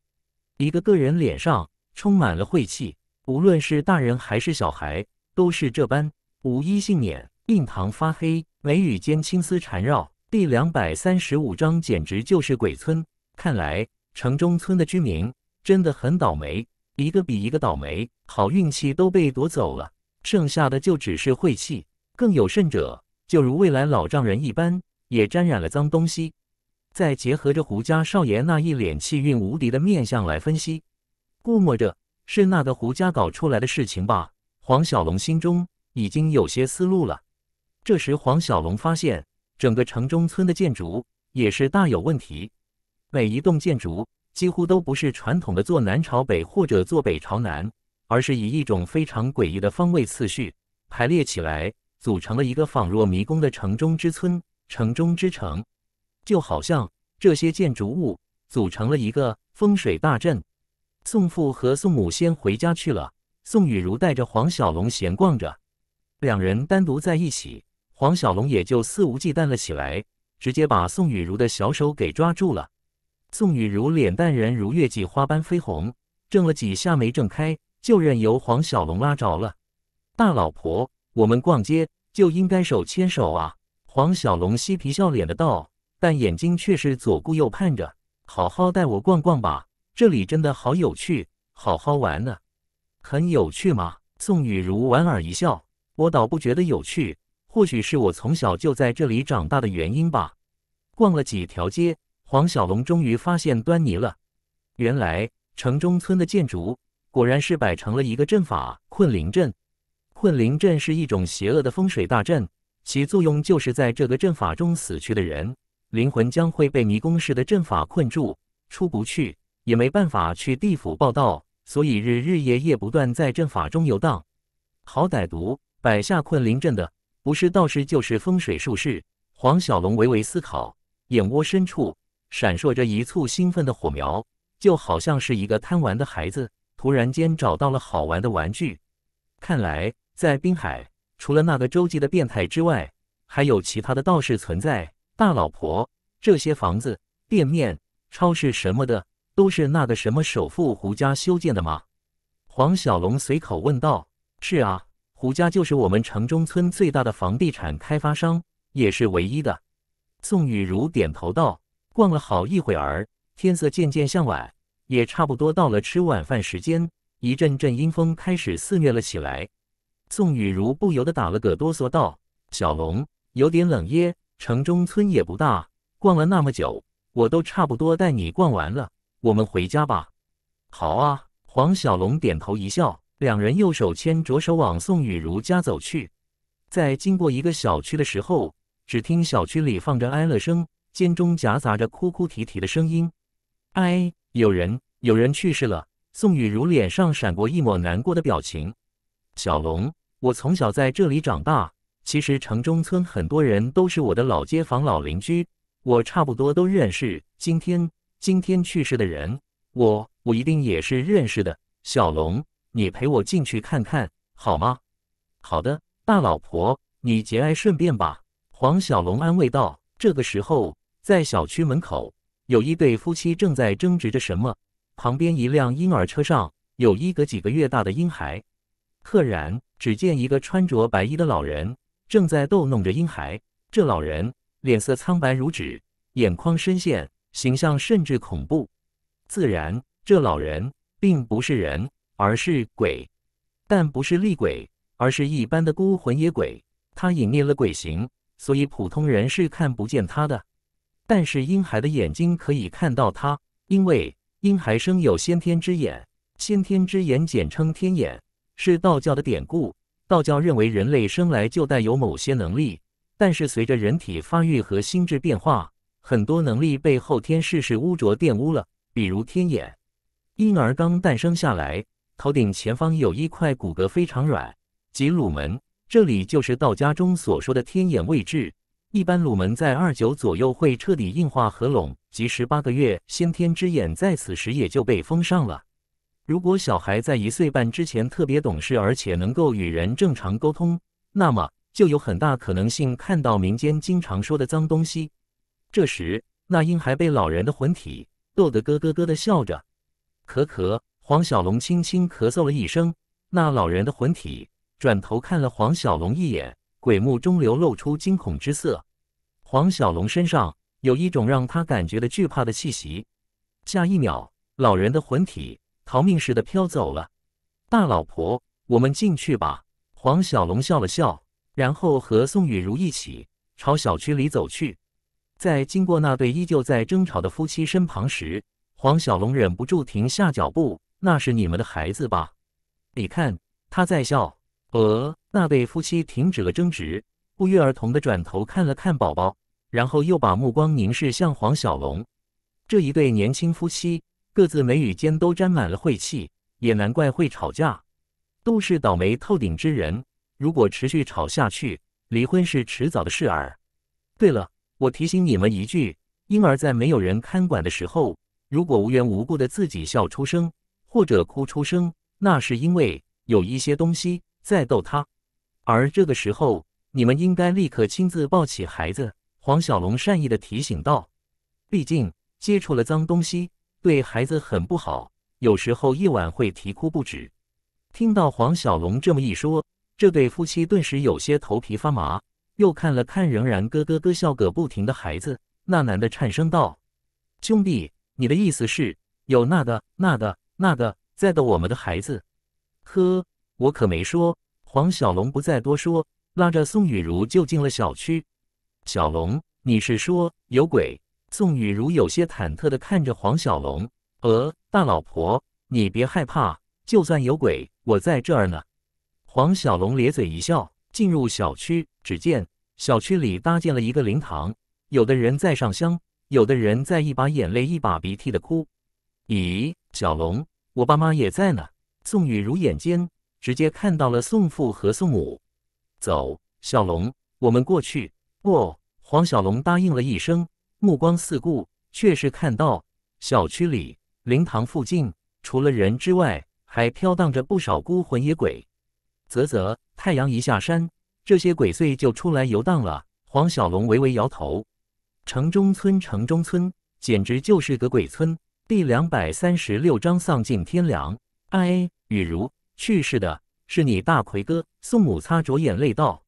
[SPEAKER 1] 一个个人脸上充满了晦气，无论是大人还是小孩，都是这般无一幸免，印堂发黑。眉宇间青丝缠绕。第两百三十五章，简直就是鬼村。看来城中村的居民真的很倒霉，一个比一个倒霉，好运气都被夺走了，剩下的就只是晦气。更有甚者，就如未来老丈人一般，也沾染了脏东西。再结合着胡家少爷那一脸气运无敌的面相来分析，估摸着是那个胡家搞出来的事情吧。黄小龙心中已经有些思路了。这时，黄小龙发现，整个城中村的建筑也是大有问题。每一栋建筑几乎都不是传统的坐南朝北或者坐北朝南，而是以一种非常诡异的方位次序排列起来，组成了一个仿若迷宫的城中之村、城中之城。就好像这些建筑物组成了一个风水大阵。宋父和宋母先回家去了，宋雨茹带着黄小龙闲逛着，两人单独在一起。黄小龙也就肆无忌惮了起来，直接把宋雨如的小手给抓住了。宋雨如脸蛋人如月季花般绯红，挣了几下没挣开，就任由黄小龙拉着了。大老婆，我们逛街就应该手牵手啊！黄小龙嬉皮笑脸的道，但眼睛却是左顾右盼着。好好带我逛逛吧，这里真的好有趣，好好玩呢。很有趣吗？宋雨茹莞尔一笑，我倒不觉得有趣。或许是我从小就在这里长大的原因吧。逛了几条街，黄小龙终于发现端倪了。原来城中村的建筑果然是摆成了一个阵法——困灵阵。困灵阵是一种邪恶的风水大阵，其作用就是在这个阵法中死去的人灵魂将会被迷宫式的阵法困住，出不去，也没办法去地府报道，所以日日夜夜不断在阵法中游荡。好歹毒，摆下困灵阵的。不是道士，就是风水术士。黄小龙微微思考，眼窝深处闪烁着一簇兴奋的火苗，就好像是一个贪玩的孩子突然间找到了好玩的玩具。看来，在滨海，除了那个周记的变态之外，还有其他的道士存在。大老婆，这些房子、店面、超市什么的，都是那个什么首富胡家修建的吗？黄小龙随口问道：“是啊。”胡家就是我们城中村最大的房地产开发商，也是唯一的。宋雨如点头道：“逛了好一会儿，天色渐渐向晚，也差不多到了吃晚饭时间。”一阵阵阴风开始肆虐了起来，宋雨如不由得打了个哆嗦，道：“小龙，有点冷耶。城中村也不大，逛了那么久，我都差不多带你逛完了，我们回家吧。”“好啊。”黄小龙点头一笑。两人右手牵，着手往宋雨如家走去。在经过一个小区的时候，只听小区里放着哀乐声，间中夹杂着哭哭啼啼的声音。哎，有人，有人去世了。宋雨如脸上闪过一抹难过的表情。小龙，我从小在这里长大，其实城中村很多人都是我的老街坊、老邻居，我差不多都认识。今天，今天去世的人，我，我一定也是认识的，小龙。你陪我进去看看好吗？好的，大老婆，你节哀顺变吧。”黄小龙安慰道。这个时候，在小区门口有一对夫妻正在争执着什么，旁边一辆婴儿车上有一个几个月大的婴孩。赫然，只见一个穿着白衣的老人正在逗弄着婴孩。这老人脸色苍白如纸，眼眶深陷，形象甚至恐怖。自然，这老人并不是人。而是鬼，但不是厉鬼，而是一般的孤魂野鬼。他隐匿了鬼形，所以普通人是看不见他的。但是婴孩的眼睛可以看到他，因为婴孩生有先天之眼，先天之眼简称天眼，是道教的典故。道教认为人类生来就带有某些能力，但是随着人体发育和心智变化，很多能力被后天世事污浊玷污了，比如天眼。婴儿刚诞生下来。头顶前方有一块骨骼非常软，即乳门，这里就是道家中所说的天眼位置。一般鲁门在二九左右会彻底硬化合拢，即十八个月，先天之眼在此时也就被封上了。如果小孩在一岁半之前特别懂事，而且能够与人正常沟通，那么就有很大可能性看到民间经常说的脏东西。这时，那婴孩被老人的魂体逗得咯咯咯地笑着，咳咳。黄小龙轻轻咳嗽了一声，那老人的魂体转头看了黄小龙一眼，鬼目中流露出惊恐之色。黄小龙身上有一种让他感觉的惧怕的气息。下一秒，老人的魂体逃命似的飘走了。大老婆，我们进去吧。黄小龙笑了笑，然后和宋雨如一起朝小区里走去。在经过那对依旧在争吵的夫妻身旁时，黄小龙忍不住停下脚步。那是你们的孩子吧？你看他在笑。呃，那对夫妻停止了争执，不约而同的转头看了看宝宝，然后又把目光凝视向黄小龙。这一对年轻夫妻各自眉宇间都沾满了晦气，也难怪会吵架，都是倒霉透顶之人。如果持续吵下去，离婚是迟早的事儿。对了，我提醒你们一句：婴儿在没有人看管的时候，如果无缘无故的自己笑出声，或者哭出声，那是因为有一些东西在逗他，而这个时候你们应该立刻亲自抱起孩子。”黄小龙善意的提醒道，“毕竟接触了脏东西对孩子很不好，有时候一晚会啼哭不止。”听到黄小龙这么一说，这对夫妻顿时有些头皮发麻，又看了看仍然咯咯咯笑个不停的孩子，那男的颤声道：“兄弟，你的意思是有那个那个？”那个在的我们的孩子，呵，我可没说。黄小龙不再多说，拉着宋雨茹就进了小区。小龙，你是说有鬼？宋雨茹有些忐忑的看着黄小龙。呃，大老婆，你别害怕，就算有鬼，我在这儿呢。黄小龙咧嘴一笑，进入小区，只见小区里搭建了一个灵堂，有的人在上香，有的人在一把眼泪一把鼻涕的哭。咦，小龙，我爸妈也在呢。宋雨如眼睛直接看到了宋父和宋母。走，小龙，我们过去。哦，黄小龙答应了一声，目光四顾，却是看到小区里灵堂附近，除了人之外，还飘荡着不少孤魂野鬼。啧啧，太阳一下山，这些鬼祟就出来游荡了。黄小龙微微摇头，城中村，城中村，简直就是个鬼村。第两百三十六章丧尽天良。哎，雨如，去世的是你大奎哥。宋母擦着眼泪道：“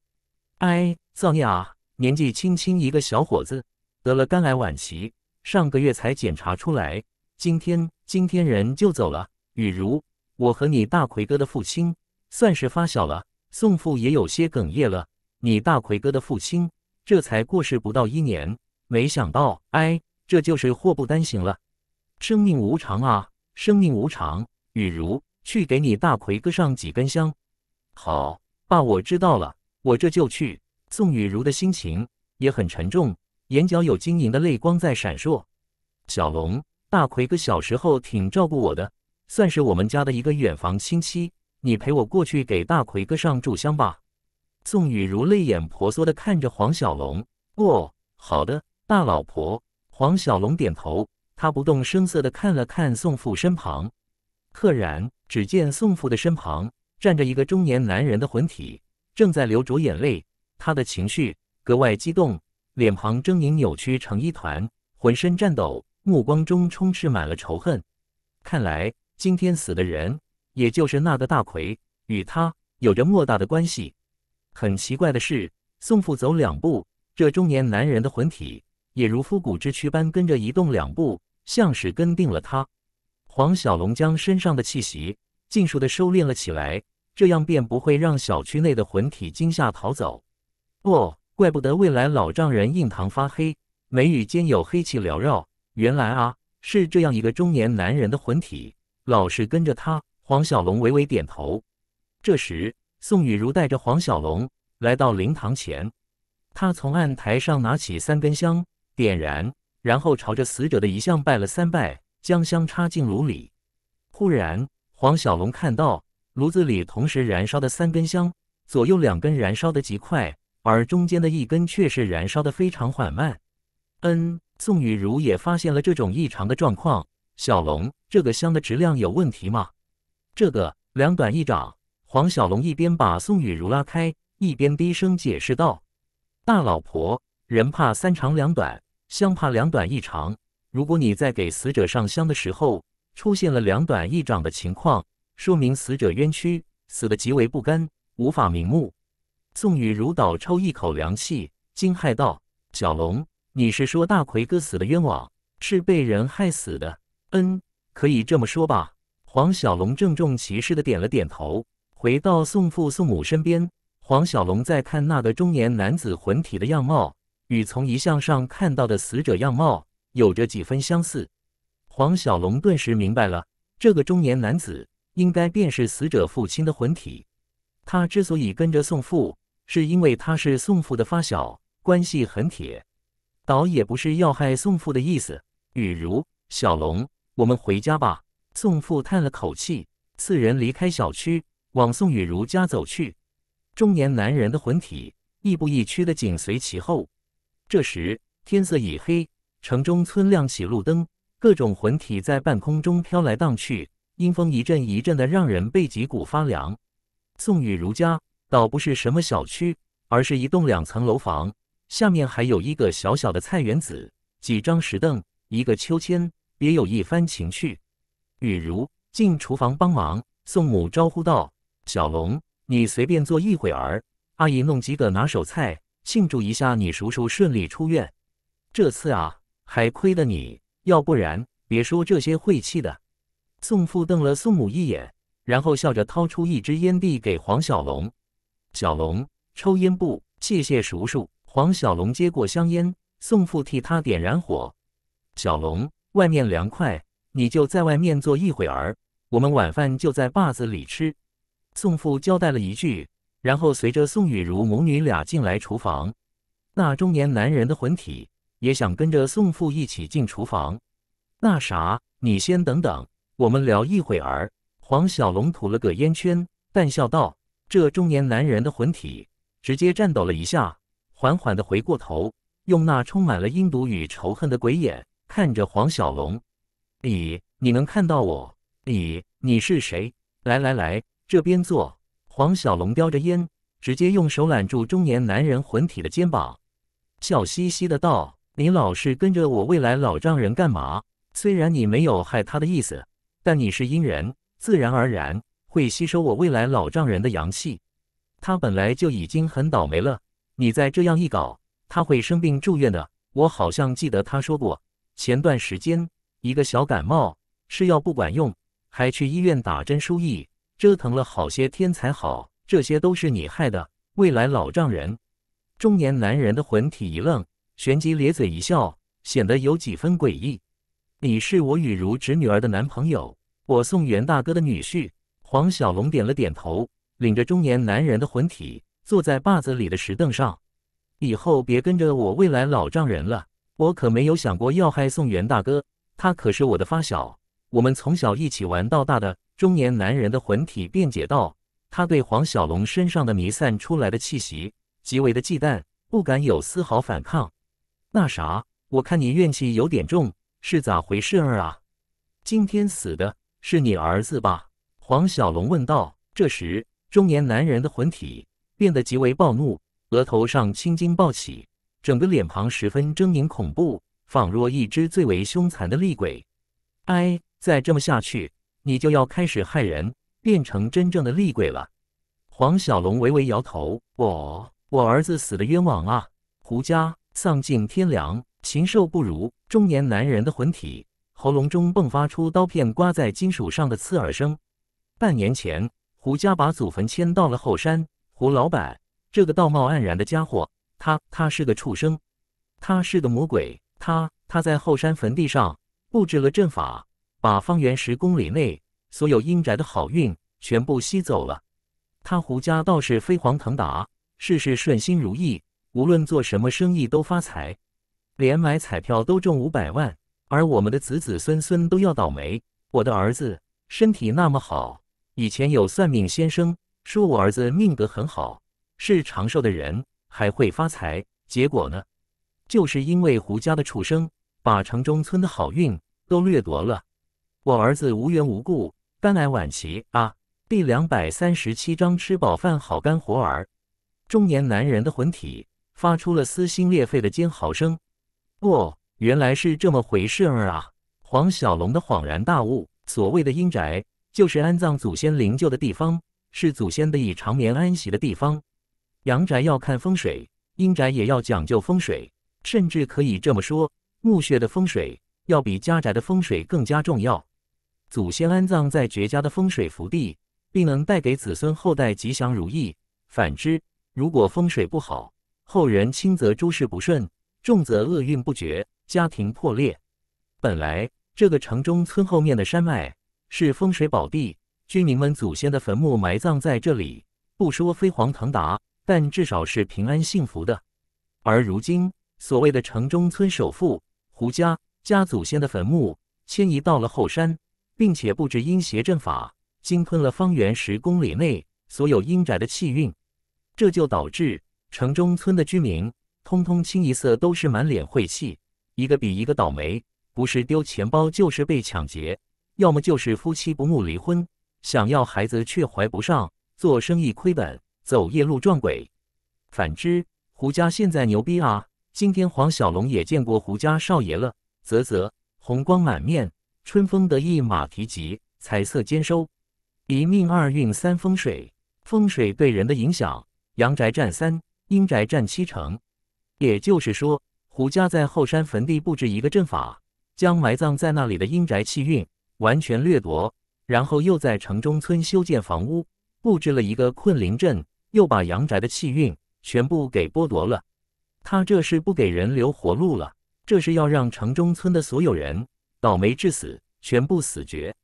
[SPEAKER 1] 哎，造孽啊！年纪轻轻一个小伙子，得了肝癌晚期，上个月才检查出来，今天今天人就走了。”雨如，我和你大奎哥的父亲算是发小了。宋父也有些哽咽了。你大奎哥的父亲这才过世不到一年，没想到，哎，这就是祸不单行了。生命无常啊，生命无常。雨如，去给你大奎哥上几根香。好，爸，我知道了，我这就去。宋雨如的心情也很沉重，眼角有晶莹的泪光在闪烁。小龙，大奎哥小时候挺照顾我的，算是我们家的一个远房亲戚。你陪我过去给大奎哥上炷香吧。宋雨如泪眼婆娑地看着黄小龙。哦，好的，大老婆。黄小龙点头。他不动声色地看了看宋父身旁，赫然只见宋父的身旁站着一个中年男人的魂体，正在流着眼泪。他的情绪格外激动，脸庞狰狞扭曲成一团，浑身颤抖，目光中充斥满了仇恨。看来今天死的人，也就是那个大奎，与他有着莫大的关系。很奇怪的是，宋父走两步，这中年男人的魂体也如夫骨之躯般跟着移动两步。像是跟定了他，黄小龙将身上的气息尽数的收敛了起来，这样便不会让小区内的魂体惊吓逃走。哦，怪不得未来老丈人印堂发黑，眉宇间有黑气缭绕，原来啊，是这样一个中年男人的魂体老是跟着他。黄小龙微微点头。这时，宋雨如带着黄小龙来到灵堂前，他从案台上拿起三根香，点燃。然后朝着死者的遗像拜了三拜，将香插进炉里。忽然，黄小龙看到炉子里同时燃烧的三根香，左右两根燃烧的极快，而中间的一根却是燃烧的非常缓慢。嗯，宋雨如也发现了这种异常的状况。小龙，这个香的质量有问题吗？这个两短一长。黄小龙一边把宋雨如拉开，一边低声解释道：“大老婆，人怕三长两短。”相怕两短一长，如果你在给死者上香的时候出现了两短一长的情况，说明死者冤屈，死得极为不甘，无法瞑目。宋雨如倒抽一口凉气，惊骇道：“小龙，你是说大奎哥死的冤枉，是被人害死的？”“嗯，可以这么说吧。”黄小龙郑重其事的点了点头，回到宋父宋母身边。黄小龙在看那个中年男子魂体的样貌。与从遗像上看到的死者样貌有着几分相似，黄小龙顿时明白了，这个中年男子应该便是死者父亲的魂体。他之所以跟着宋父，是因为他是宋父的发小，关系很铁。倒也不是要害宋父的意思。雨如，小龙，我们回家吧。宋父叹了口气，四人离开小区，往宋雨如家走去。中年男人的魂体亦步亦趋的紧随其后。这时天色已黑，城中村亮起路灯，各种魂体在半空中飘来荡去，阴风一阵一阵的，让人背脊骨发凉。宋雨如家倒不是什么小区，而是一栋两层楼房，下面还有一个小小的菜园子，几张石凳，一个秋千，别有一番情趣。雨如进厨房帮忙，宋母招呼道：“小龙，你随便坐一会儿，阿姨弄几个拿手菜。”庆祝一下，你叔叔顺利出院。这次啊，还亏得你，要不然别说这些晦气的。宋父瞪了宋母一眼，然后笑着掏出一支烟递给黄小龙。小龙，抽烟不？谢谢叔叔。黄小龙接过香烟，宋父替他点燃火。小龙，外面凉快，你就在外面坐一会儿，我们晚饭就在坝子里吃。宋父交代了一句。然后随着宋雨如母女俩进来厨房，那中年男人的魂体也想跟着宋父一起进厨房。那啥，你先等等，我们聊一会儿。黄小龙吐了个烟圈，淡笑道：“这中年男人的魂体直接颤抖了一下，缓缓的回过头，用那充满了阴毒与仇恨的鬼眼看着黄小龙。你你能看到我？你你是谁？来来来，这边坐。”黄小龙叼着烟，直接用手揽住中年男人魂体的肩膀，笑嘻嘻的道：“你老是跟着我未来老丈人干嘛？虽然你没有害他的意思，但你是阴人，自然而然会吸收我未来老丈人的阳气。他本来就已经很倒霉了，你再这样一搞，他会生病住院的。我好像记得他说过，前段时间一个小感冒，吃药不管用，还去医院打针输液。”折腾了好些天才好，这些都是你害的，未来老丈人。中年男人的魂体一愣，旋即咧嘴一笑，显得有几分诡异。你是我雨如侄女儿的男朋友，我宋元大哥的女婿。黄小龙点了点头，领着中年男人的魂体坐在坝子里的石凳上。以后别跟着我未来老丈人了，我可没有想过要害宋元大哥，他可是我的发小，我们从小一起玩到大的。中年男人的魂体辩解道：“他对黄小龙身上的弥散出来的气息极为的忌惮，不敢有丝毫反抗。”那啥，我看你怨气有点重，是咋回事儿啊？今天死的是你儿子吧？黄小龙问道。这时，中年男人的魂体变得极为暴怒，额头上青筋暴起，整个脸庞十分狰狞恐怖，仿若一只最为凶残的厉鬼。哎，再这么下去……你就要开始害人，变成真正的厉鬼了。黄小龙微微摇头：“我我儿子死的冤枉啊！胡家丧尽天良，禽兽不如。”中年男人的魂体喉咙中迸发出刀片刮在金属上的刺耳声。半年前，胡家把祖坟迁到了后山。胡老板这个道貌岸然的家伙，他他是个畜生，他是个魔鬼，他他在后山坟地上布置了阵法。把方圆十公里内所有阴宅的好运全部吸走了。他胡家倒是飞黄腾达，事事顺心如意，无论做什么生意都发财，连买彩票都中五百万。而我们的子子孙孙都要倒霉。我的儿子身体那么好，以前有算命先生说我儿子命格很好，是长寿的人，还会发财。结果呢，就是因为胡家的畜生把城中村的好运都掠夺了。我儿子无缘无故肝癌晚期啊！第两百三十七章，吃饱饭好干活儿。中年男人的魂体发出了撕心裂肺的尖嚎声。哦，原来是这么回事儿啊！黄小龙的恍然大悟：所谓的阴宅，就是安葬祖先灵柩的地方，是祖先得以长眠安息的地方。阳宅要看风水，阴宅也要讲究风水，甚至可以这么说，墓穴的风水要比家宅的风水更加重要。祖先安葬在绝佳的风水福地，并能带给子孙后代吉祥如意。反之，如果风水不好，后人轻则诸事不顺，重则厄运不绝，家庭破裂。本来这个城中村后面的山脉是风水宝地，居民们祖先的坟墓埋葬在这里，不说飞黄腾达，但至少是平安幸福的。而如今，所谓的城中村首富胡家，家祖先的坟墓迁移到了后山。并且布置阴邪阵法，侵吞了方圆十公里内所有阴宅的气运，这就导致城中村的居民通通清一色都是满脸晦气，一个比一个倒霉，不是丢钱包就是被抢劫，要么就是夫妻不睦离婚，想要孩子却怀不上，做生意亏本，走夜路撞鬼。反之，胡家现在牛逼啊！今天黄小龙也见过胡家少爷了，啧啧，红光满面。春风得意马蹄疾，彩色兼收。一命二运三风水，风水对人的影响。阳宅占三，阴宅占七成。也就是说，胡家在后山坟地布置一个阵法，将埋葬在那里的阴宅气运完全掠夺，然后又在城中村修建房屋，布置了一个困灵阵，又把阳宅的气运全部给剥夺了。他这是不给人留活路了，这是要让城中村的所有人。倒霉至死，全部死绝。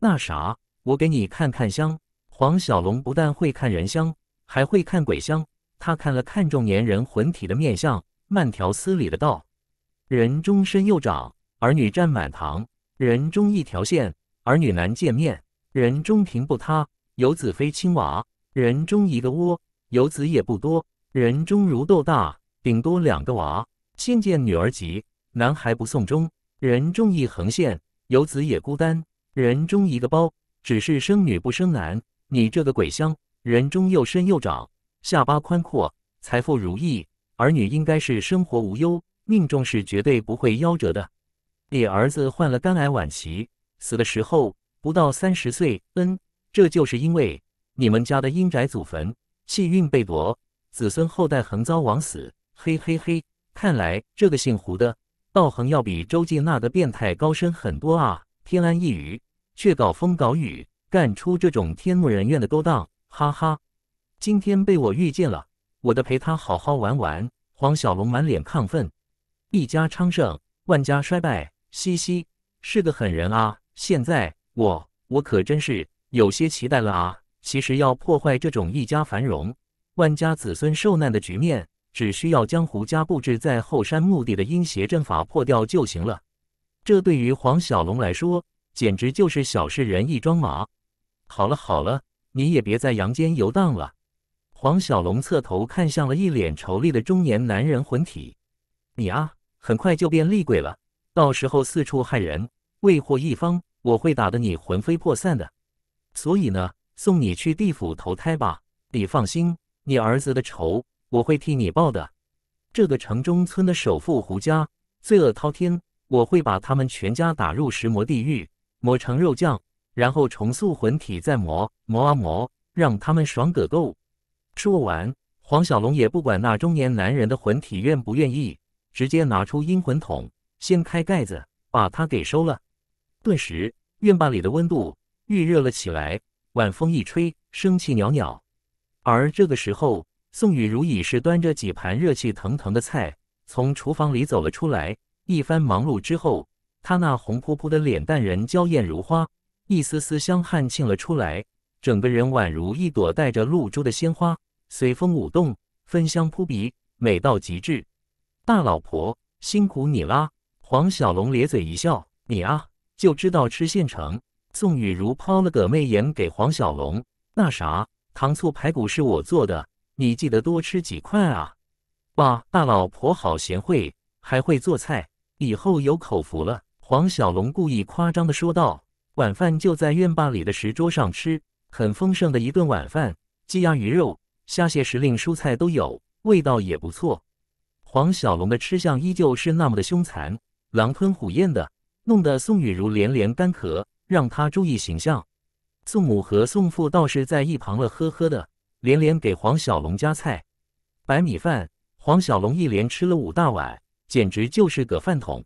[SPEAKER 1] 那啥，我给你看看香。黄小龙不但会看人香，还会看鬼香。他看了，看中年人魂体的面相，慢条斯理的道：人中身又长，儿女占满堂；人中一条线，儿女难见面；人中平不塌，有子非亲娃；人中一个窝，有子也不多；人中如豆大，顶多两个娃。信见女儿急，男孩不送终。人中一横线，有子也孤单；人中一个包，只是生女不生男。你这个鬼乡，人中又深又长，下巴宽阔，财富如意，儿女应该是生活无忧，命中是绝对不会夭折的。你儿子患了肝癌晚期，死的时候不到三十岁。嗯，这就是因为你们家的阴宅祖坟气运被夺，子孙后代横遭枉死。嘿嘿嘿，看来这个姓胡的。道恒要比周静娜的变态高深很多啊！天安一隅却搞风搞雨，干出这种天怒人怨的勾当，哈哈！今天被我遇见了，我得陪他好好玩玩。黄小龙满脸亢奋，一家昌盛，万家衰败，嘻嘻，是个狠人啊！现在我我可真是有些期待了啊！其实要破坏这种一家繁荣，万家子孙受难的局面。只需要将胡家布置在后山墓地的阴邪阵法破掉就行了。这对于黄小龙来说，简直就是小事人一桩嘛。好了好了，你也别在阳间游荡了。黄小龙侧头看向了一脸愁虑的中年男人魂体：“你啊，很快就变厉鬼了，到时候四处害人，为祸一方，我会打得你魂飞魄散的。所以呢，送你去地府投胎吧。你放心，你儿子的仇。”我会替你报的，这个城中村的首富胡家罪恶滔天，我会把他们全家打入石磨地狱，磨成肉酱，然后重塑魂体再磨，磨啊磨，让他们爽个够。说完，黄小龙也不管那中年男人的魂体愿不愿意，直接拿出阴魂桶，掀开盖子，把他给收了。顿时，院坝里的温度预热了起来，晚风一吹，生气袅袅。而这个时候。宋雨如已是端着几盘热气腾腾的菜从厨房里走了出来。一番忙碌之后，她那红扑扑的脸蛋人娇艳如花，一丝丝香汗沁了出来，整个人宛如一朵带着露珠的鲜花，随风舞动，芬香扑鼻，美到极致。大老婆辛苦你啦！黄小龙咧嘴一笑：“你啊，就知道吃现成。”宋雨如抛了个媚眼给黄小龙：“那啥，糖醋排骨是我做的。”你记得多吃几块啊！哇，大老婆好贤惠，还会做菜，以后有口福了。黄小龙故意夸张的说道。晚饭就在院坝里的石桌上吃，很丰盛的一顿晚饭，鸡鸭鱼肉、虾蟹、时令蔬菜都有，味道也不错。黄小龙的吃相依旧是那么的凶残，狼吞虎咽的，弄得宋雨如连连干咳，让他注意形象。宋母和宋父倒是在一旁乐呵呵的。连连给黄小龙夹菜，白米饭。黄小龙一连吃了五大碗，简直就是个饭桶。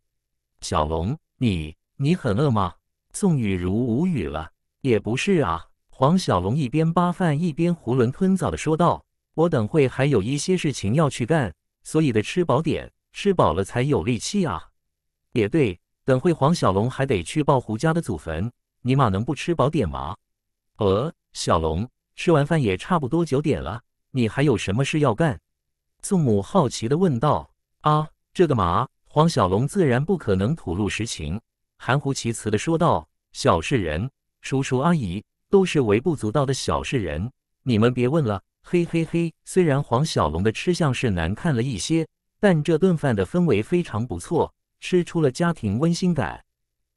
[SPEAKER 1] 小龙，你你很饿吗？宋雨如无语了。也不是啊。黄小龙一边扒饭一边囫囵吞枣的说道：“我等会还有一些事情要去干，所以得吃饱点，吃饱了才有力气啊。”也对，等会黄小龙还得去抱胡家的祖坟，尼玛能不吃饱点吗？呃，小龙。吃完饭也差不多九点了，你还有什么事要干？宋母好奇地问道。啊，这个嘛，黄小龙自然不可能吐露实情，含糊其辞地说道：“小事人，叔叔阿姨都是微不足道的小事人，你们别问了。”嘿嘿嘿。虽然黄小龙的吃相是难看了一些，但这顿饭的氛围非常不错，吃出了家庭温馨感。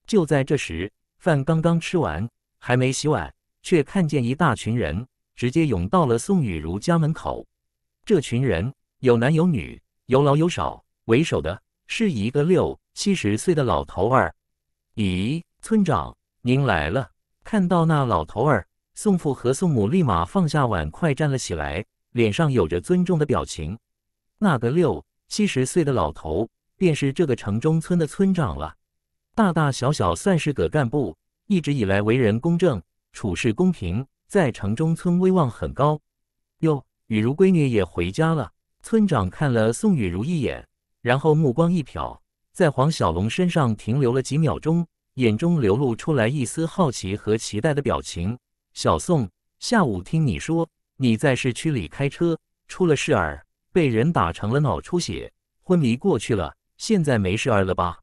[SPEAKER 1] 就在这时，饭刚刚吃完，还没洗碗，却看见一大群人。直接涌到了宋雨茹家门口。这群人有男有女，有老有少。为首的是一个六七十岁的老头儿。咦，村长您来了！看到那老头儿，宋父和宋母立马放下碗筷站了起来，脸上有着尊重的表情。那个六七十岁的老头便是这个城中村的村长了，大大小小算是个干部，一直以来为人公正，处事公平。在城中村威望很高，哟，雨如闺女也回家了。村长看了宋雨如一眼，然后目光一瞟，在黄小龙身上停留了几秒钟，眼中流露出来一丝好奇和期待的表情。小宋，下午听你说你在市区里开车出了事儿，被人打成了脑出血，昏迷过去了。现在没事儿了吧？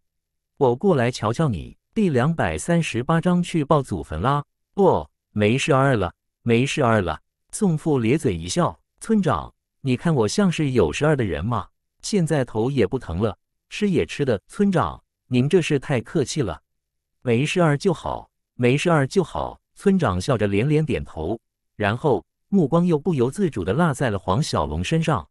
[SPEAKER 1] 我过来瞧瞧你。第两百三十八章去报祖坟啦。不，没事儿了。没事儿了，宋父咧嘴一笑。村长，你看我像是有事儿的人吗？现在头也不疼了，吃也吃的。村长，您这是太客气了，没事儿就好，没事儿就好。村长笑着连连点头，然后目光又不由自主地落在了黄小龙身上。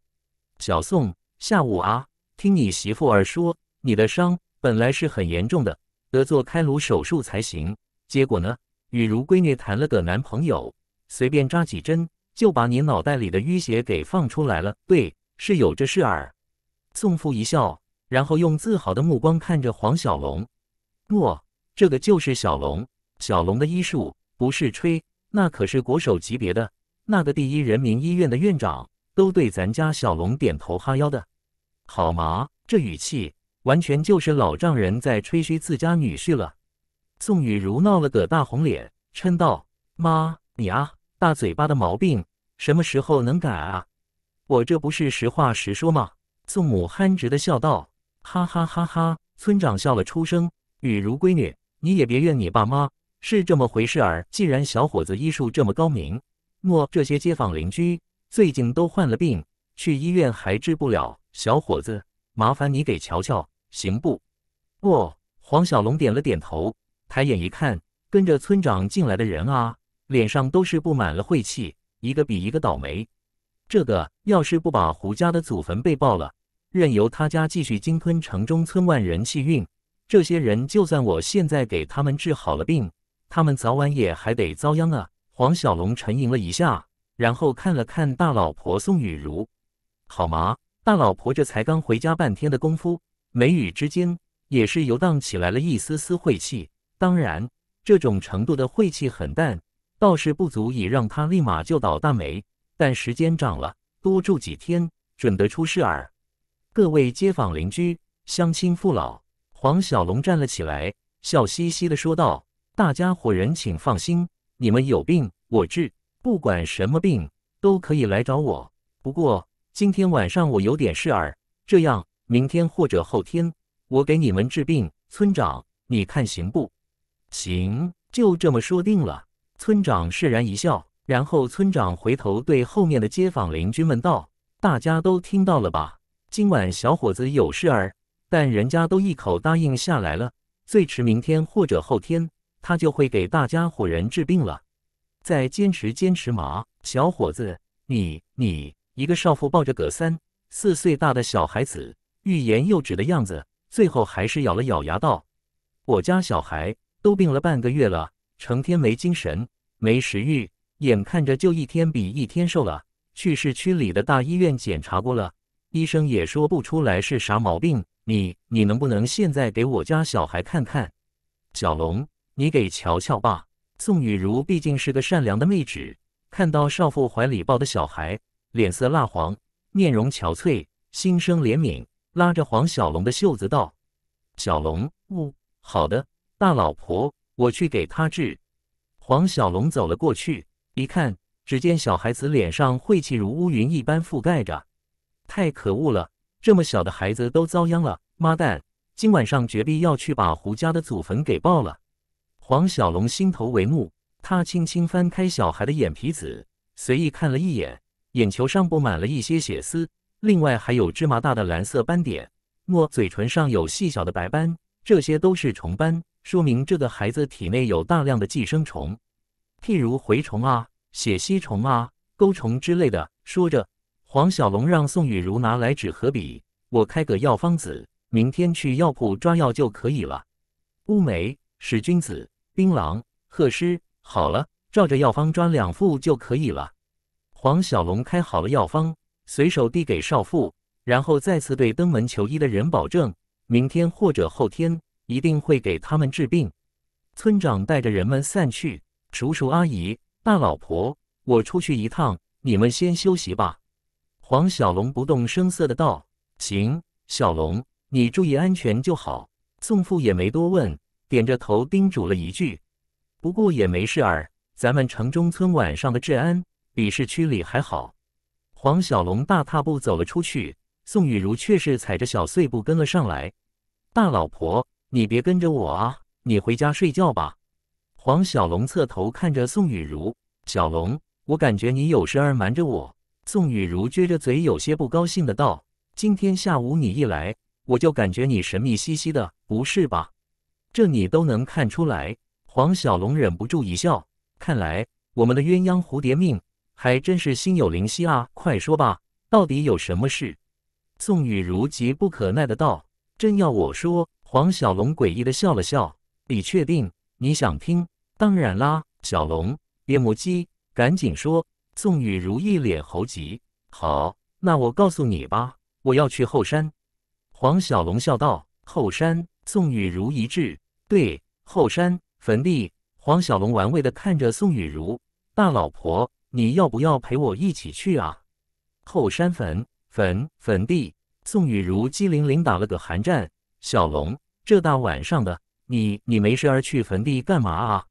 [SPEAKER 1] 小宋，下午啊，听你媳妇儿说，你的伤本来是很严重的，得做开颅手术才行。结果呢，雨如闺女谈了个男朋友。随便扎几针就把你脑袋里的淤血给放出来了，对，是有这事儿。宋父一笑，然后用自豪的目光看着黄小龙，喏，这个就是小龙。小龙的医术不是吹，那可是国手级别的。那个第一人民医院的院长都对咱家小龙点头哈腰的，好嘛，这语气完全就是老丈人在吹嘘自家女婿了。宋雨如闹了个大红脸，嗔道：“妈，你啊。”大嘴巴的毛病什么时候能改啊？我这不是实话实说吗？宋母憨直地笑道：“哈哈哈哈！”村长笑了出声：“雨如闺女，你也别怨你爸妈，是这么回事儿。既然小伙子医术这么高明，莫这些街坊邻居最近都患了病，去医院还治不了，小伙子，麻烦你给瞧瞧，行不？”哦，黄小龙点了点头，抬眼一看，跟着村长进来的人啊。脸上都是布满了晦气，一个比一个倒霉。这个要是不把胡家的祖坟被爆了，任由他家继续鲸吞城中村外人气运，这些人就算我现在给他们治好了病，他们早晚也还得遭殃啊！黄小龙沉吟了一下，然后看了看大老婆宋雨茹，好吗？大老婆这才刚回家半天的功夫，眉宇之间也是游荡起来了一丝丝晦气。当然，这种程度的晦气很淡。倒是不足以让他立马就倒大霉，但时间长了，多住几天准得出事儿。各位街坊邻居、乡亲父老，黄小龙站了起来，笑嘻嘻地说道：“大家伙人请放心，你们有病我治，不管什么病都可以来找我。不过今天晚上我有点事儿，这样明天或者后天我给你们治病。村长，你看行不？行，就这么说定了。”村长释然一笑，然后村长回头对后面的街坊邻居们道：“大家都听到了吧？今晚小伙子有事儿，但人家都一口答应下来了。最迟明天或者后天，他就会给大家伙人治病了。再坚持，坚持嘛！小伙子，你你……一个少妇抱着葛三四岁大的小孩子，欲言又止的样子，最后还是咬了咬牙道：‘我家小孩都病了半个月了。’”成天没精神，没食欲，眼看着就一天比一天瘦了。去市区里的大医院检查过了，医生也说不出来是啥毛病。你，你能不能现在给我家小孩看看？小龙，你给瞧瞧吧。宋雨茹毕竟是个善良的妹纸，看到少妇怀里抱的小孩脸色蜡黄，面容憔悴，心生怜悯，拉着黄小龙的袖子道：“小龙，嗯，好的，大老婆。”我去给他治。黄小龙走了过去，一看，只见小孩子脸上晦气如乌云一般覆盖着，太可恶了！这么小的孩子都遭殃了，妈蛋！今晚上绝壁要去把胡家的祖坟给爆了。黄小龙心头为怒，他轻轻翻开小孩的眼皮子，随意看了一眼，眼球上布满了一些血丝，另外还有芝麻大的蓝色斑点，喏，嘴唇上有细小的白斑，这些都是虫斑。说明这个孩子体内有大量的寄生虫，譬如蛔虫啊、血吸虫啊、钩虫之类的。说着，黄小龙让宋雨如拿来纸和笔，我开个药方子，明天去药铺抓药就可以了。乌梅、使君子、槟榔、鹤虱，好了，照着药方抓两副就可以了。黄小龙开好了药方，随手递给少妇，然后再次对登门求医的人保证：明天或者后天。一定会给他们治病。村长带着人们散去，叔叔阿姨、大老婆，我出去一趟，你们先休息吧。黄小龙不动声色的道：“行，小龙，你注意安全就好。”宋父也没多问，点着头叮嘱了一句：“不过也没事儿，咱们城中村晚上的治安比市区里还好。”黄小龙大踏步走了出去，宋雨如却是踩着小碎步跟了上来，大老婆。你别跟着我啊！你回家睡觉吧。黄小龙侧头看着宋雨如：“小龙，我感觉你有事儿瞒着我。”宋雨如撅着嘴，有些不高兴的道：“今天下午你一来，我就感觉你神秘兮兮的，不是吧？这你都能看出来？”黄小龙忍不住一笑，看来我们的鸳鸯蝴蝶命还真是心有灵犀啊！快说吧，到底有什么事？”宋雨如急不可耐的道：“真要我说。”黄小龙诡异的笑了笑：“你确定你想听？当然啦，小龙别磨叽，赶紧说。”宋雨如一脸猴急：“好，那我告诉你吧，我要去后山。”黄小龙笑道：“后山。”宋雨如一滞：“对，后山坟地。”黄小龙玩味的看着宋雨如：“大老婆，你要不要陪我一起去啊？”后山坟坟坟地。宋雨如机灵灵打了个寒战。小龙，这大晚上的，你你没事儿去坟地干嘛啊？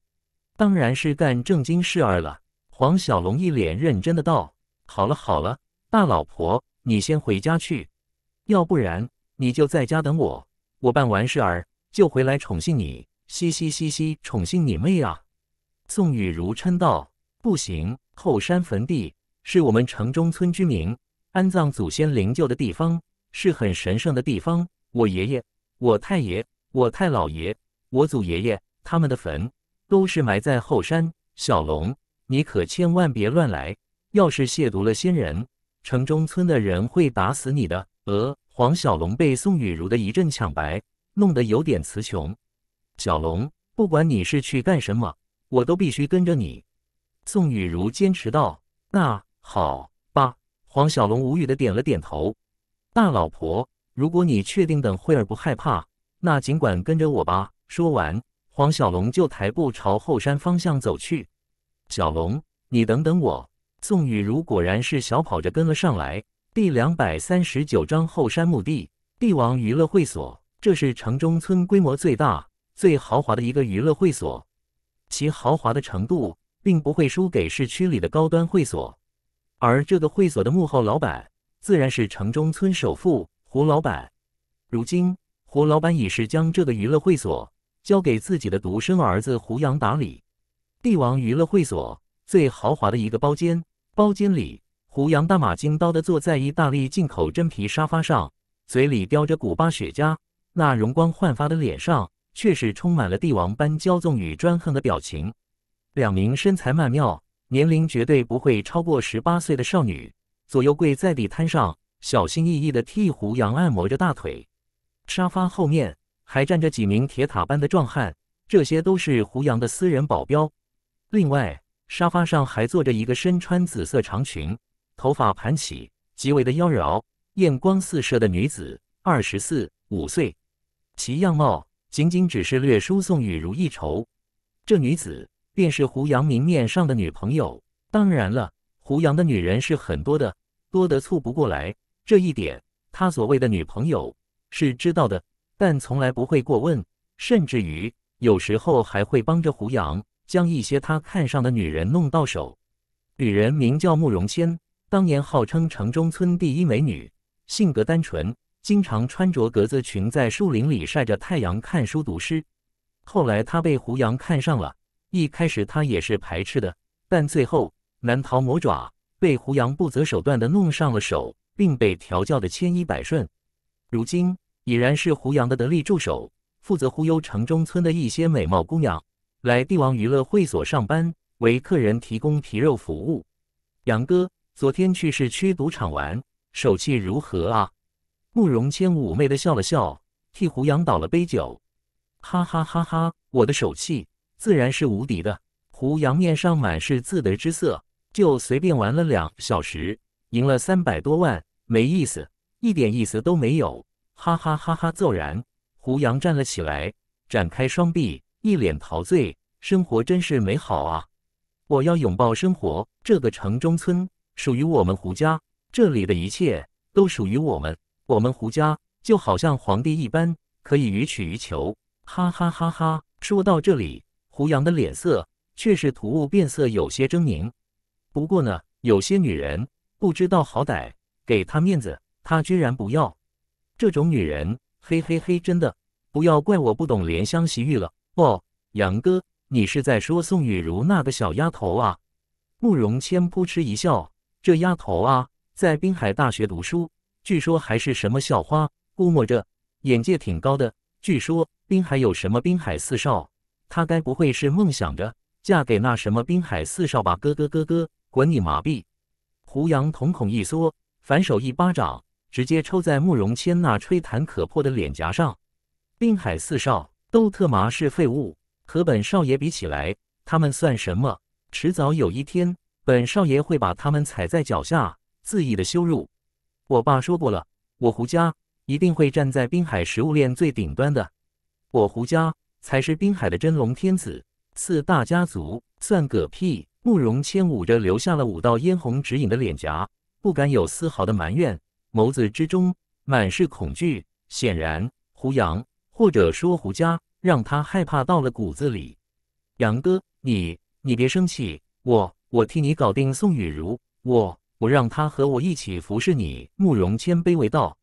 [SPEAKER 1] 当然是干正经事儿了。黄小龙一脸认真的道：“好了好了，大老婆，你先回家去，要不然你就在家等我，我办完事儿就回来宠幸你。嘻嘻嘻嘻，宠幸你妹啊！”宋雨如嗔道：“不行，后山坟地是我们城中村居民安葬祖先灵柩的地方，是很神圣的地方。我爷爷。”我太爷、我太老爷、我祖爷爷他们的坟都是埋在后山。小龙，你可千万别乱来，要是亵渎了先人，城中村的人会打死你的。呃，黄小龙被宋雨如的一阵抢白弄得有点词穷。小龙，不管你是去干什么，我都必须跟着你。宋雨如坚持道。那好吧。黄小龙无语的点了点头。大老婆。如果你确定等会儿不害怕，那尽管跟着我吧。说完，黄小龙就抬步朝后山方向走去。小龙，你等等我！宋雨如果然是小跑着跟了上来。第两百三十九章后山墓地。帝王娱乐会所，这是城中村规模最大、最豪华的一个娱乐会所，其豪华的程度并不会输给市区里的高端会所。而这个会所的幕后老板，自然是城中村首富。胡老板，如今胡老板已是将这个娱乐会所交给自己的独生儿子胡杨打理。帝王娱乐会所最豪华的一个包间，包间里，胡杨大马金刀的坐在意大利进口真皮沙发上，嘴里叼着古巴雪茄，那容光焕发的脸上却是充满了帝王般骄纵与专横的表情。两名身材曼妙、年龄绝对不会超过十八岁的少女左右跪在地摊上。小心翼翼的替胡杨按摩着大腿，沙发后面还站着几名铁塔般的壮汉，这些都是胡杨的私人保镖。另外，沙发上还坐着一个身穿紫色长裙、头发盘起、极为的妖娆、艳光四射的女子，二十四五岁，其样貌仅仅只是略输宋雨如一筹。这女子便是胡杨明面上的女朋友。当然了，胡杨的女人是很多的，多得猝不过来。这一点，他所谓的女朋友是知道的，但从来不会过问，甚至于有时候还会帮着胡杨将一些他看上的女人弄到手。女人名叫慕容谦，当年号称城中村第一美女，性格单纯，经常穿着格子裙在树林里晒着太阳看书读诗。后来她被胡杨看上了，一开始她也是排斥的，但最后难逃魔爪，被胡杨不择手段的弄上了手。并被调教的千依百顺，如今已然是胡杨的得力助手，负责忽悠城中村的一些美貌姑娘来帝王娱乐会所上班，为客人提供皮肉服务。杨哥，昨天去市区赌场玩，手气如何啊？慕容谦妩媚的笑了笑，替胡杨倒了杯酒。哈哈哈哈，我的手气自然是无敌的。胡杨面上满是自得之色，就随便玩了两小时。赢了三百多万，没意思，一点意思都没有，哈哈哈哈！骤然，胡杨站了起来，展开双臂，一脸陶醉，生活真是美好啊！我要拥抱生活。这个城中村属于我们胡家，这里的一切都属于我们，我们胡家就好像皇帝一般，可以予取予求，哈哈哈哈！说到这里，胡杨的脸色却是突兀变色，有些狰狞。不过呢，有些女人。不知道好歹，给他面子，他居然不要！这种女人，嘿嘿嘿，真的不要怪我不懂怜香惜玉了。哦，杨哥，你是在说宋雨茹那个小丫头啊？慕容谦扑哧一笑，这丫头啊，在滨海大学读书，据说还是什么校花，估摸着眼界挺高的。据说滨海有什么滨海四少，她该不会是梦想着嫁给那什么滨海四少吧？咯咯咯咯，滚你麻痹！胡杨瞳孔一缩，反手一巴掌，直接抽在慕容谦那吹弹可破的脸颊上。滨海四少都特麻是废物，和本少爷比起来，他们算什么？迟早有一天，本少爷会把他们踩在脚下，恣意的羞辱。我爸说过了，我胡家一定会站在滨海食物链最顶端的，我胡家才是滨海的真龙天子，四大家族算个屁。慕容谦捂着留下了五道嫣红指引的脸颊，不敢有丝毫的埋怨，眸子之中满是恐惧。显然，胡杨或者说胡家让他害怕到了骨子里。杨哥，你你别生气，我我替你搞定宋雨茹，我我让她和我一起服侍你。慕容谦卑微道：“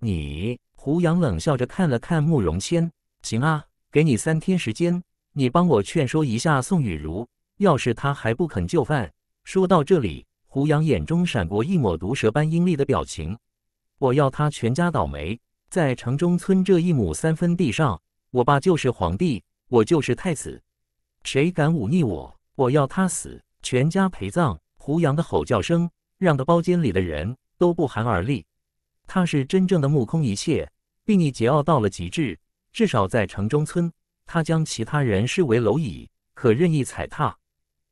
[SPEAKER 1] 你。”胡杨冷笑着看了看慕容谦：“行啊，给你三天时间，你帮我劝说一下宋雨茹。”要是他还不肯就范，说到这里，胡杨眼中闪过一抹毒蛇般阴戾的表情。我要他全家倒霉！在城中村这一亩三分地上，我爸就是皇帝，我就是太子，谁敢忤逆我，我要他死，全家陪葬！胡杨的吼叫声让的包间里的人都不寒而栗。他是真正的目空一切，并已桀骜到了极致。至少在城中村，他将其他人视为蝼蚁，可任意踩踏。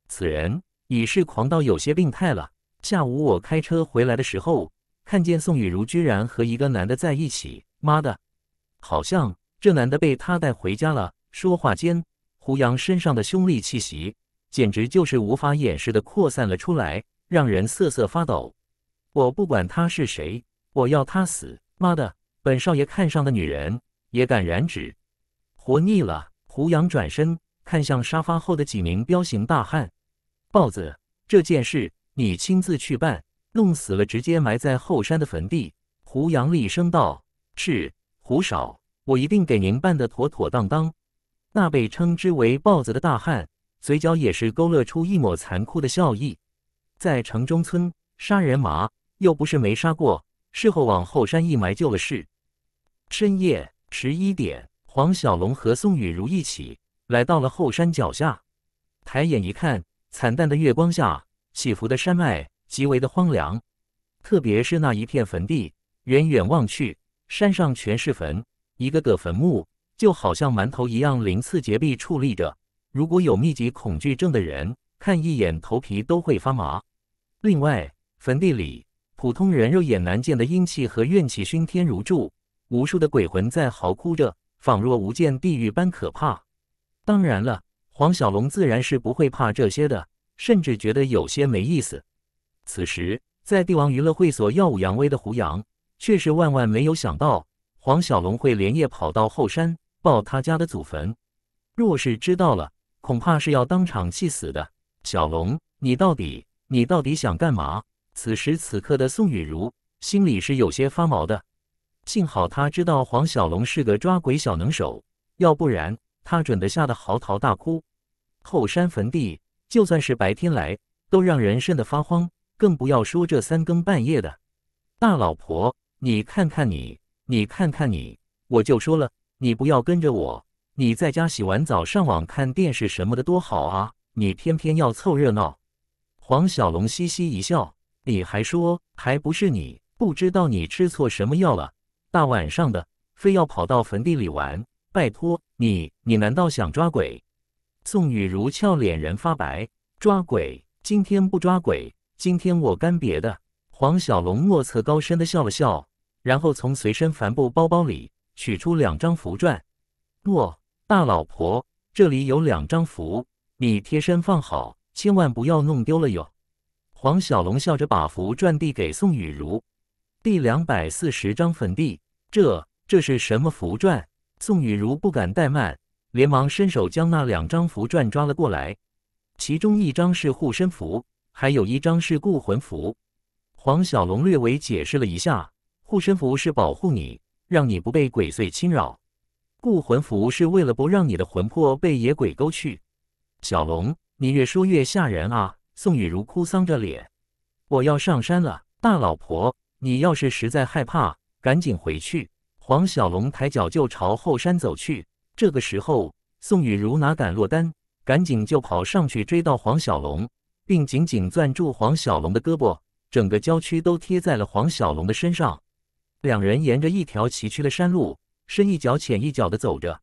[SPEAKER 1] 此人已是狂到有些病态了。下午我开车回来的时候，看见宋雨茹居然和一个男的在一起。妈的，好像这男的被他带回家了。说话间，胡杨身上的凶戾气息，简直就是无法掩饰的扩散了出来，让人瑟瑟发抖。我不管他是谁，我要他死。妈的，本少爷看上的女人也敢染指，活腻了！胡杨转身看向沙发后的几名彪形大汉。豹子这件事，你亲自去办，弄死了直接埋在后山的坟地。胡杨厉声道：“是，胡少，我一定给您办得妥妥当当。”那被称之为豹子的大汉，嘴角也是勾勒出一抹残酷的笑意。在城中村杀人麻，又不是没杀过，事后往后山一埋就了事。深夜十一点，黄小龙和宋雨如一起来到了后山脚下，抬眼一看。惨淡的月光下，起伏的山脉极为的荒凉，特别是那一片坟地，远远望去，山上全是坟，一个个坟墓就好像馒头一样鳞次栉比矗立着。如果有密集恐惧症的人，看一眼头皮都会发麻。另外，坟地里普通人肉眼难见的阴气和怨气熏天如柱，无数的鬼魂在嚎哭着，仿若无间地狱般可怕。当然了。黄小龙自然是不会怕这些的，甚至觉得有些没意思。此时，在帝王娱乐会所耀武扬威的胡杨，却是万万没有想到黄小龙会连夜跑到后山爆他家的祖坟。若是知道了，恐怕是要当场气死的。小龙，你到底，你到底想干嘛？此时此刻的宋雨茹心里是有些发毛的。幸好他知道黄小龙是个抓鬼小能手，要不然他准得吓得嚎啕大哭。后山坟地，就算是白天来，都让人瘆得发慌，更不要说这三更半夜的。大老婆，你看看你，你看看你，我就说了，你不要跟着我，你在家洗完澡、上网、看电视什么的多好啊，你偏偏要凑热闹。黄小龙嘻嘻一笑，你还说，还不是你不知道你吃错什么药了？大晚上的，非要跑到坟地里玩，拜托你，你难道想抓鬼？宋雨如俏脸人发白，抓鬼？今天不抓鬼，今天我干别的。黄小龙莫测高深的笑了笑，然后从随身帆布包包里取出两张符篆。喏，大老婆，这里有两张符，你贴身放好，千万不要弄丢了哟。黄小龙笑着把符篆递给宋雨如。第两百四十张粉地，这这是什么符篆？宋雨如不敢怠慢。连忙伸手将那两张符篆抓了过来，其中一张是护身符，还有一张是固魂符。黄小龙略微解释了一下：护身符是保护你，让你不被鬼祟侵扰；固魂符是为了不让你的魂魄被野鬼勾去。小龙，你越说越吓人啊！宋雨如哭丧着脸：“我要上山了，大老婆，你要是实在害怕，赶紧回去。”黄小龙抬脚就朝后山走去。这个时候，宋雨茹哪敢落单，赶紧就跑上去追到黄小龙，并紧紧攥住黄小龙的胳膊，整个娇躯都贴在了黄小龙的身上。两人沿着一条崎岖的山路，深一脚浅一脚的走着。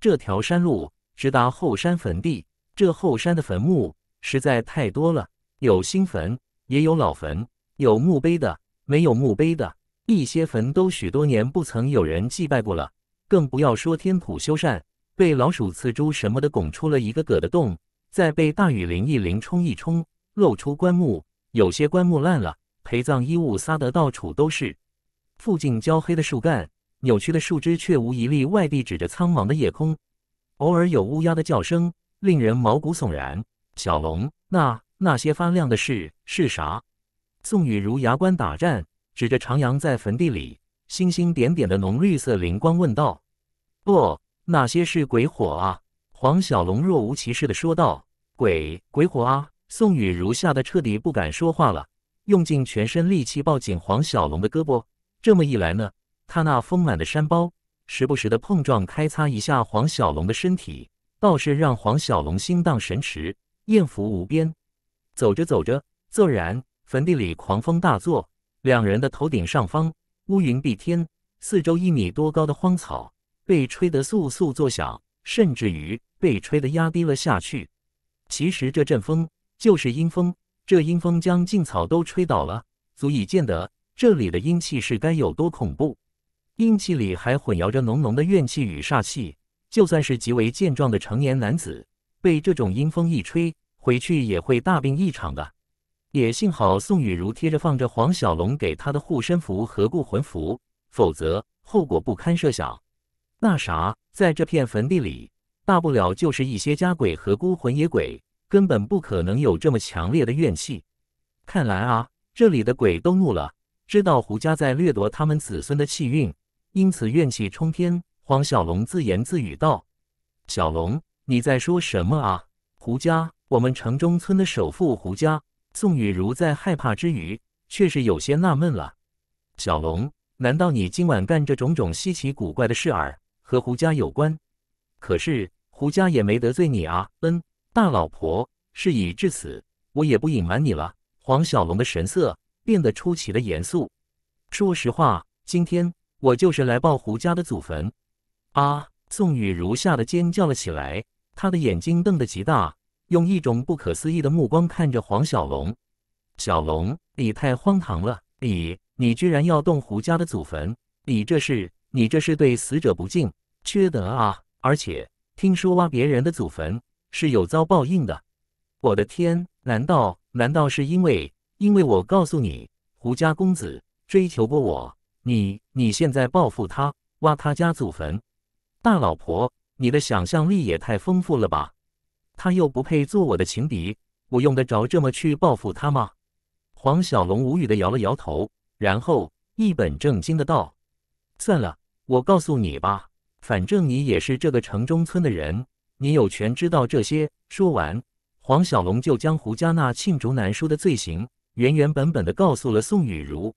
[SPEAKER 1] 这条山路直达后山坟地，这后山的坟墓实在太多了，有新坟，也有老坟，有墓碑的，没有墓碑的，一些坟都许多年不曾有人祭拜过了。更不要说天土修缮，被老鼠刺猪什么的拱出了一个个的洞，再被大雨淋一淋冲一冲，露出棺木。有些棺木烂了，陪葬衣物撒得到处都是。附近焦黑的树干、扭曲的树枝，却无一例外地指着苍茫的夜空。偶尔有乌鸦的叫声，令人毛骨悚然。小龙，那那些发亮的是是啥？宋雨如牙关打颤，指着长阳在坟地里。星星点点的浓绿色灵光问道：“哦，那些是鬼火啊？”黄小龙若无其事的说道：“鬼鬼火啊！”宋雨如吓得彻底不敢说话了，用尽全身力气抱紧黄小龙的胳膊。这么一来呢，他那丰满的山包时不时的碰撞、开擦一下黄小龙的身体，倒是让黄小龙心荡神驰，艳福无边。走着走着，骤然坟地里狂风大作，两人的头顶上方。乌云蔽天，四周一米多高的荒草被吹得簌簌作响，甚至于被吹得压低了下去。其实这阵风就是阴风，这阴风将劲草都吹倒了，足以见得这里的阴气是该有多恐怖。阴气里还混摇着浓浓的怨气与煞气，就算是极为健壮的成年男子，被这种阴风一吹回去，也会大病一场的。也幸好宋雨如贴着放着黄小龙给他的护身符和孤魂符，否则后果不堪设想。那啥，在这片坟地里，大不了就是一些家鬼和孤魂野鬼，根本不可能有这么强烈的怨气。看来啊，这里的鬼都怒了，知道胡家在掠夺他们子孙的气运，因此怨气冲天。黄小龙自言自语道：“小龙，你在说什么啊？胡家，我们城中村的首富胡家。”宋雨如在害怕之余，却是有些纳闷了：“小龙，难道你今晚干这种种稀奇古怪的事儿和胡家有关？可是胡家也没得罪你啊。”“嗯，大老婆，事已至此，我也不隐瞒你了。”黄小龙的神色变得出奇的严肃。“说实话，今天我就是来报胡家的祖坟。”啊！宋雨如吓得尖叫了起来，她的眼睛瞪得极大。用一种不可思议的目光看着黄小龙，小龙，你太荒唐了！你，你居然要动胡家的祖坟！你这是，你这是对死者不敬，缺德啊！而且听说挖别人的祖坟是有遭报应的。我的天，难道难道是因为，因为我告诉你，胡家公子追求过我，你你现在报复他，挖他家祖坟？大老婆，你的想象力也太丰富了吧！他又不配做我的情敌，我用得着这么去报复他吗？黄小龙无语的摇了摇头，然后一本正经的道：“算了，我告诉你吧，反正你也是这个城中村的人，你有权知道这些。”说完，黄小龙就将胡家那罄竹难书的罪行原原本本的告诉了宋雨如。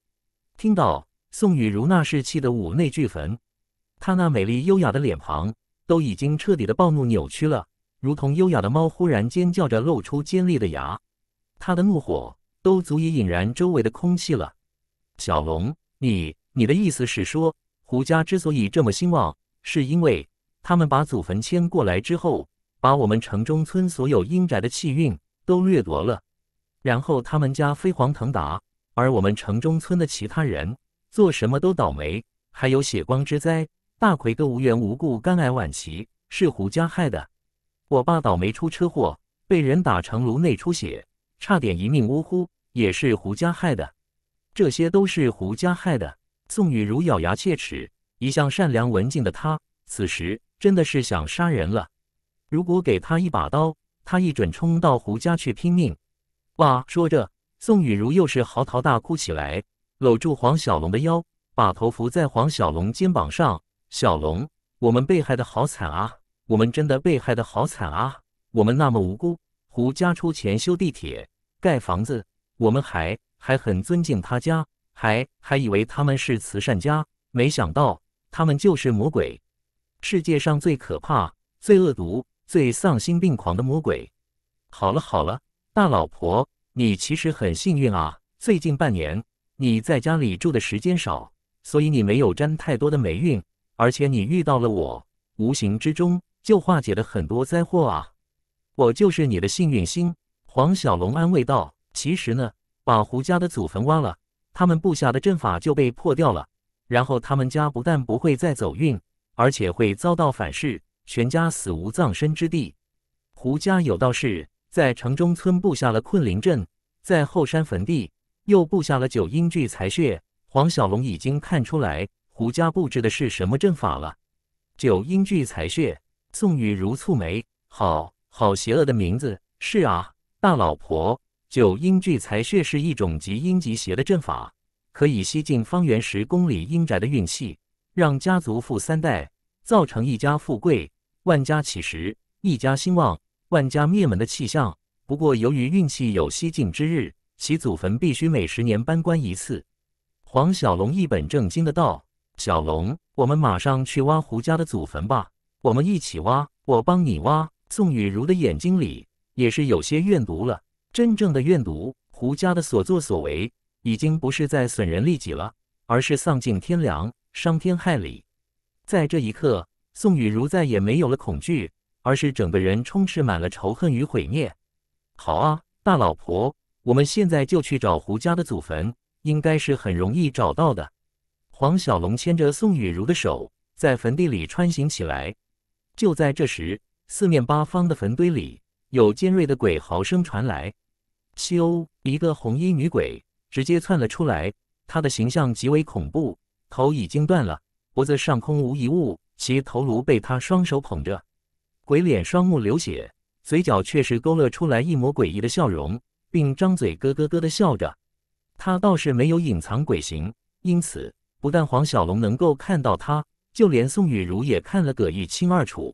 [SPEAKER 1] 听到宋雨如那是气得五内俱焚，她那美丽优雅的脸庞都已经彻底的暴怒扭曲了。如同优雅的猫忽然尖叫着露出尖利的牙，他的怒火都足以引燃周围的空气了。小龙，你你的意思是说，胡家之所以这么兴旺，是因为他们把祖坟迁过来之后，把我们城中村所有阴宅的气运都掠夺了，然后他们家飞黄腾达，而我们城中村的其他人做什么都倒霉，还有血光之灾，大奎哥无缘无故肝癌晚期是胡家害的。我爸倒霉出车祸，被人打成颅内出血，差点一命呜呼，也是胡家害的。这些都是胡家害的。宋雨如咬牙切齿，一向善良文静的她，此时真的是想杀人了。如果给他一把刀，他一准冲到胡家去拼命。哇！说着，宋雨如又是嚎啕大哭起来，搂住黄小龙的腰，把头伏在黄小龙肩膀上。小龙，我们被害的好惨啊！我们真的被害的好惨啊！我们那么无辜，胡家出钱修地铁、盖房子，我们还还很尊敬他家，还还以为他们是慈善家，没想到他们就是魔鬼，世界上最可怕、最恶毒、最丧心病狂的魔鬼。好了好了，大老婆，你其实很幸运啊！最近半年你在家里住的时间少，所以你没有沾太多的霉运，而且你遇到了我，无形之中。就化解了很多灾祸啊！我就是你的幸运星，黄小龙安慰道。其实呢，把胡家的祖坟挖了，他们布下的阵法就被破掉了。然后他们家不但不会再走运，而且会遭到反噬，全家死无葬身之地。胡家有道士在城中村布下了困灵阵，在后山坟地又布下了九阴聚财穴。黄小龙已经看出来胡家布置的是什么阵法了，九阴聚财穴。宋雨如蹙眉：“好好邪恶的名字，是啊，大老婆九阴聚财穴是一种极阴极邪的阵法，可以吸尽方圆十公里阴宅的运气，让家族富三代，造成一家富贵，万家起时，一家兴旺，万家灭门的气象。不过，由于运气有吸尽之日，其祖坟必须每十年搬棺一次。”黄小龙一本正经的道：“小龙，我们马上去挖胡家的祖坟吧。”我们一起挖，我帮你挖。宋雨茹的眼睛里也是有些怨毒了。真正的怨毒，胡家的所作所为已经不是在损人利己了，而是丧尽天良，伤天害理。在这一刻，宋雨茹再也没有了恐惧，而是整个人充斥满了仇恨与毁灭。好啊，大老婆，我们现在就去找胡家的祖坟，应该是很容易找到的。黄小龙牵着宋雨茹的手，在坟地里穿行起来。就在这时，四面八方的坟堆里有尖锐的鬼嚎声传来。咻！一个红衣女鬼直接窜了出来，她的形象极为恐怖，头已经断了，脖子上空无一物，其头颅被她双手捧着，鬼脸双目流血，嘴角却是勾勒出来一抹诡异的笑容，并张嘴咯咯咯的笑着。她倒是没有隐藏鬼形，因此不但黄小龙能够看到她。就连宋雨如也看了个一清二楚。